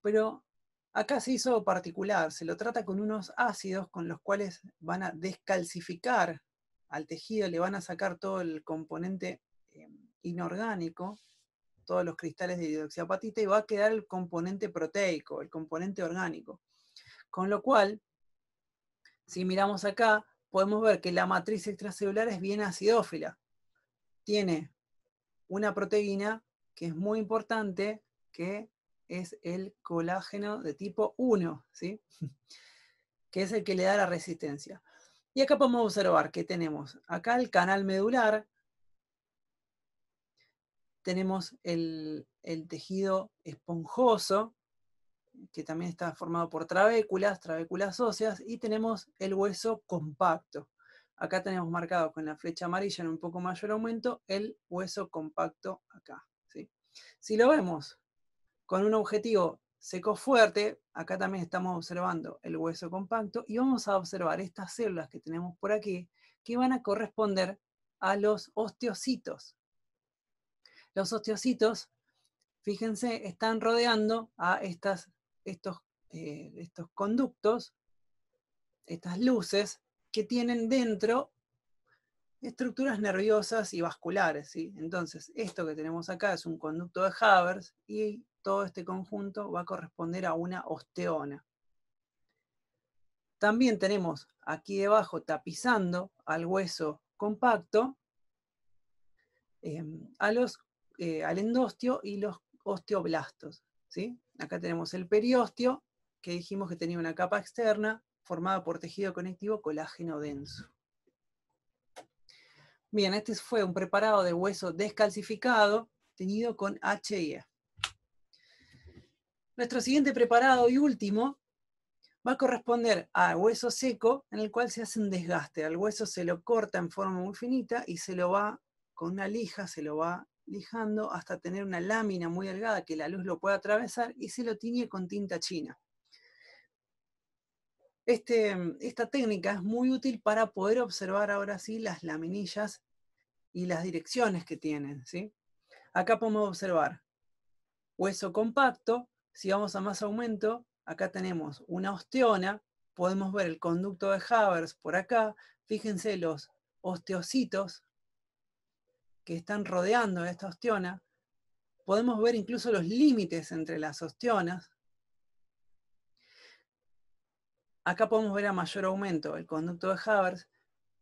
Speaker 5: Pero acá se hizo particular, se lo trata con unos ácidos con los cuales van a descalcificar al tejido, le van a sacar todo el componente em, inorgánico, todos los cristales de hidroxiapatita, y va a quedar el componente proteico, el componente orgánico. Con lo cual, si miramos acá, podemos ver que la matriz extracelular es bien acidófila. Tiene una proteína que es muy importante, que es el colágeno de tipo 1, ¿sí? que es el que le da la resistencia. Y acá podemos observar que tenemos acá el canal medular, tenemos el, tejido esponjoso, que también está formado por trabéculas, trabéculas óseas, y tenemos el hueso compacto. Acá tenemos marcado con la flecha amarilla en un poco mayor aumento el hueso compacto acá. Si lo vemos con un objetivo seco fuerte, acá también estamos observando el hueso compacto, y vamos a observar estas células que tenemos por aquí, que van a corresponder a los osteocitos. Los osteocitos, fíjense, están rodeando a estas, estos, eh, estos conductos, estas luces, que tienen dentro estructuras nerviosas y vasculares. ¿sí? Entonces, esto que tenemos acá es un conducto de Havers y todo este conjunto va a corresponder a una osteona. También tenemos aquí debajo tapizando al hueso compacto eh, a los eh, al endostio y los osteoblastos. ¿sí? Acá tenemos el periostio, que dijimos que tenía una capa externa formada por tejido conectivo colágeno denso. Bien, este fue un preparado de hueso descalcificado teñido con HIE. Nuestro siguiente preparado y último va a corresponder a hueso seco, en el cual se hace un desgaste. Al hueso se lo corta en forma muy finita y se lo va, con una lija, se lo va lijando hasta tener una lámina muy delgada que la luz lo pueda atravesar y se lo tiñe con tinta china. Este, esta técnica es muy útil para poder observar ahora sí las laminillas y las direcciones que tienen. Acá podemos observar hueso compacto, si vamos a más aumento, acá tenemos una osteona, podemos ver el conducto de Havers por acá, fíjense los osteocitos, que están rodeando esta osteona. podemos ver incluso los límites entre las osteonas. Acá podemos ver a mayor aumento el conducto de Havers.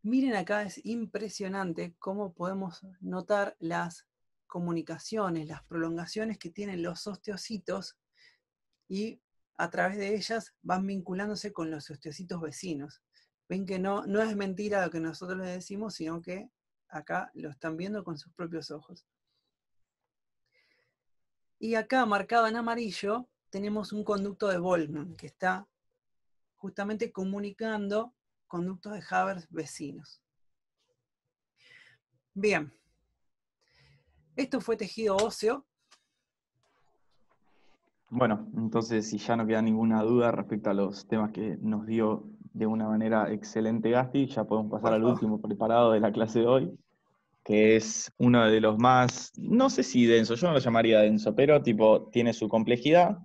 Speaker 5: Miren acá, es impresionante cómo podemos notar las comunicaciones, las prolongaciones que tienen los osteocitos y a través de ellas van vinculándose con los osteocitos vecinos. Ven que no, no es mentira lo que nosotros les decimos, sino que acá lo están viendo con sus propios ojos. Y acá, marcado en amarillo, tenemos un conducto de Boltzmann que está justamente comunicando conductos de Havers vecinos. Bien. Esto fue tejido óseo.
Speaker 2: Bueno, entonces si ya no queda ninguna duda respecto a los temas que nos dio de una manera excelente Gasti. Ya podemos pasar al último preparado de la clase de hoy, que es uno de los más, no sé si denso, yo no lo llamaría denso, pero tipo, tiene su complejidad.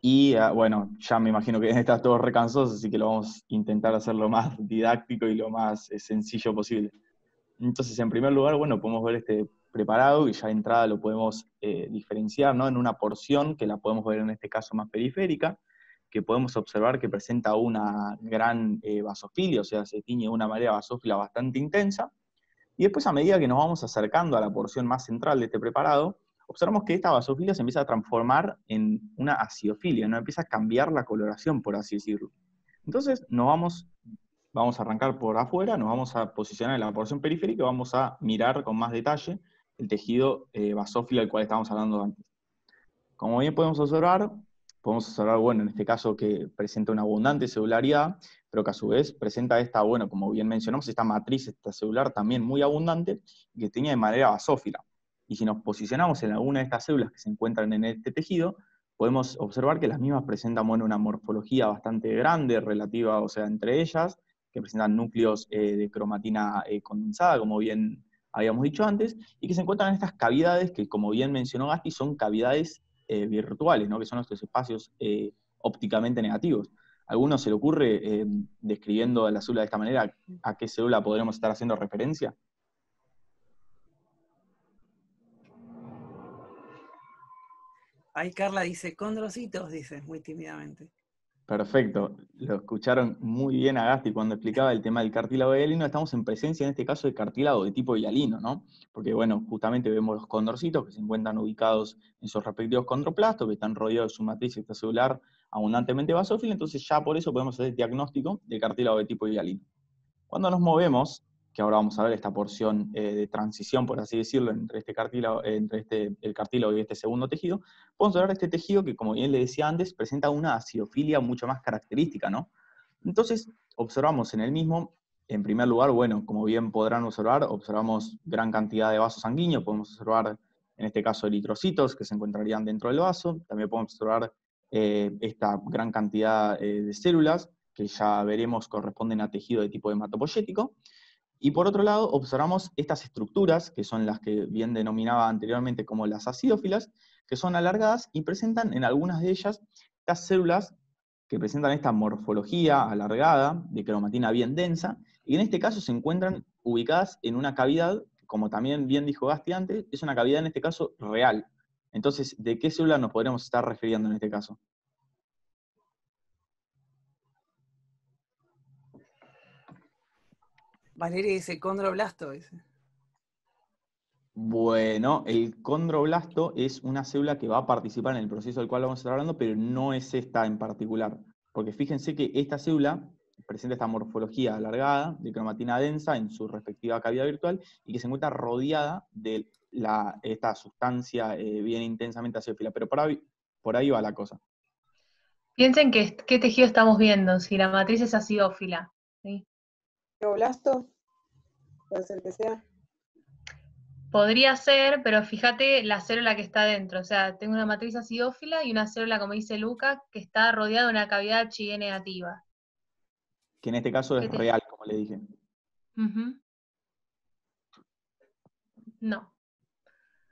Speaker 2: Y ah, bueno, ya me imagino que estás todos recansosos, así que lo vamos a intentar hacer lo más didáctico y lo más eh, sencillo posible. Entonces, en primer lugar, bueno, podemos ver este preparado y ya de entrada lo podemos eh, diferenciar ¿no? en una porción que la podemos ver en este caso más periférica, que podemos observar que presenta una gran basofilia, eh, vasofilia, o sea, se tiñe de una marea vasófila bastante intensa. Y después, a medida que nos vamos acercando a la porción más central de este preparado, observamos que esta vasofilia se empieza a transformar en una acidofilia, ¿no? empieza a cambiar la coloración, por así decirlo. Entonces, nos vamos, vamos a arrancar por afuera, nos vamos a posicionar en la porción periférica y vamos a mirar con más detalle el tejido eh, vasófilo del cual estábamos hablando antes. Como bien podemos observar, podemos observar, bueno, en este caso que presenta una abundante celularidad, pero que a su vez presenta esta, bueno, como bien mencionamos, esta matriz esta celular también muy abundante que tenía de manera basófila. Y si nos posicionamos en alguna de estas células que se encuentran en este tejido, podemos observar que las mismas presentan bueno, una morfología bastante grande relativa, o sea, entre ellas, que presentan núcleos eh, de cromatina eh, condensada, como bien habíamos dicho antes, y que se encuentran en estas cavidades que, como bien mencionó Gasti, son cavidades eh, virtuales, ¿no? que son estos espacios eh, ópticamente negativos. A se le ocurre, eh, describiendo a la célula de esta manera, a qué célula podremos estar haciendo referencia?
Speaker 5: Ahí Carla dice, condrocitos, dice, muy tímidamente.
Speaker 2: Perfecto, lo escucharon muy bien Agasti cuando explicaba el tema del cartílago de hialino. Estamos en presencia en este caso de cartílago de tipo hialino, ¿no? Porque, bueno, justamente vemos los condorcitos que se encuentran ubicados en sus respectivos condroplastos, que están rodeados de su matriz extracelular abundantemente basófila, entonces ya por eso podemos hacer el diagnóstico de cartílago de tipo hialino. Cuando nos movemos que ahora vamos a ver esta porción eh, de transición, por así decirlo, entre este cartílago, entre este, el cartílago y este segundo tejido, podemos observar este tejido que, como bien le decía antes, presenta una acidofilia mucho más característica, Entonces, observamos en el mismo, en primer lugar, bueno, como bien podrán observar, observamos gran cantidad de vasos sanguíneos, podemos observar, en este caso, eritrocitos que se encontrarían dentro del vaso, también podemos observar eh, esta gran cantidad eh, de células, que ya veremos corresponden a tejido de tipo hematopoyético, y por otro lado, observamos estas estructuras, que son las que bien denominaba anteriormente como las acidófilas, que son alargadas y presentan en algunas de ellas estas células que presentan esta morfología alargada, de cromatina bien densa, y en este caso se encuentran ubicadas en una cavidad, como también bien dijo Gasti antes, es una cavidad en este caso real. Entonces, ¿de qué célula nos podríamos estar refiriendo en este caso?
Speaker 5: Valeria dice condroblasto. Dice.
Speaker 2: Bueno, el condroblasto es una célula que va a participar en el proceso del cual vamos a estar hablando, pero no es esta en particular. Porque fíjense que esta célula presenta esta morfología alargada de cromatina densa en su respectiva cavidad virtual y que se encuentra rodeada de esta sustancia eh, bien intensamente acidófila. Pero por ahí, por ahí va la cosa.
Speaker 1: Piensen qué tejido estamos viendo, si la matriz es acidófila.
Speaker 5: ¿Oblasto? Puede ser que sea.
Speaker 1: Podría ser, pero fíjate la célula que está dentro. O sea, tengo una matriz acidófila y una célula, como dice Luca, que está rodeada de una cavidad Hg negativa.
Speaker 2: Que en este caso es real, como le dije. No.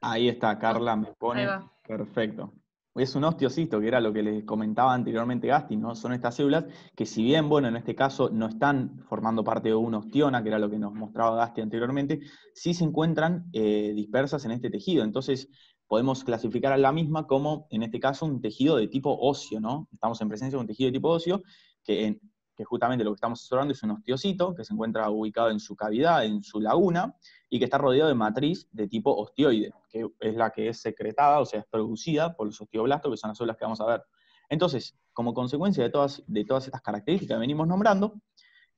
Speaker 2: Ahí está, Carla, me pone. Perfecto es un osteocisto, que era lo que les comentaba anteriormente Gasti, ¿no? Son estas células que si bien, bueno, en este caso no están formando parte de una osteona, que era lo que nos mostraba Gasti anteriormente, sí se encuentran eh, dispersas en este tejido. Entonces, podemos clasificar a la misma como, en este caso, un tejido de tipo óseo, ¿no? Estamos en presencia de un tejido de tipo óseo que en, que justamente lo que estamos observando es un osteocito que se encuentra ubicado en su cavidad, en su laguna, y que está rodeado de matriz de tipo osteoide, que es la que es secretada, o sea, es producida por los osteoblastos, que son las células que vamos a ver. Entonces, como consecuencia de todas, de todas estas características que venimos nombrando,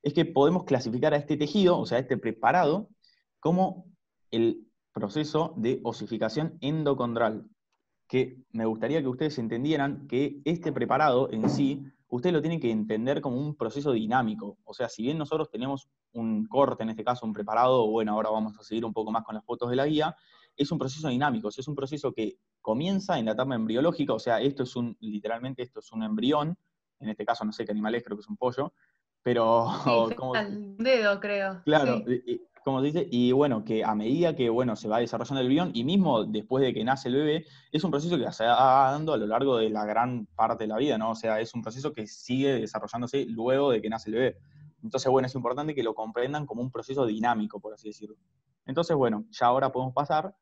Speaker 2: es que podemos clasificar a este tejido, o sea, a este preparado, como el proceso de osificación endocondral, que me gustaría que ustedes entendieran que este preparado en sí ustedes lo tienen que entender como un proceso dinámico. O sea, si bien nosotros tenemos un corte, en este caso un preparado, bueno, ahora vamos a seguir un poco más con las fotos de la guía, es un proceso dinámico, es un proceso que comienza en la etapa embriológica, o sea, esto es un, literalmente esto es un embrión, en este caso no sé qué animal es, creo que es un pollo, pero.
Speaker 1: dedo, creo.
Speaker 2: Claro, como dice, y bueno, que a medida que bueno, se va desarrollando el guión, y mismo después de que nace el bebé, es un proceso que se va dando a lo largo de la gran parte de la vida, ¿no? O sea, es un proceso que sigue desarrollándose luego de que nace el bebé. Entonces, bueno, es importante que lo comprendan como un proceso dinámico, por así decirlo. Entonces, bueno, ya ahora podemos pasar.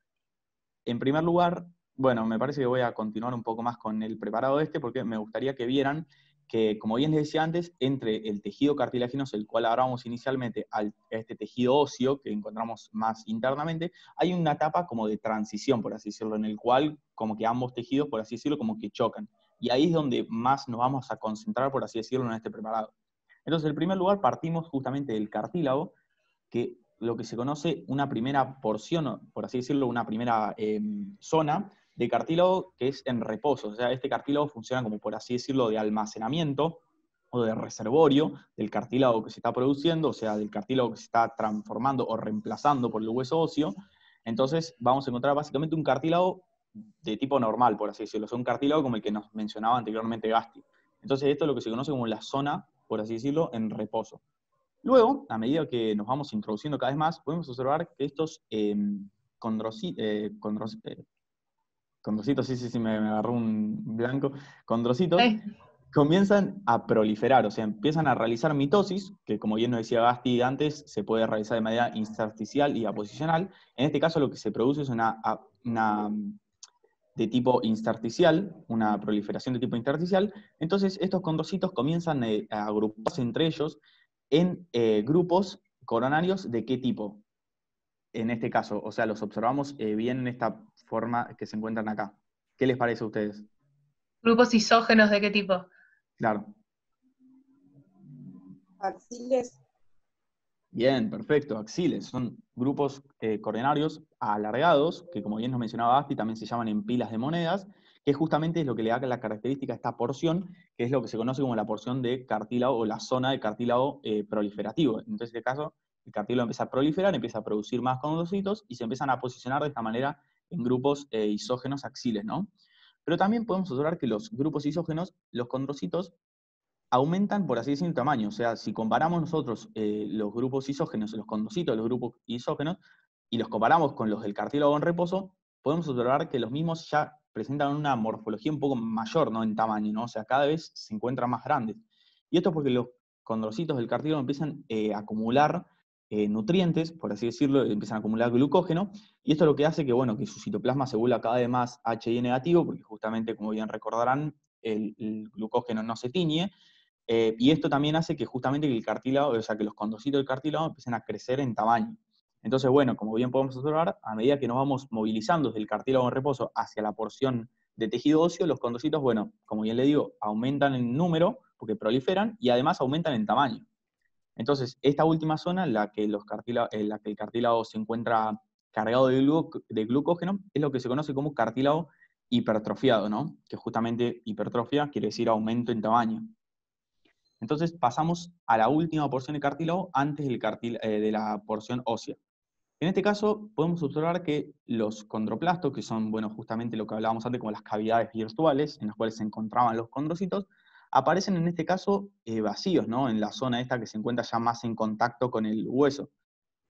Speaker 2: En primer lugar, bueno, me parece que voy a continuar un poco más con el preparado este, porque me gustaría que vieran que, como bien les decía antes, entre el tejido cartilaginoso, el cual hablábamos inicialmente, al, este tejido óseo que encontramos más internamente, hay una etapa como de transición, por así decirlo, en el cual como que ambos tejidos, por así decirlo, como que chocan. Y ahí es donde más nos vamos a concentrar, por así decirlo, en este preparado. Entonces, en primer lugar, partimos justamente del cartílago, que lo que se conoce una primera porción, por así decirlo, una primera em, zona, de cartílago que es en reposo. O sea, este cartílago funciona como, por así decirlo, de almacenamiento o de reservorio del cartílago que se está produciendo, o sea, del cartílago que se está transformando o reemplazando por el hueso óseo. Entonces vamos a encontrar básicamente un cartílago de tipo normal, por así decirlo, o sea, un cartílago como el que nos mencionaba anteriormente Gasti. Entonces esto es lo que se conoce como la zona, por así decirlo, en reposo. Luego, a medida que nos vamos introduciendo cada vez más, podemos observar que estos eh, eh, eh condrocitos, sí, sí, sí, me, agarró un blanco, condrocitos, comienzan a proliferar, o sea, empiezan a realizar mitosis, que como bien nos decía Basti antes, se puede realizar de manera intersticial y aposicional. En este caso lo que se produce es una, de tipo intersticial, una proliferación de tipo intersticial. Entonces, estos condrocitos comienzan eh, a agruparse entre ellos en eh, grupos coronarios de qué tipo? en este caso? O sea, los observamos eh, bien en esta forma que se encuentran acá. ¿Qué les parece a ustedes?
Speaker 1: ¿Grupos isógenos de qué tipo?
Speaker 2: Claro. Axiles. Bien, perfecto. Axiles son grupos eh, coordinarios alargados, que como bien nos mencionaba Asti, también se llaman en pilas de monedas, que justamente es lo que le da la característica a esta porción, que es lo que se conoce como la porción de cartílago o la zona de cartílago eh, proliferativo. Entonces, en este caso, el cartílago empieza a proliferar, empieza a producir más condrocitos y se empiezan a posicionar de esta manera en grupos eh, isógenos axiles, ¿no? Pero también podemos observar que los grupos isógenos, los condrocitos, aumentan, por así decirlo, en tamaño. O sea, si comparamos nosotros eh, los grupos isógenos, los condrocitos, los grupos isógenos, y los comparamos con los del cartílago en reposo, podemos observar que los mismos ya presentan una morfología un poco mayor en tamaño, ¿no? o sea, cada vez se encuentran más grandes. Y esto es porque los condrocitos del cartílago empiezan eh, a acumular eh, nutrientes, por así decirlo, empiezan a acumular glucógeno, y esto es lo que hace que, bueno, que su citoplasma se vuelva cada vez más HI negativo, porque justamente, como bien recordarán, el, glucógeno no se tiñe, eh, y esto también hace que justamente el cartílago, o sea, que los condocitos del cartílago empiecen a crecer en tamaño. Entonces, bueno, como bien podemos observar, a medida que nos vamos movilizando desde el cartílago en reposo hacia la porción de tejido óseo, los condocitos, bueno, como bien le digo, aumentan en número porque proliferan y además aumentan en tamaño. Entonces, esta última zona, la que, en eh, la que el cartílago se encuentra cargado de, glucógeno, es lo que se conoce como cartílago hipertrofiado, ¿no? Que justamente hipertrofia quiere decir aumento en tamaño. Entonces, pasamos a la última porción de cartílago antes del cartílago, eh, de la porción ósea. En este caso, podemos observar que los condroplastos, que son, bueno, justamente lo que hablábamos antes como las cavidades virtuales en las cuales se encontraban los condrocitos, aparecen en este caso eh, vacíos, ¿no? En la zona esta que se encuentra ya más en contacto con el hueso.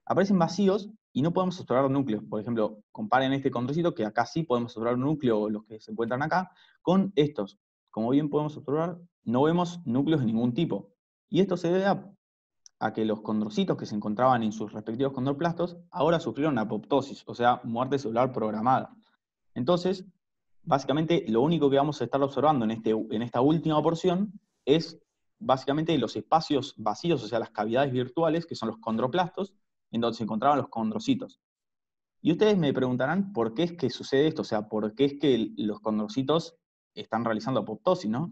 Speaker 2: Aparecen vacíos y no podemos observar núcleos. Por ejemplo, comparen este condrocito, que acá sí podemos observar un núcleo, los que se encuentran acá, con estos. Como bien podemos observar, no vemos núcleos de ningún tipo. Y esto se debe a, a que los condrocitos que se encontraban en sus respectivos condroplastos ahora sufrieron apoptosis, o sea, muerte celular programada. Entonces, básicamente lo único que vamos a estar observando en, este, en esta última porción es básicamente los espacios vacíos, o sea, las cavidades virtuales, que son los condroplastos, en donde se encontraban los condrocitos. Y ustedes me preguntarán por qué es que sucede esto, o sea, por qué es que los condrocitos están realizando apoptosis, ¿no?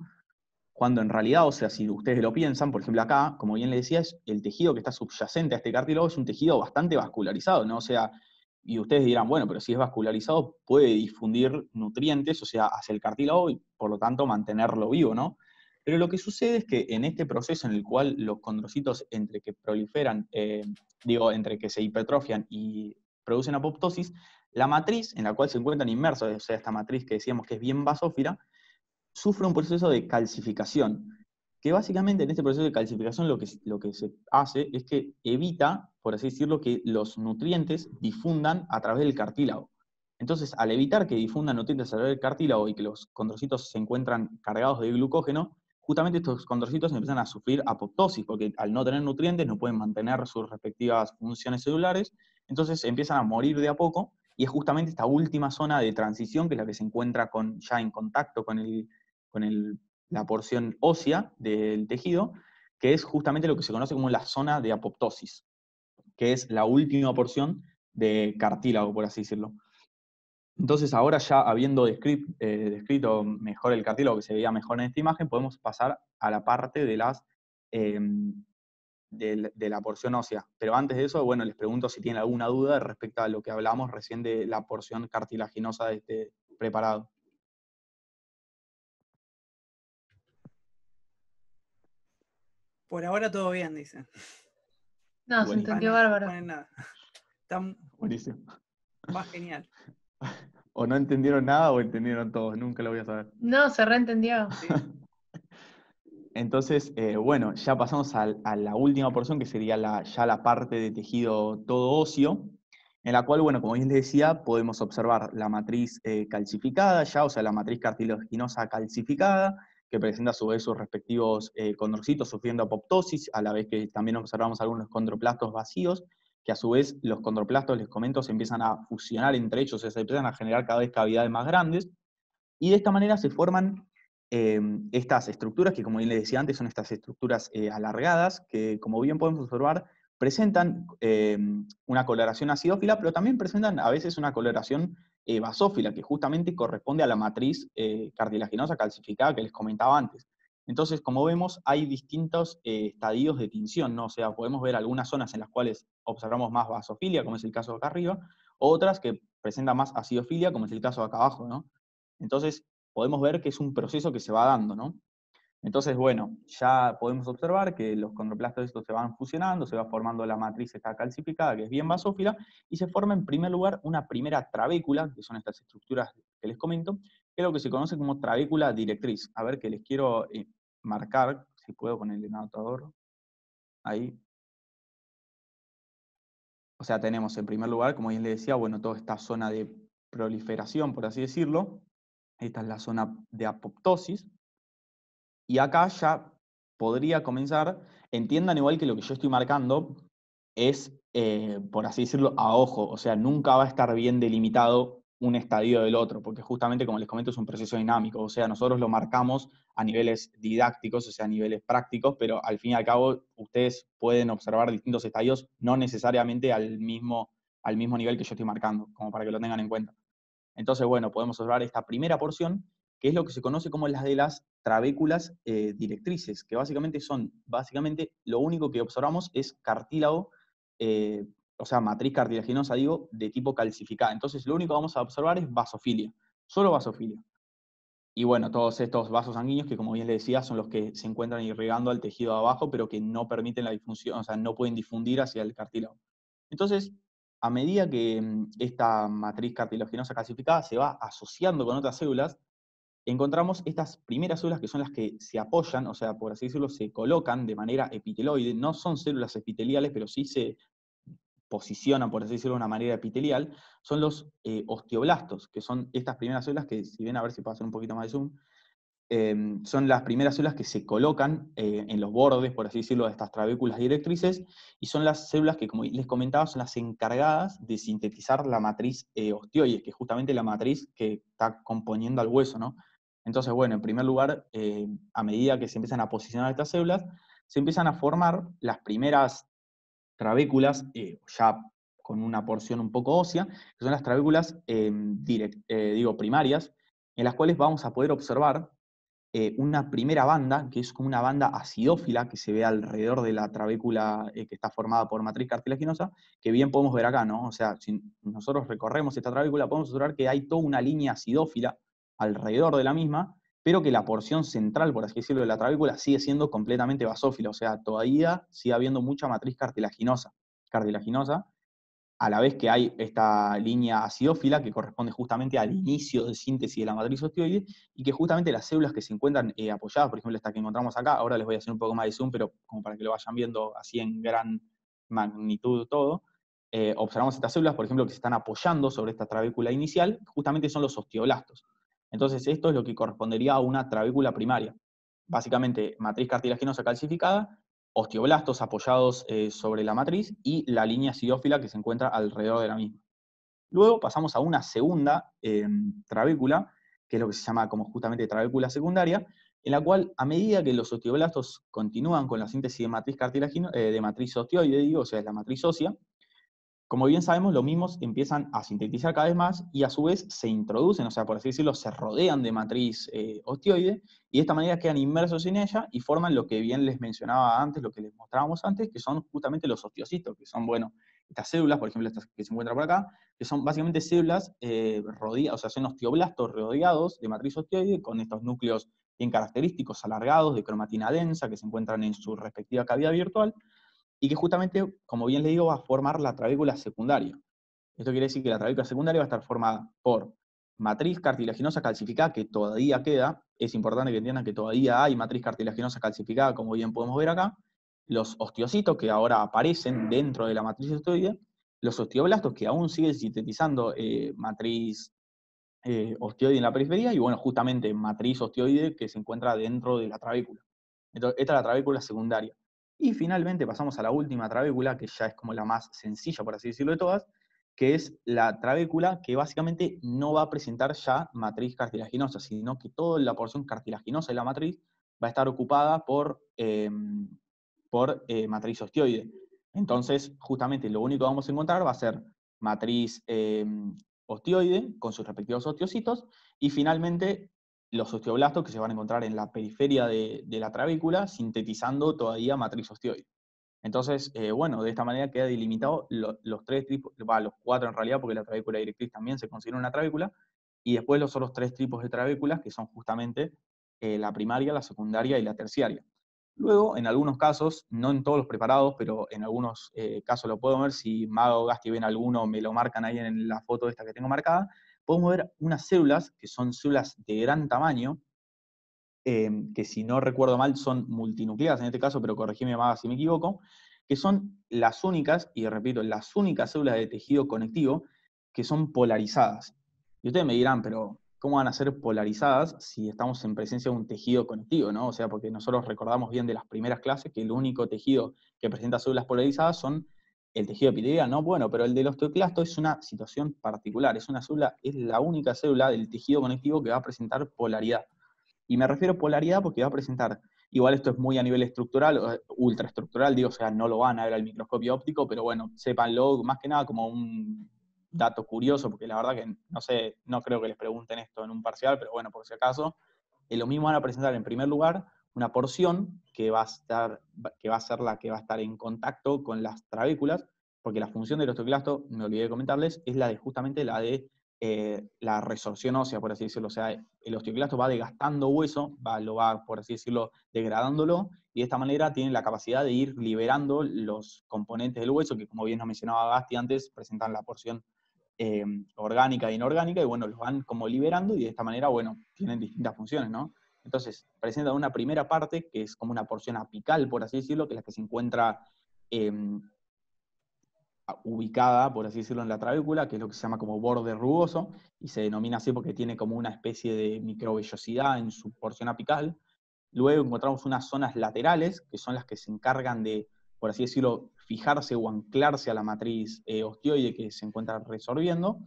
Speaker 2: Cuando en realidad, o sea, si ustedes lo piensan, por ejemplo acá, como bien le decía, el tejido que está subyacente a este cartílago es un tejido bastante vascularizado, ¿no? O sea, y ustedes dirán, bueno, pero si es vascularizado puede difundir nutrientes, o sea, hacia el cartílago y por lo tanto mantenerlo vivo, ¿no? Pero lo que sucede es que en este proceso en el cual los condrocitos entre que proliferan, eh, digo, entre que se hipertrofian y producen apoptosis, la matriz en la cual se encuentran inmersos, o sea, esta matriz que decíamos que es bien basófila, sufre un proceso de calcificación, que básicamente en este proceso de calcificación lo que, lo que se hace es que evita por así decirlo, que los nutrientes difundan a través del cartílago. Entonces, al evitar que difundan nutrientes a través del cartílago y que los condrocitos se encuentran cargados de glucógeno, justamente estos condrocitos empiezan a sufrir apoptosis, porque al no tener nutrientes no pueden mantener sus respectivas funciones celulares, entonces empiezan a morir de a poco, y es justamente esta última zona de transición que es la que se encuentra con, ya en contacto con, el, con el, la porción ósea del tejido, que es justamente lo que se conoce como la zona de apoptosis que es la última porción de cartílago, por así decirlo. Entonces ahora ya habiendo eh, descrito mejor el cartílago que se veía mejor en esta imagen, podemos pasar a la parte de, las, em, de, la porción ósea. Pero antes de eso, bueno, les pregunto si tienen alguna duda respecto a lo que hablamos recién de la porción cartilaginosa de este preparado.
Speaker 5: Por ahora todo bien, dice. No, se entendió bárbaro. nada. Buenísimo. Va genial.
Speaker 2: O no entendieron nada o entendieron todos. nunca lo voy a saber.
Speaker 5: No, se reentendió.
Speaker 2: Entonces, eh, bueno, ya pasamos a, la última porción, que sería ya la parte de tejido todo óseo, en la cual, bueno, como bien les decía, podemos observar la matriz eh, calcificada ya, o sea, la matriz cartilaginosa calcificada, que presenta a su vez sus respectivos eh, condorcitos condrocitos sufriendo apoptosis, a la vez que también observamos algunos condroplastos vacíos, que a su vez los condroplastos, les comento, se empiezan a fusionar entre ellos, se empiezan a generar cada vez cavidades más grandes, y de esta manera se forman eh, estas estructuras, que como bien les decía antes, son estas estructuras eh, alargadas, que como bien podemos observar, presentan eh, una coloración acidófila, pero también presentan a veces una coloración eh, basófila, que justamente corresponde a la matriz eh, cartilaginosa calcificada que les comentaba antes. Entonces, como vemos, hay distintos estadios de tinción, ¿no? O sea, podemos ver algunas zonas en las cuales observamos más basofilia, como es el caso de acá arriba, otras que presentan más acidofilia, como es el caso de acá abajo, ¿no? Entonces, podemos ver que es un proceso que se va dando, ¿no? Entonces, bueno, ya podemos observar que los condroplastos estos se van fusionando, se va formando la matriz esta calcificada, que es bien basófila, y se forma en primer lugar una primera trabécula, que son estas estructuras que les comento, que es lo que se conoce como trabécula directriz. A ver, que les quiero eh, marcar, si puedo con el anotador. ahí. O sea, tenemos en primer lugar, como bien les decía, bueno, toda esta zona de proliferación, por así decirlo. Esta es la zona de apoptosis, y acá ya podría comenzar, entiendan igual que lo que yo estoy marcando es, eh, por así decirlo, a ojo, o sea, nunca va a estar bien delimitado un estadio del otro, porque justamente, como les comento, es un proceso dinámico, o sea, nosotros lo marcamos a niveles didácticos, o sea, a niveles prácticos, pero al fin y al cabo ustedes pueden observar distintos estadios, no necesariamente al mismo, al mismo nivel que yo estoy marcando, como para que lo tengan en cuenta. Entonces, bueno, podemos observar esta primera porción, es lo que se conoce como las de las trabéculas eh, directrices, que básicamente son, básicamente lo único que observamos es cartílago, eh, o sea, matriz cartilaginosa, digo, de tipo calcificada. Entonces lo único que vamos a observar es vasofilia, solo vasofilia. Y bueno, todos estos vasos sanguíneos que como bien les decía son los que se encuentran irrigando al tejido de abajo, pero que no permiten la difusión, o sea, no pueden difundir hacia el cartílago. Entonces, a medida que mm, esta matriz cartilaginosa calcificada se va asociando con otras células, encontramos estas primeras células que son las que se apoyan, o sea, por así decirlo, se colocan de manera epiteloide, no son células epiteliales, pero sí se posicionan, por así decirlo, de una manera epitelial, son los eh, osteoblastos, que son estas primeras células que, si ven, a ver si puedo hacer un poquito más de zoom, em, son las primeras células que se colocan eh, en los bordes, por así decirlo, de estas trabéculas directrices, y son las células que, como les comentaba, son las encargadas de sintetizar la matriz eh, osteoide, que es justamente la matriz que está componiendo al hueso, ¿no? Entonces, bueno, en primer lugar, eh, a medida que se empiezan a posicionar estas células, se empiezan a formar las primeras trabéculas, eh, ya con una porción un poco ósea, que son las trabéculas eh, digo, primarias, en las cuales vamos a poder observar una primera banda, que es como una banda acidófila que se ve alrededor de la trabécula que está formada por matriz cartilaginosa, que bien podemos ver acá, ¿no? O sea, si nosotros recorremos esta trabécula, podemos observar que hay toda una línea acidófila alrededor de la misma, pero que la porción central, por así decirlo, de la trabécula sigue siendo completamente basófila, o sea, todavía sigue habiendo mucha matriz cartilaginosa, cartilaginosa, a la vez que hay esta línea acidófila que corresponde justamente al inicio de síntesis de la matriz osteoide y que justamente las células que se encuentran eh, apoyadas, por ejemplo, esta que encontramos acá, ahora les voy a hacer un poco más de zoom, pero como para que lo vayan viendo así en gran magnitud todo, eh, observamos estas células, por ejemplo, que se están apoyando sobre esta trabécula inicial, justamente son los osteoblastos. Entonces, esto es lo que correspondería a una trabécula primaria. Básicamente, matriz cartilaginosa calcificada, osteoblastos apoyados eh, sobre la matriz y la línea sidófila que se encuentra alrededor de la misma. Luego pasamos a una segunda eh, que es lo que se llama como justamente trabécula secundaria, en la cual a medida que los osteoblastos continúan con la síntesis de matriz, eh, de matriz osteoide, o sea, es la matriz ósea, como bien sabemos, los mismos empiezan a sintetizar cada vez más y a su vez se introducen, o sea, por así decirlo, se rodean de matriz eh, osteoide y de esta manera quedan inmersos en ella y forman lo que bien les mencionaba antes, lo que les mostrábamos antes, que son justamente los osteocitos, que son, bueno, estas células, por ejemplo, estas que se encuentran por acá, que son básicamente células eh, rodeadas, o sea, son osteoblastos rodeados de matriz osteoide con estos núcleos bien característicos, alargados, de cromatina densa, que se encuentran en su respectiva cavidad virtual, y que justamente, como bien le digo, va a formar la trabécula secundaria. Esto quiere decir que la trabécula secundaria va a estar formada por matriz cartilaginosa calcificada, que todavía queda, es importante que entiendan que todavía hay matriz cartilaginosa calcificada, como bien podemos ver acá, los osteocitos que ahora aparecen dentro de la matriz osteoide, los osteoblastos que aún siguen sintetizando eh, matriz eh, osteoide en la periferia, y bueno, justamente matriz osteoide que se encuentra dentro de la trabécula. Entonces, esta es la trabécula secundaria. Y finalmente pasamos a la última trabécula, que ya es como la más sencilla, por así decirlo, de todas, que es la trabécula que básicamente no va a presentar ya matriz cartilaginosa, sino que toda la porción cartilaginosa de la matriz va a estar ocupada por, em, por eh, matriz osteoide. Entonces, justamente lo único que vamos a encontrar va a ser matriz em, osteoide con sus respectivos osteocitos y finalmente los osteoblastos que se van a encontrar en la periferia de, la trabícula sintetizando todavía matriz osteoide. Entonces, eh, bueno, de esta manera queda delimitado los, tres tipos, los cuatro en realidad, porque la travícula directriz también se considera una travícula, y después los otros tres tipos de travículas, que son justamente eh, la primaria, la secundaria y la terciaria. Luego, en algunos casos, no en todos los preparados, pero en algunos eh, casos lo puedo ver, si Mago Gasti ven alguno, me lo marcan ahí en la foto esta que tengo marcada, podemos ver unas células, que son células de gran tamaño, em, que si no recuerdo mal son multinucleadas en este caso, pero corregime más si me equivoco, que son las únicas, y repito, las únicas células de tejido conectivo que son polarizadas. Y ustedes me dirán, pero ¿cómo van a ser polarizadas si estamos en presencia de un tejido conectivo? ¿no? O sea, porque nosotros recordamos bien de las primeras clases que el único tejido que presenta células polarizadas son el tejido epitelial, ¿no? Bueno, pero el del osteoclasto es una situación particular, es una célula, es la única célula del tejido conectivo que va a presentar polaridad. Y me refiero a polaridad porque va a presentar, igual esto es muy a nivel estructural, ultraestructural, digo, o sea, no lo van a ver al microscopio óptico, pero bueno, sépanlo, más que nada como un dato curioso, porque la verdad que no sé, no creo que les pregunten esto en un parcial, pero bueno, por si acaso, eh, lo mismo van a presentar en primer lugar una porción que va, a estar, que va a ser la que va a estar en contacto con las trabéculas, porque la función del osteoclasto, me olvidé de comentarles, es la de justamente la de eh, la resorción ósea, por así decirlo. O sea, el osteoclasto va degastando hueso, va, lo va, por así decirlo, degradándolo, y de esta manera tiene la capacidad de ir liberando los componentes del hueso, que como bien nos mencionaba Gasti antes, presentan la porción eh, orgánica e inorgánica, y bueno, los van como liberando, y de esta manera, bueno, tienen distintas funciones, ¿no? Entonces, presenta una primera parte, que es como una porción apical, por así decirlo, que es la que se encuentra em, ubicada, por así decirlo, en la trabécula, que es lo que se llama como borde rugoso, y se denomina así porque tiene como una especie de microvellosidad en su porción apical. Luego encontramos unas zonas laterales, que son las que se encargan de, por así decirlo, fijarse o anclarse a la matriz eh, osteoide que se encuentra resorbiendo.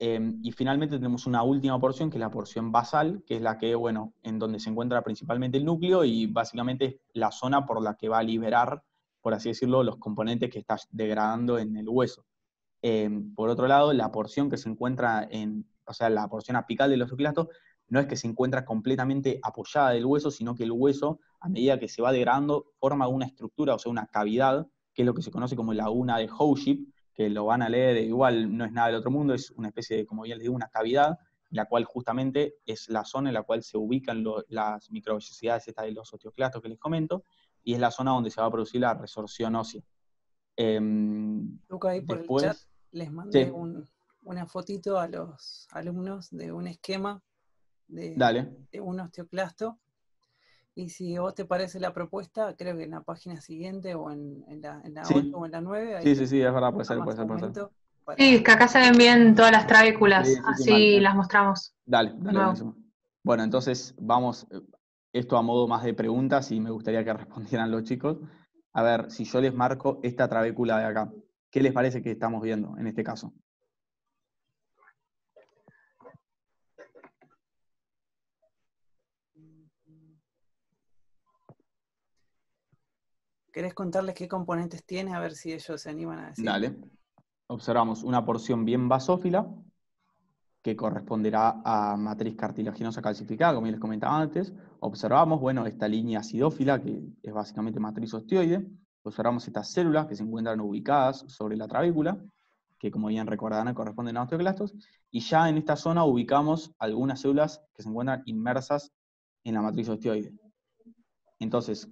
Speaker 2: Em, y finalmente tenemos una última porción, que es la porción basal, que es la que, bueno, en donde se encuentra principalmente el núcleo y básicamente es la zona por la que va a liberar, por así decirlo, los componentes que está degradando en el hueso. Em, por otro lado, la porción que se encuentra en, o sea, la porción apical de los no es que se encuentra completamente apoyada del hueso, sino que el hueso, a medida que se va degradando, forma una estructura, o sea, una cavidad, que es lo que se conoce como la laguna de Howship, que lo van a leer, igual no es nada del otro mundo, es una especie de, como ya les digo, una cavidad, la cual justamente es la zona en la cual se ubican las microvellosidades de los osteoclastos que les comento, y es la zona donde se va a producir la resorción ósea. Em,
Speaker 5: Luca, ahí por el chat les mandé una fotito a los alumnos de un esquema de, de un osteoclasto y si vos te parece la propuesta, creo que en la página siguiente o en, la, 8 o en la 9. sí, sí, sí, es verdad, puede ser, puede ser,
Speaker 1: Sí, que acá se ven bien todas las trabéculas, así las mostramos.
Speaker 2: Dale, dale, Bueno, entonces vamos, eh, esto a modo más de preguntas y me gustaría que respondieran los chicos. A ver, si yo les marco esta trabécula de acá, ¿qué les parece que estamos viendo en este caso?
Speaker 5: ¿Querés contarles qué componentes tiene? A ver si ellos se animan a decir.
Speaker 2: Dale. Observamos una porción bien basófila, que corresponderá a matriz cartilaginosa calcificada, como ya les comentaba antes. Observamos, bueno, esta línea acidófila, que es básicamente matriz osteoide. Observamos estas células que se encuentran ubicadas sobre la trabécula, que como bien recordarán corresponden a osteoclastos. Y ya en esta zona ubicamos algunas células que se encuentran inmersas en la matriz osteoide. Entonces,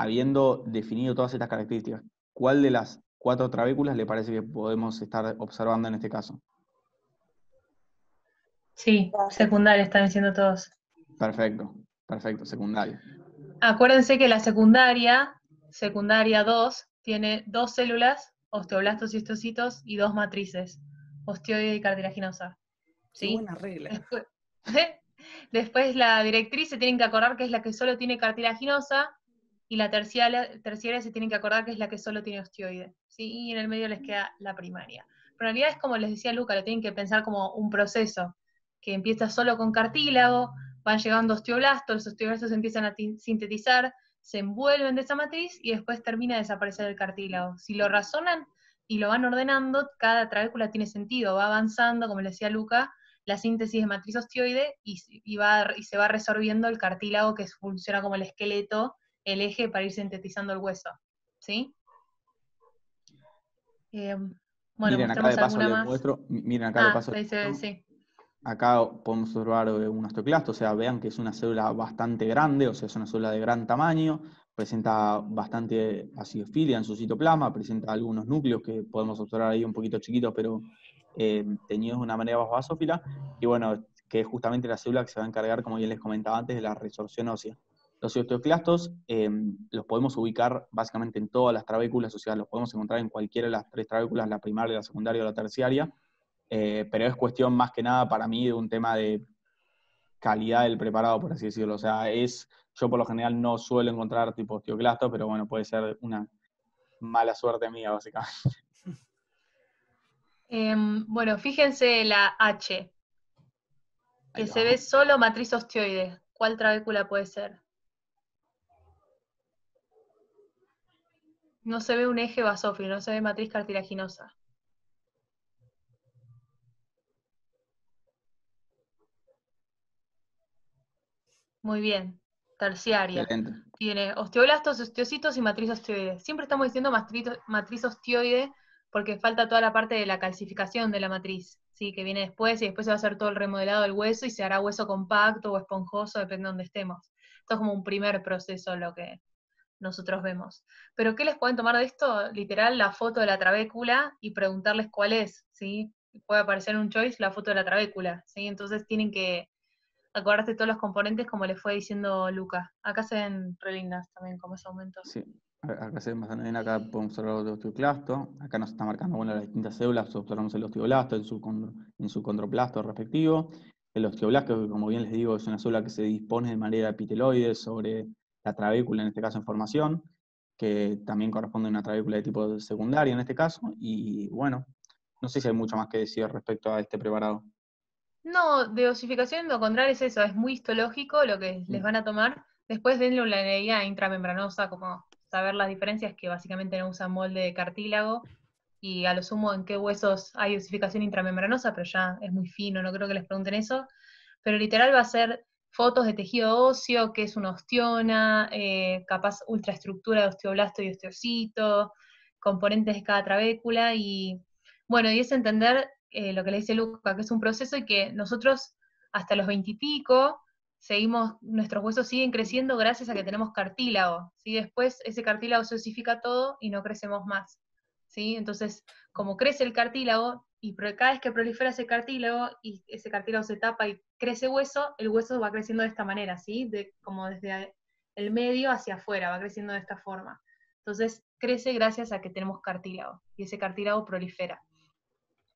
Speaker 2: habiendo definido todas estas características, ¿cuál de las cuatro trabéculas le parece que podemos estar observando en este caso?
Speaker 1: Sí, secundaria están diciendo todos. Perfecto, perfecto, secundaria. Acuérdense que la secundaria, secundaria 2, tiene dos células, osteoblastos y osteocitos, y dos matrices, osteoide y cartilaginosa. ¿Sí? buena regla. Después, la directriz se tienen que acordar que es la que solo tiene cartilaginosa, y la terciaria, se tienen que acordar que es la que solo tiene osteoide, ¿sí? y en el medio les queda la primaria. Pero en realidad es como les decía Luca, lo tienen que pensar como un proceso que empieza solo con cartílago, van llegando osteoblastos, los osteoblastos empiezan a sintetizar, se envuelven de esa matriz y después termina de desaparecer el cartílago. Si lo razonan y lo van ordenando, cada trabécula tiene sentido, va avanzando, como les decía Luca, la síntesis de matriz osteoide y, se va resolviendo el cartílago que funciona como el esqueleto el eje para ir sintetizando el hueso. ¿Sí? Eh, miren acá de ah, paso les Muestro,
Speaker 2: miren acá de paso. Acá podemos observar eh, un osteoclasto, o sea, vean que es una célula bastante grande, o sea, es una célula de gran tamaño, presenta bastante acidofilia en su citoplasma, presenta algunos núcleos que podemos observar ahí un poquito chiquitos, pero eh, teñidos de una manera basófila, y bueno, que es justamente la célula que se va a encargar, como bien les comentaba antes, de la resorción ósea. Los osteoclastos em, los podemos ubicar básicamente en todas las trabéculas, o sea, los podemos encontrar en cualquiera de las tres trabéculas, la primaria, la secundaria o la terciaria, eh, pero es cuestión más que nada para mí de un tema de calidad del preparado, por así decirlo. O sea, es, yo por lo general no suelo encontrar tipo osteoclastos, pero bueno, puede ser una mala suerte mía, básicamente.
Speaker 1: Em, bueno, fíjense la H, que se ve solo matriz osteoide. ¿Cuál trabécula puede ser? No se ve un eje basófilo, no se ve matriz cartilaginosa. Muy bien. Terciaria. Tiene osteoblastos, osteocitos y matriz osteoide. Siempre estamos diciendo matriz osteoide porque falta toda la parte de la calcificación de la matriz, ¿sí? que viene después y después se va a hacer todo el remodelado del hueso y se hará hueso compacto o esponjoso, depende de donde estemos. Esto es como un primer proceso lo que, nosotros vemos. Pero ¿qué les pueden tomar de esto? Literal, la foto de la trabécula y preguntarles cuál es, ¿sí? Puede aparecer un choice la foto de la trabécula, ¿sí? Entonces tienen que acordarse de todos los componentes como les fue diciendo Luca. Acá se ven re también como ese aumento.
Speaker 2: Sí, acá se ven bastante bien, acá podemos observar los osteoclasto, acá nos está marcando las distintas células, observamos el osteoblasto en su, en su condroplasto respectivo. El osteoblasto, como bien les digo, es una célula que se dispone de manera epiteloide sobre la travícula, en este caso en formación, que también corresponde a una travícula de tipo secundario en este caso, y bueno, no sé si hay mucho más que decir respecto a este preparado.
Speaker 1: No, de osificación lo contrario es eso, es muy histológico lo que les mm. van a tomar. Después denle una energía intramembranosa, como saber las diferencias, que básicamente no usan molde de cartílago, y a lo sumo en qué huesos hay osificación intramembranosa, pero ya es muy fino, no creo que les pregunten eso. Pero literal va a ser fotos de tejido óseo, que es una osteona, eh, capaz ultraestructura de osteoblasto y osteocito, componentes de cada trabécula y bueno, y es entender eh, lo que le dice Luca, que es un proceso y que nosotros hasta los veintipico seguimos, nuestros huesos siguen creciendo gracias a que tenemos cartílago, y Después ese cartílago se osifica todo y no crecemos más, ¿sí? Entonces, como crece el cartílago, y cada vez que prolifera ese cartílago, y ese cartílago se tapa y crece hueso, el hueso va creciendo de esta manera, ¿sí? De, como desde el medio hacia afuera, va creciendo de esta forma. Entonces, crece gracias a que tenemos cartílago y ese cartílago prolifera.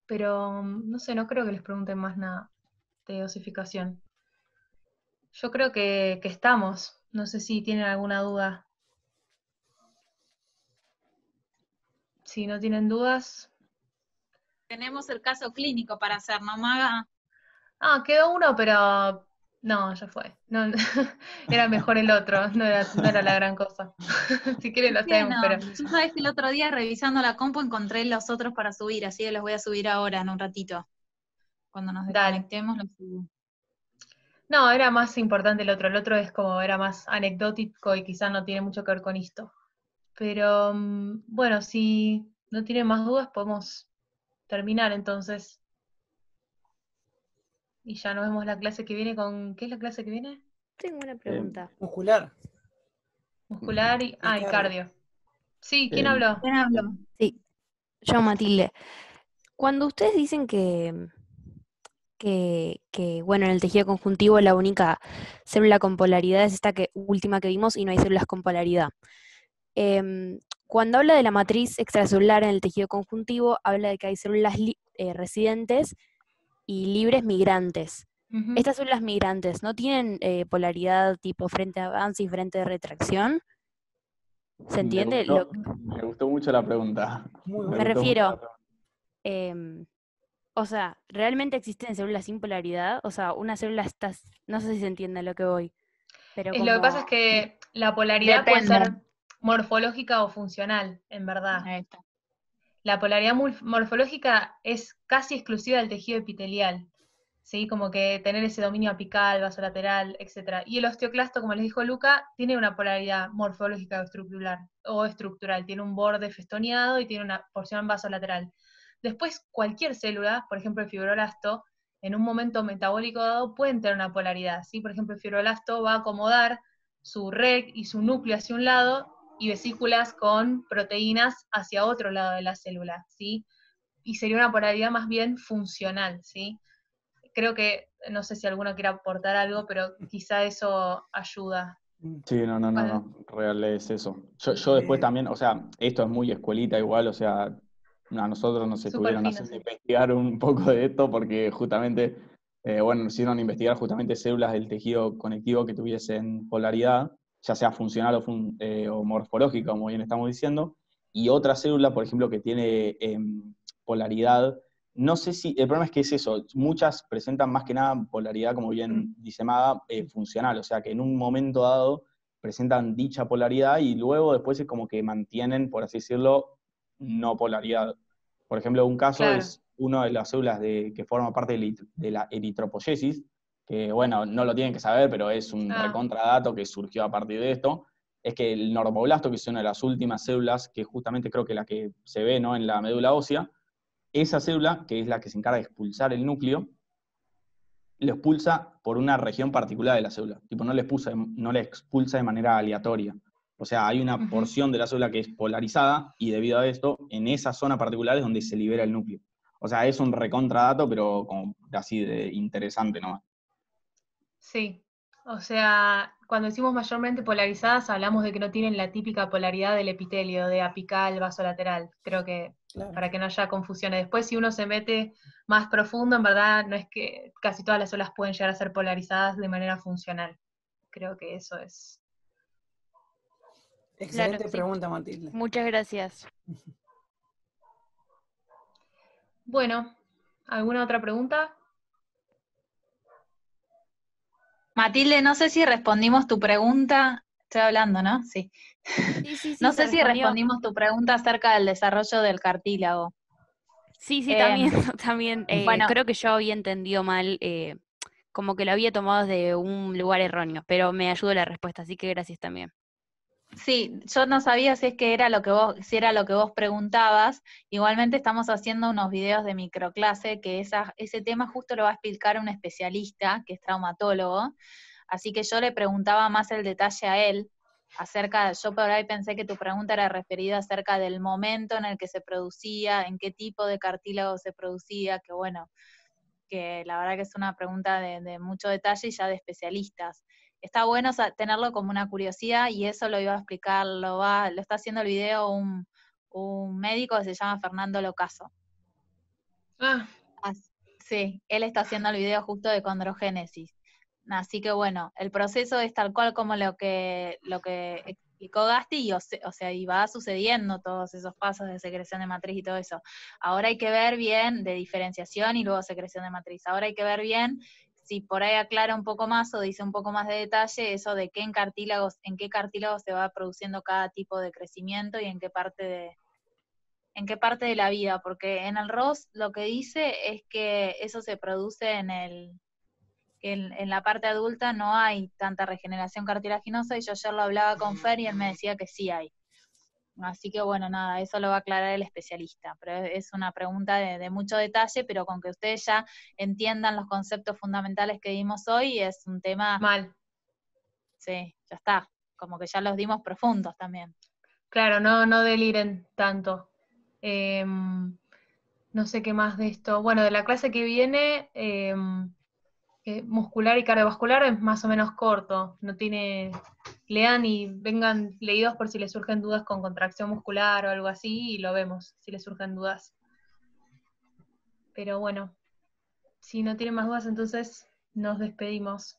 Speaker 1: Pero, no sé, no creo que les pregunten más nada de osificación. Yo creo que, que estamos. No sé si tienen alguna duda. Si no tienen dudas.
Speaker 4: Tenemos el caso clínico
Speaker 1: para hacer, ¿no, Maga? ah, quedó uno, pero no, ya fue. No, era mejor el otro, no era, la gran cosa. si quieren lo hacemos, pero...
Speaker 4: sabes que el otro día revisando la compu encontré los otros para subir, así que los voy a subir ahora, en un ratito.
Speaker 1: Cuando nos desconectemos los subo. No, era más importante el otro. El otro es como, era más anecdótico y quizás no tiene mucho que ver con esto. Pero mm, bueno, si no tienen más dudas, podemos terminar entonces. Y ya nos vemos la clase que viene con. ¿Qué es la clase que viene? Tengo una eh, pregunta.
Speaker 5: muscular. Muscular y. Ah, y cardio.
Speaker 1: Sí, ¿quién eh, habló? ¿Quién habló?
Speaker 6: Sí, yo, Matilde. Cuando ustedes dicen que, que, bueno, en el tejido conjuntivo la única célula con polaridad es esta que, última que vimos y no hay células con polaridad. Em, cuando habla de la matriz extracelular en el tejido conjuntivo, habla de que hay células eh, residentes y libres migrantes. Estas son las migrantes, no tienen eh, polaridad tipo frente a avance y frente de retracción.
Speaker 2: ¿Se entiende? Me gustó, mucho la pregunta. me, refiero,
Speaker 6: em, o sea, ¿realmente existen células sin polaridad? O sea, una célula está, no sé si se entiende lo que voy. Pero Lo que pasa es que
Speaker 1: la polaridad puede ser
Speaker 6: morfológica o funcional,
Speaker 1: en verdad. Ahí está la polaridad morfológica es casi exclusiva del tejido epitelial, ¿sí? Como que tener ese dominio apical, vasolateral, etc. Y el osteoclasto, como les dijo Luca, tiene una polaridad morfológica o estructural, tiene un borde festoneado y tiene una porción vasolateral. Después, cualquier célula, por ejemplo el fibroblasto, en un momento metabólico dado puede tener una polaridad, ¿sí? Por ejemplo, el fibroblasto va a acomodar su red y su núcleo hacia un lado y vesículas con proteínas hacia otro lado de la célula, ¿sí? Y sería una polaridad más bien funcional, ¿sí? Creo que, no sé si alguno quiere aportar algo, pero quizá eso ayuda.
Speaker 2: Sí, no, no, no, no, real es eso. Yo, después también, o sea, esto es muy escuelita igual, o sea, a nosotros nos estuvieron haciendo investigar un poco de esto porque justamente, eh, bueno, nos hicieron investigar justamente células del tejido conectivo que tuviesen polaridad ya sea funcional eh, o, morfológica, como bien estamos diciendo, y otra célula, por ejemplo, que tiene em, polaridad. No sé si, el problema es que es eso, muchas presentan más que nada polaridad, como bien mm. dice eh, funcional, o sea que en un momento dado presentan dicha polaridad y luego después es como que mantienen, por así decirlo, no polaridad. Por ejemplo, un caso es una de las células que forma parte de la eritropoyesis, que bueno, no lo tienen que saber, pero es un ah. recontradato que surgió a partir de esto, es que el normoblasto, que es una de las últimas células, que justamente creo que la que se ve ¿no? en la médula ósea, esa célula, que es la que se encarga de expulsar el núcleo, lo expulsa por una región particular de la célula. Tipo, no le expulsa, no expulsa de manera aleatoria. O sea, hay una porción de la célula que es polarizada y debido a esto, en esa zona particular es donde se libera el núcleo. O sea, es un recontradato, pero como así de interesante nomás.
Speaker 1: Sí, o sea, cuando decimos mayormente polarizadas, hablamos de que no tienen la típica polaridad del epitelio, de apical, lateral. Creo que para que no haya confusiones. Después, si uno se mete más profundo, en verdad no es que casi todas las olas pueden llegar a ser polarizadas de manera funcional. Creo que eso es.
Speaker 5: Excelente pregunta, Matilde.
Speaker 1: Muchas gracias. bueno, ¿alguna otra pregunta? Matilde, no sé si
Speaker 4: respondimos tu pregunta. Estoy hablando, ¿no? Sí. no sé si respondimos tu pregunta acerca del desarrollo del cartílago. Sí, sí, eh, también, también. Eh, bueno, creo
Speaker 6: que yo había entendido mal, eh, como que lo había tomado desde un lugar erróneo, pero me ayudó la respuesta, así que gracias también. Sí, yo no sabía si es que era lo que vos,
Speaker 4: si era lo que vos preguntabas. Igualmente estamos haciendo unos videos de microclase que ese tema justo lo va a explicar un especialista que es traumatólogo. Así que yo le preguntaba más el detalle a él acerca, yo por ahí pensé que tu pregunta era referida acerca del momento en el que se producía, en qué tipo de cartílago se producía, que bueno, que la verdad que es una pregunta de, de mucho detalle y ya de especialistas está bueno tenerlo como una curiosidad y eso lo iba a explicar, lo, va, lo está haciendo el video un, médico que se llama Fernando Locaso. Ah. sí, él está haciendo el video justo de condrogénesis. Así que bueno, el proceso es tal cual como lo que, lo que explicó Gasti, o, sea, y va sucediendo todos esos pasos de secreción de matriz y todo eso. Ahora hay que ver bien de diferenciación y luego secreción de matriz. Ahora hay que ver bien si por ahí aclara un poco más o dice un poco más de detalle eso de qué en cartílagos, en qué cartílagos se va produciendo cada tipo de crecimiento y en qué parte de en qué parte de la vida, porque en el ROS lo que dice es que eso se produce en el en la parte adulta no hay tanta regeneración cartilaginosa y yo ayer lo hablaba con Fer y él me decía que sí hay. Así que bueno, nada, eso lo va a aclarar el especialista, pero es una pregunta de, mucho detalle, pero con que ustedes ya entiendan los conceptos fundamentales que dimos hoy, es un tema... Mal. Sí, ya está, como que ya los dimos profundos también. Claro, no, no deliren
Speaker 1: tanto. Em, no sé qué más de esto. Bueno, de la clase que viene, em, eh, muscular y cardiovascular es más o menos corto, no tiene, lean y vengan leídos por si les surgen dudas con contracción muscular o algo así y lo vemos, si les surgen dudas. Pero bueno, si no tienen más dudas entonces nos despedimos.